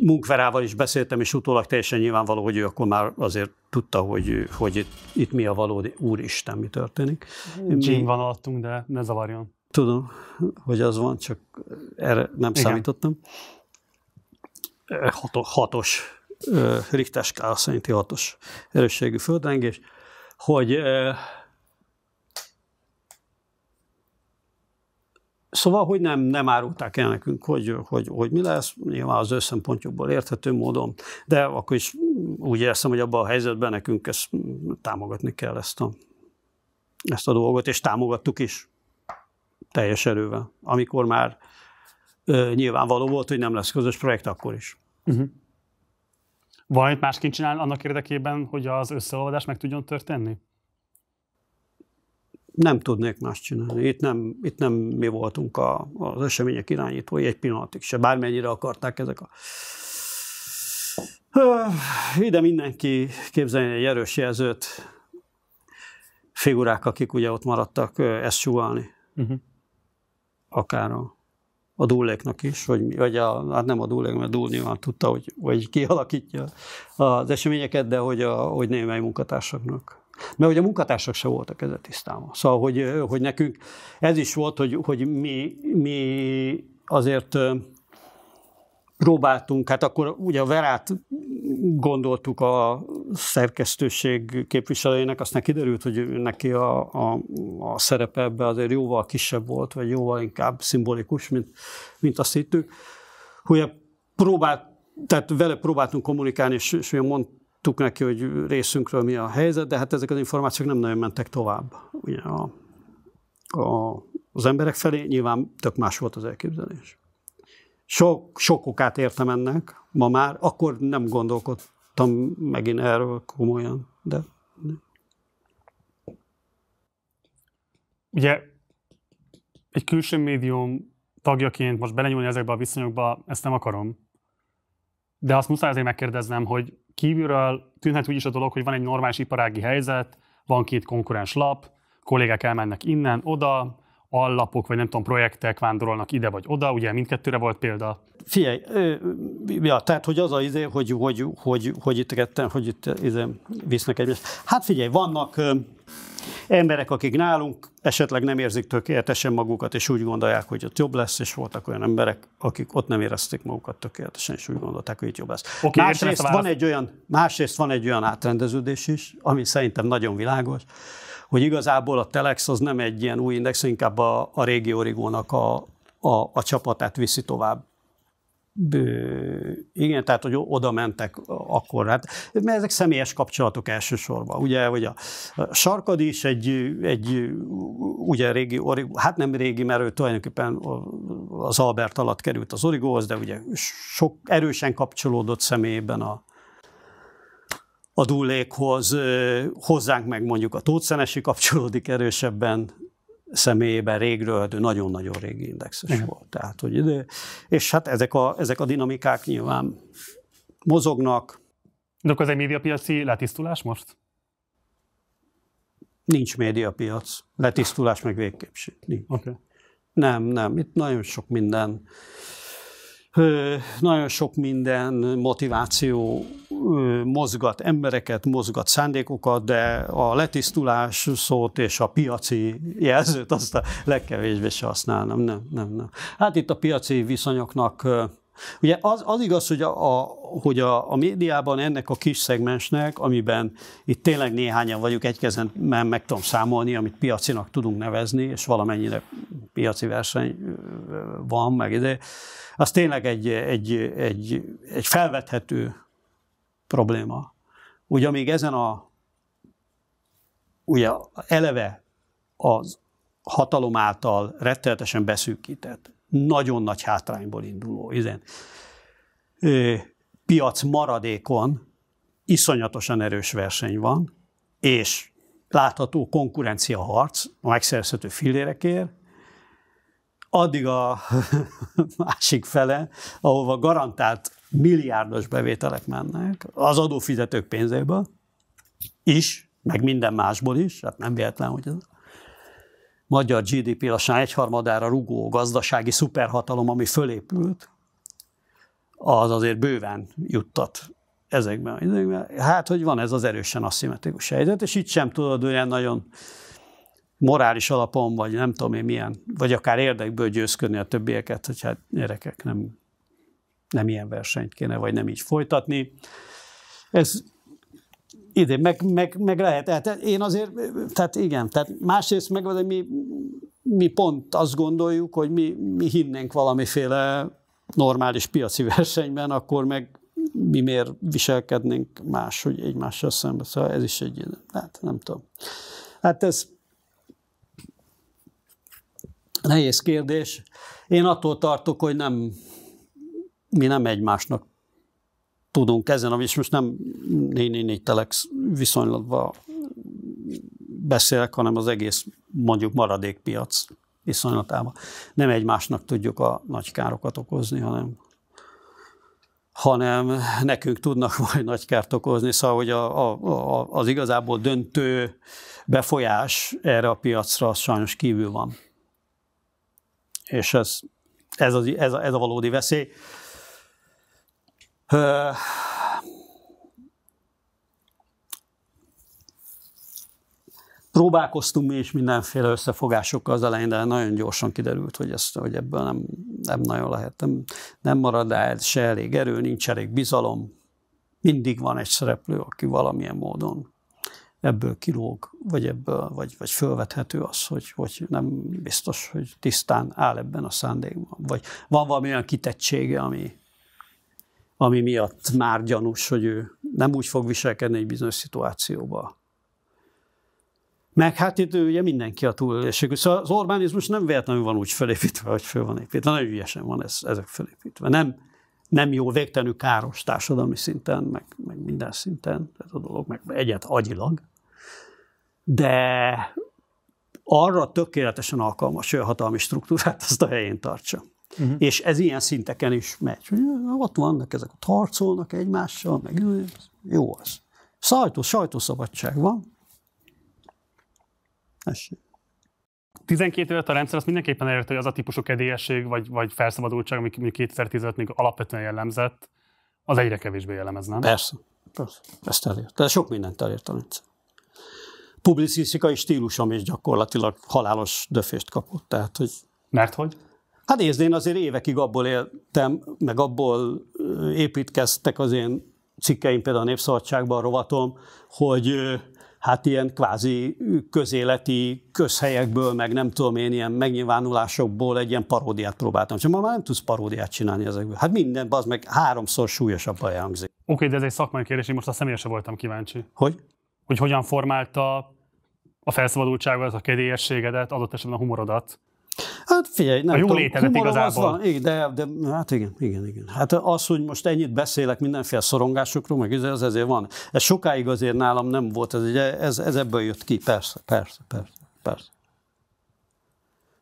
munkverával is beszéltem, és utólag teljesen nyilvánvaló, hogy ő akkor már azért tudta, hogy, hogy itt, itt mi a valódi úristen, mi történik. Jane van alattunk, de ne zavarjon. Tudom, hogy az van, csak erre nem Igen. számítottam. hatos Richter skála szerinti hatos erősségű földrengés, hogy Szóval, hogy nem, nem árulták el nekünk, hogy, hogy, hogy mi lesz, nyilván az ő szempontjukból érthető módon, de akkor is úgy érzem, hogy abban a helyzetben nekünk ezt támogatni kell ezt a, ezt a dolgot, és támogattuk is teljes erővel. Amikor már ö, nyilvánvaló volt, hogy nem lesz közös projekt, akkor is. Uh-huh valamit másként csinál annak érdekében, hogy az összeolvadás meg tudjon történni? Nem tudnék más csinálni. Itt nem, itt nem mi voltunk a, az események irányítói egy pillanatig se, bármennyire akarták ezek a ide mindenki képzelni egy erős jelzőt, figurák, akik ugye ott maradtak, ezt súgálni. Uh-huh. Mhm. Akár a a Dulléknak is, hogy, vagy a, hát nem a Dullék, mert Dulni nyilván tudta, hogy, hogy kialakítja az eseményeket, de hogy, a, hogy némely munkatársaknak. Mert hogy a munkatársak se voltak ezzel tisztában. Szóval, hogy, hogy nekünk ez is volt, hogy, hogy mi, mi azért próbáltunk, hát akkor ugye a Verát gondoltuk a szerkesztőség képviselőjének, aztán kiderült, hogy neki a, a, a szerepe ebbe azért jóval kisebb volt, vagy jóval inkább szimbolikus, mint, mint azt hittük. Ugye próbált, tehát vele próbáltunk kommunikálni, és, és mondtuk neki, hogy részünkről mi a helyzet, de hát ezek az információk nem nagyon mentek tovább ugye a, a, az emberek felé, nyilván tök más volt az elképzelés. Sok, sok okát értem ennek ma már, akkor nem gondolkodtam megint erről komolyan, de... Ugye egy külső médium tagjaként most belenyúlni ezekbe a viszonyokba, ezt nem akarom. De azt muszáj azért megkérdeznem, hogy kívülről tűnhet úgy is a dolog, hogy van egy normális iparági helyzet, van két konkurens lap, kollégák elmennek innen, oda, allapok, vagy nem tudom, projektek vándorolnak ide vagy oda, ugye mindkettőre volt példa. Figyelj, ja, tehát hogy az a izé, hogy, hogy, hogy, hogy itt, retten, hogy itt izé, visznek egymást. Hát figyelj, vannak emberek, akik nálunk esetleg nem érzik tökéletesen magukat, és úgy gondolják, hogy ott jobb lesz, és voltak olyan emberek, akik ott nem érezték magukat tökéletesen, és úgy gondolták, hogy itt jobb lesz. Okay, másrészt, van egy olyan, másrészt van egy olyan átrendeződés is, ami szerintem nagyon világos, hogy igazából a Telex az nem egy ilyen új index, inkább a, a régi Origónak a, a, a csapatát viszi tovább. Bő, igen, tehát, hogy oda mentek akkor, hát, mert ezek személyes kapcsolatok elsősorban, ugye, hogy a, Sarkadi is egy, egy ugye régi, hát nem régi, mert ő tulajdonképpen az Albert alatt került az Origóhoz, de ugye sok erősen kapcsolódott személyében a, a dúlékhoz, hozzánk meg mondjuk a Tótzenesi kapcsolódik erősebben, személyében régről, de nagyon-nagyon régi indexes Igen. volt. Tehát, hogy de és hát ezek a, ezek a dinamikák nyilván mozognak. De akkor ez egy médiapiaci letisztulás most? Nincs médiapiac. Letisztulás meg végképp nincs. Okay. Nem, nem. Itt nagyon sok minden nagyon sok minden motiváció mozgat embereket, mozgat szándékokat, de a letisztulás szót és a piaci jelzőt azt a legkevésbé se használnám. Nem, nem, nem. Hát itt a piaci viszonyoknak Ugye az, az igaz, hogy, a, a, hogy a, a médiában ennek a kis szegmensnek, amiben itt tényleg néhányan vagyunk, egy kezen meg tudom számolni, amit piacinak tudunk nevezni, és valamennyire piaci verseny van, meg ide, az tényleg egy, egy, egy, egy felvethető probléma. Ugye még ezen a ugye eleve az hatalom által rettenetesen beszűkített nagyon nagy hátrányból induló izen, piac maradékon iszonyatosan erős verseny van, és látható konkurencia harc a megszerezhető fillérekért, addig a másik fele, ahova garantált milliárdos bevételek mennek, az adófizetők pénzéből is, meg minden másból is, hát nem véletlen, hogy ez magyar GDP lassan egyharmadára rugó gazdasági szuperhatalom, ami fölépült, az azért bőven juttat ezekben. ezekben. Hát, hogy van ez az erősen aszimmetrikus helyzet, és itt sem tudod olyan nagyon morális alapon, vagy nem tudom én milyen, vagy akár érdekből győzködni a többieket, hogy hát gyerekek, nem, nem ilyen versenyt kéne, vagy nem így folytatni. Ez Idén, meg, meg, meg lehet. Tehát én azért, tehát igen, tehát másrészt meg, de mi, mi pont azt gondoljuk, hogy mi, mi hinnénk valamiféle normális piaci versenyben, akkor meg mi miért viselkednénk más, hogy egymással szemben. Szóval ez is egy, ilyen. hát nem tudom. Hát ez nehéz kérdés. Én attól tartok, hogy nem, mi nem egymásnak tudunk ezen, és most nem négy telex viszonylatban beszélek, hanem az egész mondjuk maradékpiac viszonylatában. Nem egymásnak tudjuk a nagy károkat okozni, hanem hanem nekünk tudnak majd nagy kárt okozni, szóval hogy a, a, a, az igazából döntő befolyás erre a piacra az sajnos kívül van. És ez, ez, az, ez, a, ez a valódi veszély próbálkoztunk mi is mindenféle összefogásokkal az elején, de nagyon gyorsan kiderült, hogy, ezt, hogy ebből nem, nem nagyon lehet, nem, nem marad el se elég erő, nincs elég bizalom. Mindig van egy szereplő, aki valamilyen módon ebből kilóg, vagy, ebből, vagy, vagy fölvethető az, hogy, hogy nem biztos, hogy tisztán áll ebben a szándékban, vagy van valamilyen kitettsége, ami, ami miatt már gyanús, hogy ő nem úgy fog viselkedni egy bizonyos szituációban. Meg hát itt ugye mindenki a túlélésük. Szóval az Orbánizmus nem véletlenül van úgy felépítve, hogy föl van építve. Nagyon ügyesen van ez, ezek felépítve. Nem, nem jó, végtelenül káros társadalmi szinten, meg, meg minden szinten, ez a dolog, meg egyet agyilag. De arra tökéletesen alkalmas, hogy a hatalmi struktúrát azt a helyén tartsa. Uh-huh. És ez ilyen szinteken is megy. Ott vannak ezek, ott harcolnak egymással, meg jó az. Sajtó, sajtószabadság van. Esi. 12 évet a rendszer azt mindenképpen elérte, hogy az a típusú kedélyesség vagy, vagy felszabadultság, ami 2015 még alapvetően jellemzett, az egyre kevésbé jellemez, nem? Persze, persze. Ezt elért. De sok mindent elért a rendszer. Publicisztikai stílusom is gyakorlatilag halálos döfést kapott. Tehát, hogy Mert hogy? Hát nézd, én azért évekig abból éltem, meg abból építkeztek az én cikkeim, például a Népszabadságban a rovatom, hogy hát ilyen kvázi közéleti közhelyekből, meg nem tudom én, ilyen megnyilvánulásokból egy ilyen paródiát próbáltam. Csak ma már nem tudsz paródiát csinálni ezekből. Hát minden, az meg háromszor a hangzik. Oké, okay, de ez egy szakmai kérdés, én most a személyesre voltam kíváncsi. Hogy? Hogy hogyan formálta a felszabadultságodat, a kedélyességedet, adott esetben a humorodat Hát figyelj, nem a jó létezet igazából. Az van, igen, de, de, hát igen, igen, igen. Hát az, hogy most ennyit beszélek mindenféle szorongásokról, meg ez ezért van. Ez sokáig azért nálam nem volt, ez, ez, ez ebből jött ki, persze, persze, persze, persze.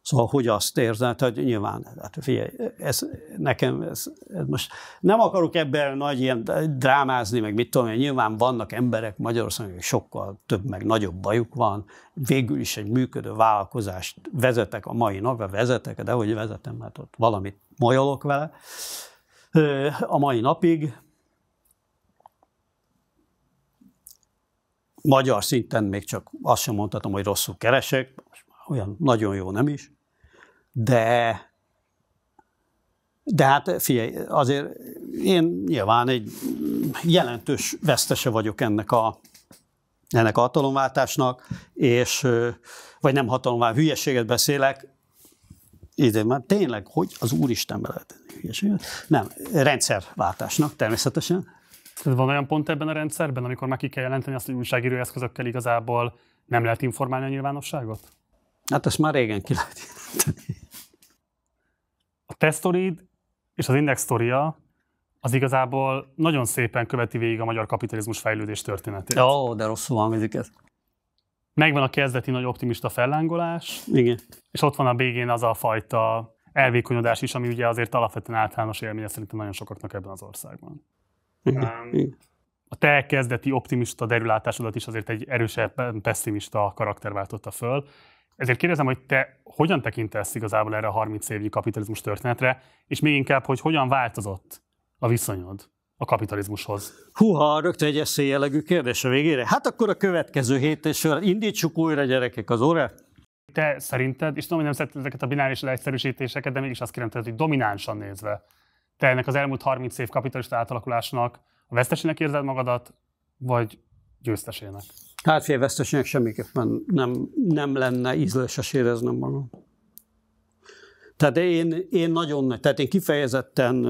Szóval hogy azt érzem, hát, hogy nyilván, hát figyelj, ez nekem, ez, ez most nem akarok ebben nagy ilyen drámázni, meg mit tudom hogy nyilván vannak emberek Magyarországon, akik sokkal több, meg nagyobb bajuk van, végül is egy működő vállalkozást vezetek a mai napra, vezetek, de hogy vezetem, mert hát ott valamit molyolok vele a mai napig, magyar szinten még csak azt sem mondhatom, hogy rosszul keresek, olyan nagyon jó nem is de de hát figyelj, azért én nyilván egy jelentős vesztese vagyok ennek a, ennek a hatalomváltásnak, és, vagy nem hatalomvált hülyeséget beszélek, ide már tényleg, hogy az Úristen lehet hülyeséget? Nem, rendszerváltásnak természetesen. Tehát van olyan pont ebben a rendszerben, amikor meg ki kell jelenteni azt, hogy újságíró eszközökkel igazából nem lehet informálni a nyilvánosságot? Hát ezt már régen ki lehet jelenteni te és az Index sztoria az igazából nagyon szépen követi végig a magyar kapitalizmus fejlődés történetét. Ó, oh, de rosszul van ez. Megvan a kezdeti nagy optimista fellángolás. Igen. És ott van a végén az a fajta elvékonyodás is, ami ugye azért alapvetően általános élménye szerintem nagyon sokaknak ebben az országban. Igen. A te kezdeti optimista derülátásodat is azért egy erősebb pessimista karakter váltotta föl, ezért kérdezem, hogy te hogyan tekintesz igazából erre a 30 évnyi kapitalizmus történetre, és még inkább, hogy hogyan változott a viszonyod a kapitalizmushoz? Húha, rögtön egy eszély kérdés a végére. Hát akkor a következő hét és során indítsuk újra gyerekek az óra. Te szerinted, és tudom, hogy nem szereted ezeket a bináris leegyszerűsítéseket, de mégis azt kérem tehát, hogy dominánsan nézve, te ennek az elmúlt 30 év kapitalista átalakulásnak a vesztesének érzed magadat, vagy győztesének? Hát félvesztesének semmiképpen nem, nem lenne ízléses éreznem magam. Tehát én, én nagyon, tehát én kifejezetten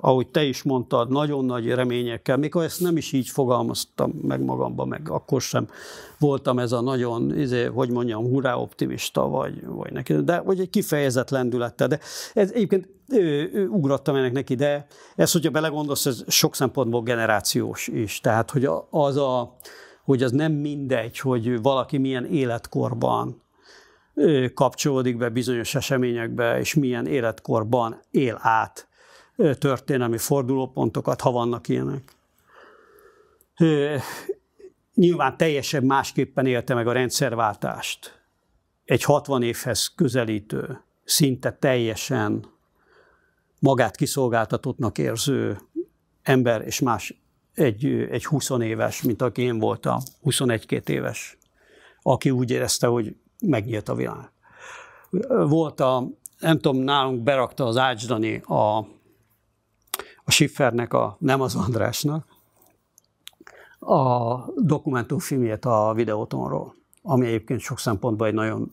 ahogy te is mondtad, nagyon nagy reményekkel, mikor ezt nem is így fogalmaztam meg magamban, meg akkor sem voltam ez a nagyon, izé, hogy mondjam, hurrá optimista, vagy, vagy neki, de vagy egy kifejezett lendülettel. De ez egyébként ő, ő, ugrottam ennek neki, de ez, hogyha belegondolsz, ez sok szempontból generációs is. Tehát, hogy az a, hogy az nem mindegy, hogy valaki milyen életkorban kapcsolódik be bizonyos eseményekbe, és milyen életkorban él át történelmi fordulópontokat, ha vannak ilyenek. Nyilván teljesen másképpen élte meg a rendszerváltást. Egy 60 évhez közelítő, szinte teljesen magát kiszolgáltatottnak érző ember, és más egy, egy 20 éves, mint aki én voltam, 21-2 éves, aki úgy érezte, hogy megnyílt a világ. Volt a, nem tudom, nálunk berakta az Ács Dani a a Schiffernek, a, nem az Andrásnak, a dokumentumfilmjét a videótonról, ami egyébként sok szempontból egy nagyon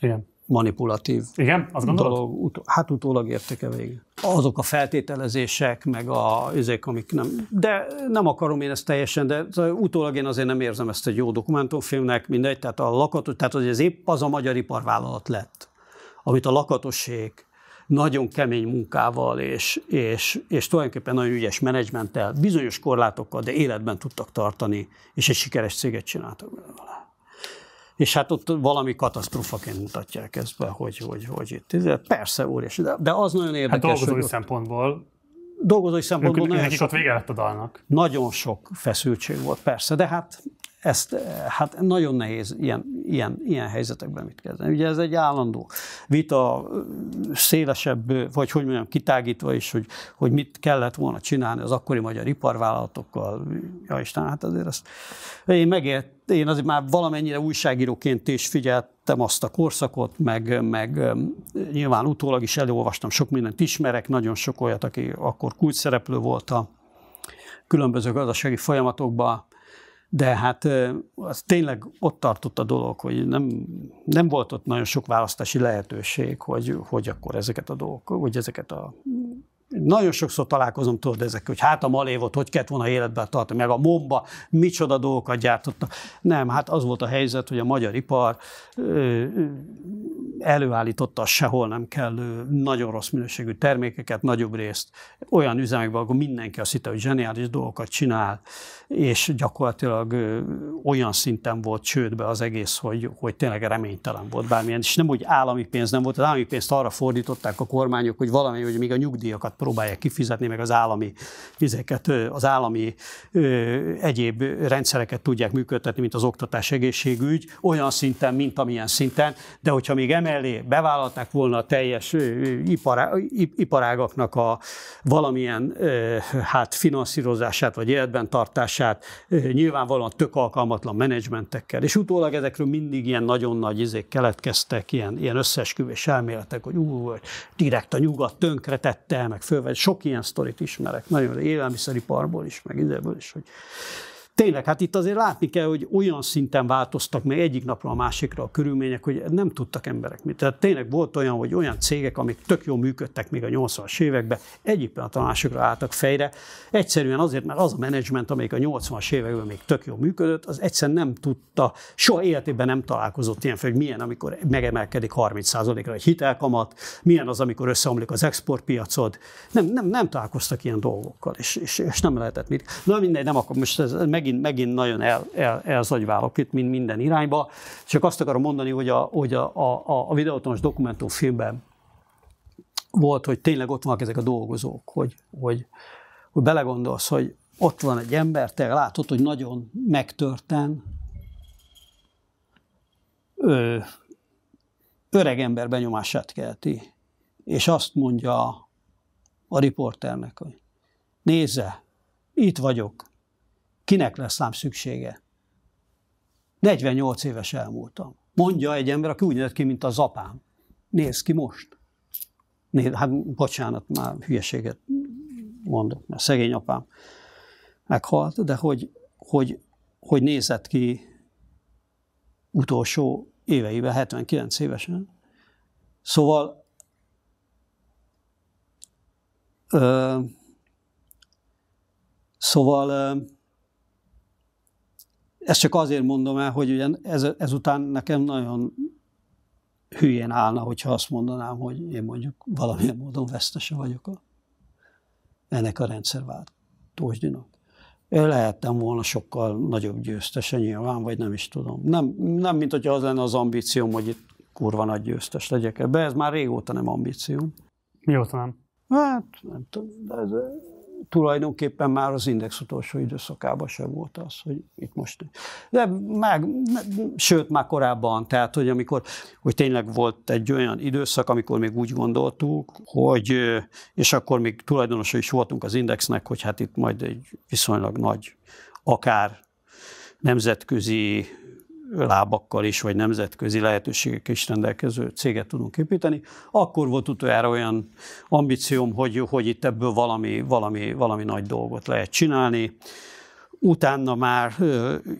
Igen. manipulatív Igen, azt dolog. ut- hát utólag értéke végig. Azok a feltételezések, meg a üzék, amik nem... De nem akarom én ezt teljesen, de szóval utólag én azért nem érzem ezt egy jó dokumentumfilmnek, mindegy, tehát a lakatos, tehát az épp az a magyar iparvállalat lett, amit a lakatosség nagyon kemény munkával és, és, és tulajdonképpen nagyon ügyes menedzsmenttel, bizonyos korlátokkal, de életben tudtak tartani, és egy sikeres céget csináltak belőle. És hát ott valami katasztrófaként mutatják ezt be, hogy, hogy, hogy itt. Izé, persze, óriási, de, de az nagyon hát érdekes. Hát dolgozói hogy szempontból dolgozói szempontból ők, nagyon, sok, ott vége lett a dalnak. nagyon sok feszültség volt, persze, de hát ezt eh, hát nagyon nehéz ilyen, ilyen, ilyen helyzetekben mit kezdeni. Ugye ez egy állandó vita, eh, szélesebb, eh, vagy hogy mondjam, kitágítva is, hogy, hogy mit kellett volna csinálni az akkori magyar iparvállalatokkal. Ja Isten, hát azért ezt én megért, én azért már valamennyire újságíróként is figyeltem azt a korszakot, meg, meg nyilván utólag is elolvastam, sok mindent ismerek, nagyon sok olyat, aki akkor kulcs szereplő volt a különböző gazdasági folyamatokban, de hát az tényleg ott tartott a dolog, hogy nem, nem volt ott nagyon sok választási lehetőség, hogy, hogy akkor ezeket a dolgok, hogy ezeket a nagyon sokszor találkozom, tudod, ezek, hogy hát a malévot hogy kellett volna életben tartani, meg a momba, micsoda dolgokat gyártottak. Nem, hát az volt a helyzet, hogy a magyar ipar előállította a sehol nem kellő, nagyon rossz minőségű termékeket, nagyobb részt olyan üzemekben, akkor mindenki azt hitte, hogy zseniális dolgokat csinál, és gyakorlatilag olyan szinten volt csődbe az egész, hogy, hogy tényleg reménytelen volt bármilyen, és nem úgy állami pénz nem volt, az állami pénzt arra fordították a kormányok, hogy valami, hogy még a nyugdíjakat próbálják kifizetni, meg az állami vizeket, az állami egyéb rendszereket tudják működtetni, mint az oktatás egészségügy, olyan szinten, mint amilyen szinten, de hogyha még emellé bevállalták volna a teljes ipará, iparágaknak a valamilyen hát finanszírozását, vagy életben tartását, kialakítását, nyilvánvalóan tök alkalmatlan menedzsmentekkel, és utólag ezekről mindig ilyen nagyon nagy izék keletkeztek, ilyen, ilyen összesküvés elméletek, hogy ú, direkt a nyugat tönkretette, meg fölve, sok ilyen sztorit ismerek, nagyon élelmiszeriparból is, meg ideből is, hogy Tényleg, hát itt azért látni kell, hogy olyan szinten változtak meg egyik napra a másikra a körülmények, hogy nem tudtak emberek mit. Tehát tényleg volt olyan, hogy olyan cégek, amik tök jól működtek még a 80-as években, egyik pillanat a másikra álltak fejre. Egyszerűen azért, mert az a menedzsment, amelyik a 80-as években még tök jól működött, az egyszerűen nem tudta, soha életében nem találkozott ilyen, fel, hogy milyen, amikor megemelkedik 30%-ra egy hitelkamat, milyen az, amikor összeomlik az exportpiacod. Nem, nem, nem találkoztak ilyen dolgokkal, és, és, és nem lehetett mit. Na mindegy, nem akkor most ez meg megint, megint nagyon el, el, elzagyválok itt mind, minden irányba. Csak azt akarom mondani, hogy a, hogy a, a, a videótonos dokumentumfilmben volt, hogy tényleg ott vannak ezek a dolgozók, hogy, hogy, hogy belegondolsz, hogy ott van egy ember, te látod, hogy nagyon megtörten, ö, öreg ember benyomását kelti, és azt mondja a, a riporternek, hogy nézze, itt vagyok, Kinek lesz rám szüksége? 48 éves elmúltam. Mondja egy ember, aki úgy nézett ki, mint az apám. Néz ki most. Néz, hát bocsánat, már hülyeséget mondok, mert szegény apám meghalt, de hogy, hogy, hogy nézett ki utolsó éveiben, 79 évesen. Szóval ö, szóval ö, ezt csak azért mondom el, hogy ugye ez, ezután nekem nagyon hülyén állna, hogyha azt mondanám, hogy én mondjuk valamilyen módon vesztese vagyok a, ennek a rendszerváltósdinak. Lehettem volna sokkal nagyobb győztese nyilván, vagy nem is tudom. Nem, nem mint hogyha az lenne az ambícióm, hogy itt kurva nagy győztes legyek ebbe, ez már régóta nem ambícióm. Mióta nem? Hát, nem tudom, de ez, tulajdonképpen már az index utolsó időszakában sem volt az, hogy itt most. De már, sőt, már korábban, tehát, hogy amikor, hogy tényleg volt egy olyan időszak, amikor még úgy gondoltuk, hogy, és akkor még tulajdonosa is voltunk az indexnek, hogy hát itt majd egy viszonylag nagy, akár nemzetközi lábakkal is, vagy nemzetközi lehetőségek is rendelkező céget tudunk építeni. Akkor volt utoljára olyan ambícióm, hogy, hogy itt ebből valami, valami, valami nagy dolgot lehet csinálni. Utána már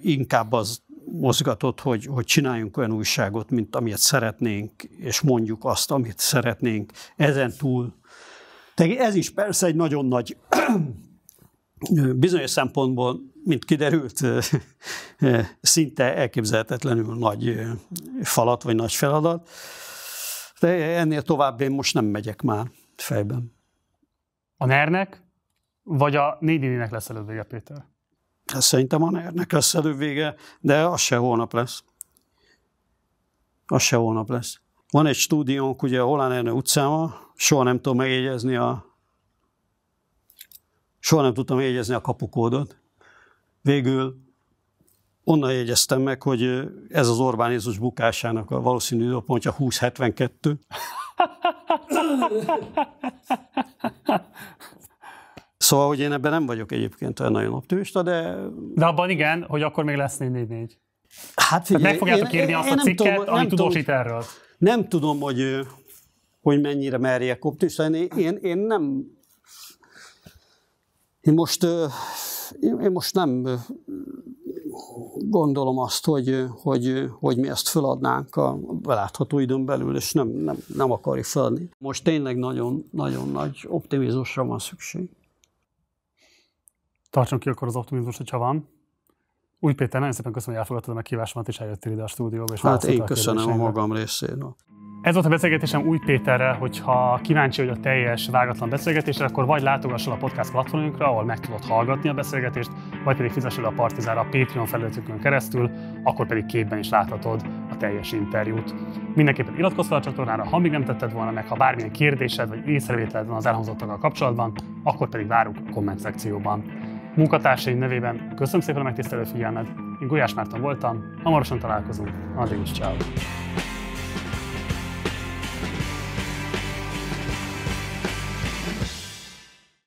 inkább az mozgatott, hogy, hogy csináljunk olyan újságot, mint amit szeretnénk, és mondjuk azt, amit szeretnénk. Ezen túl, ez is persze egy nagyon nagy bizonyos szempontból mint kiderült, szinte elképzelhetetlenül nagy falat vagy nagy feladat. De ennél tovább én most nem megyek már fejben. A ner vagy a Nédininek lesz elővége, Péter? Hát szerintem a ner lesz elővége, de az se holnap lesz. Az se holnap lesz. Van egy stúdiónk ugye a Holán Ernő utcában, soha nem tudom megjegyezni a soha nem tudtam jegyezni a kapukódot. Végül onnan jegyeztem meg, hogy ez az Orbán Jézus bukásának a valószínű időpontja 2072. Szóval, hogy én ebben nem vagyok egyébként olyan nagyon optimista, de... De abban igen, hogy akkor még lesz 4 Hát figyelj, meg fogjátok én, írni én, azt én a cikket, tudom, ami tudósít tudom, erről. Nem tudom, hogy, hogy mennyire merjek optimista Én, Én, én nem... Én most én most nem gondolom azt, hogy, hogy, hogy mi ezt feladnánk a belátható időn belül, és nem, nem, nem akarjuk feladni. Most tényleg nagyon, nagyon nagy optimizmusra van szükség. Tartson ki akkor az optimizmus, hogyha van. Úgy Péter, nagyon szépen köszönöm, hogy elfogadtad a meghívásomat, és eljöttél ide a stúdióba. És hát én köszönöm a, a magam részéről. Ez volt a beszélgetésem Új Péterrel, hogyha kíváncsi vagy a teljes vágatlan beszélgetésre, akkor vagy látogass a podcast platformunkra, ahol meg tudod hallgatni a beszélgetést, vagy pedig fizess a Partizára a Patreon felületünkön keresztül, akkor pedig képben is láthatod a teljes interjút. Mindenképpen iratkozz fel a csatornára, ha még nem tetted volna meg, ha bármilyen kérdésed vagy észrevételed van az elhangzottakkal kapcsolatban, akkor pedig várunk a komment szekcióban. Munkatársaim nevében köszönöm szépen a megtisztelő figyelmet. én Gulyás Márton voltam, hamarosan találkozunk, addig is ciao.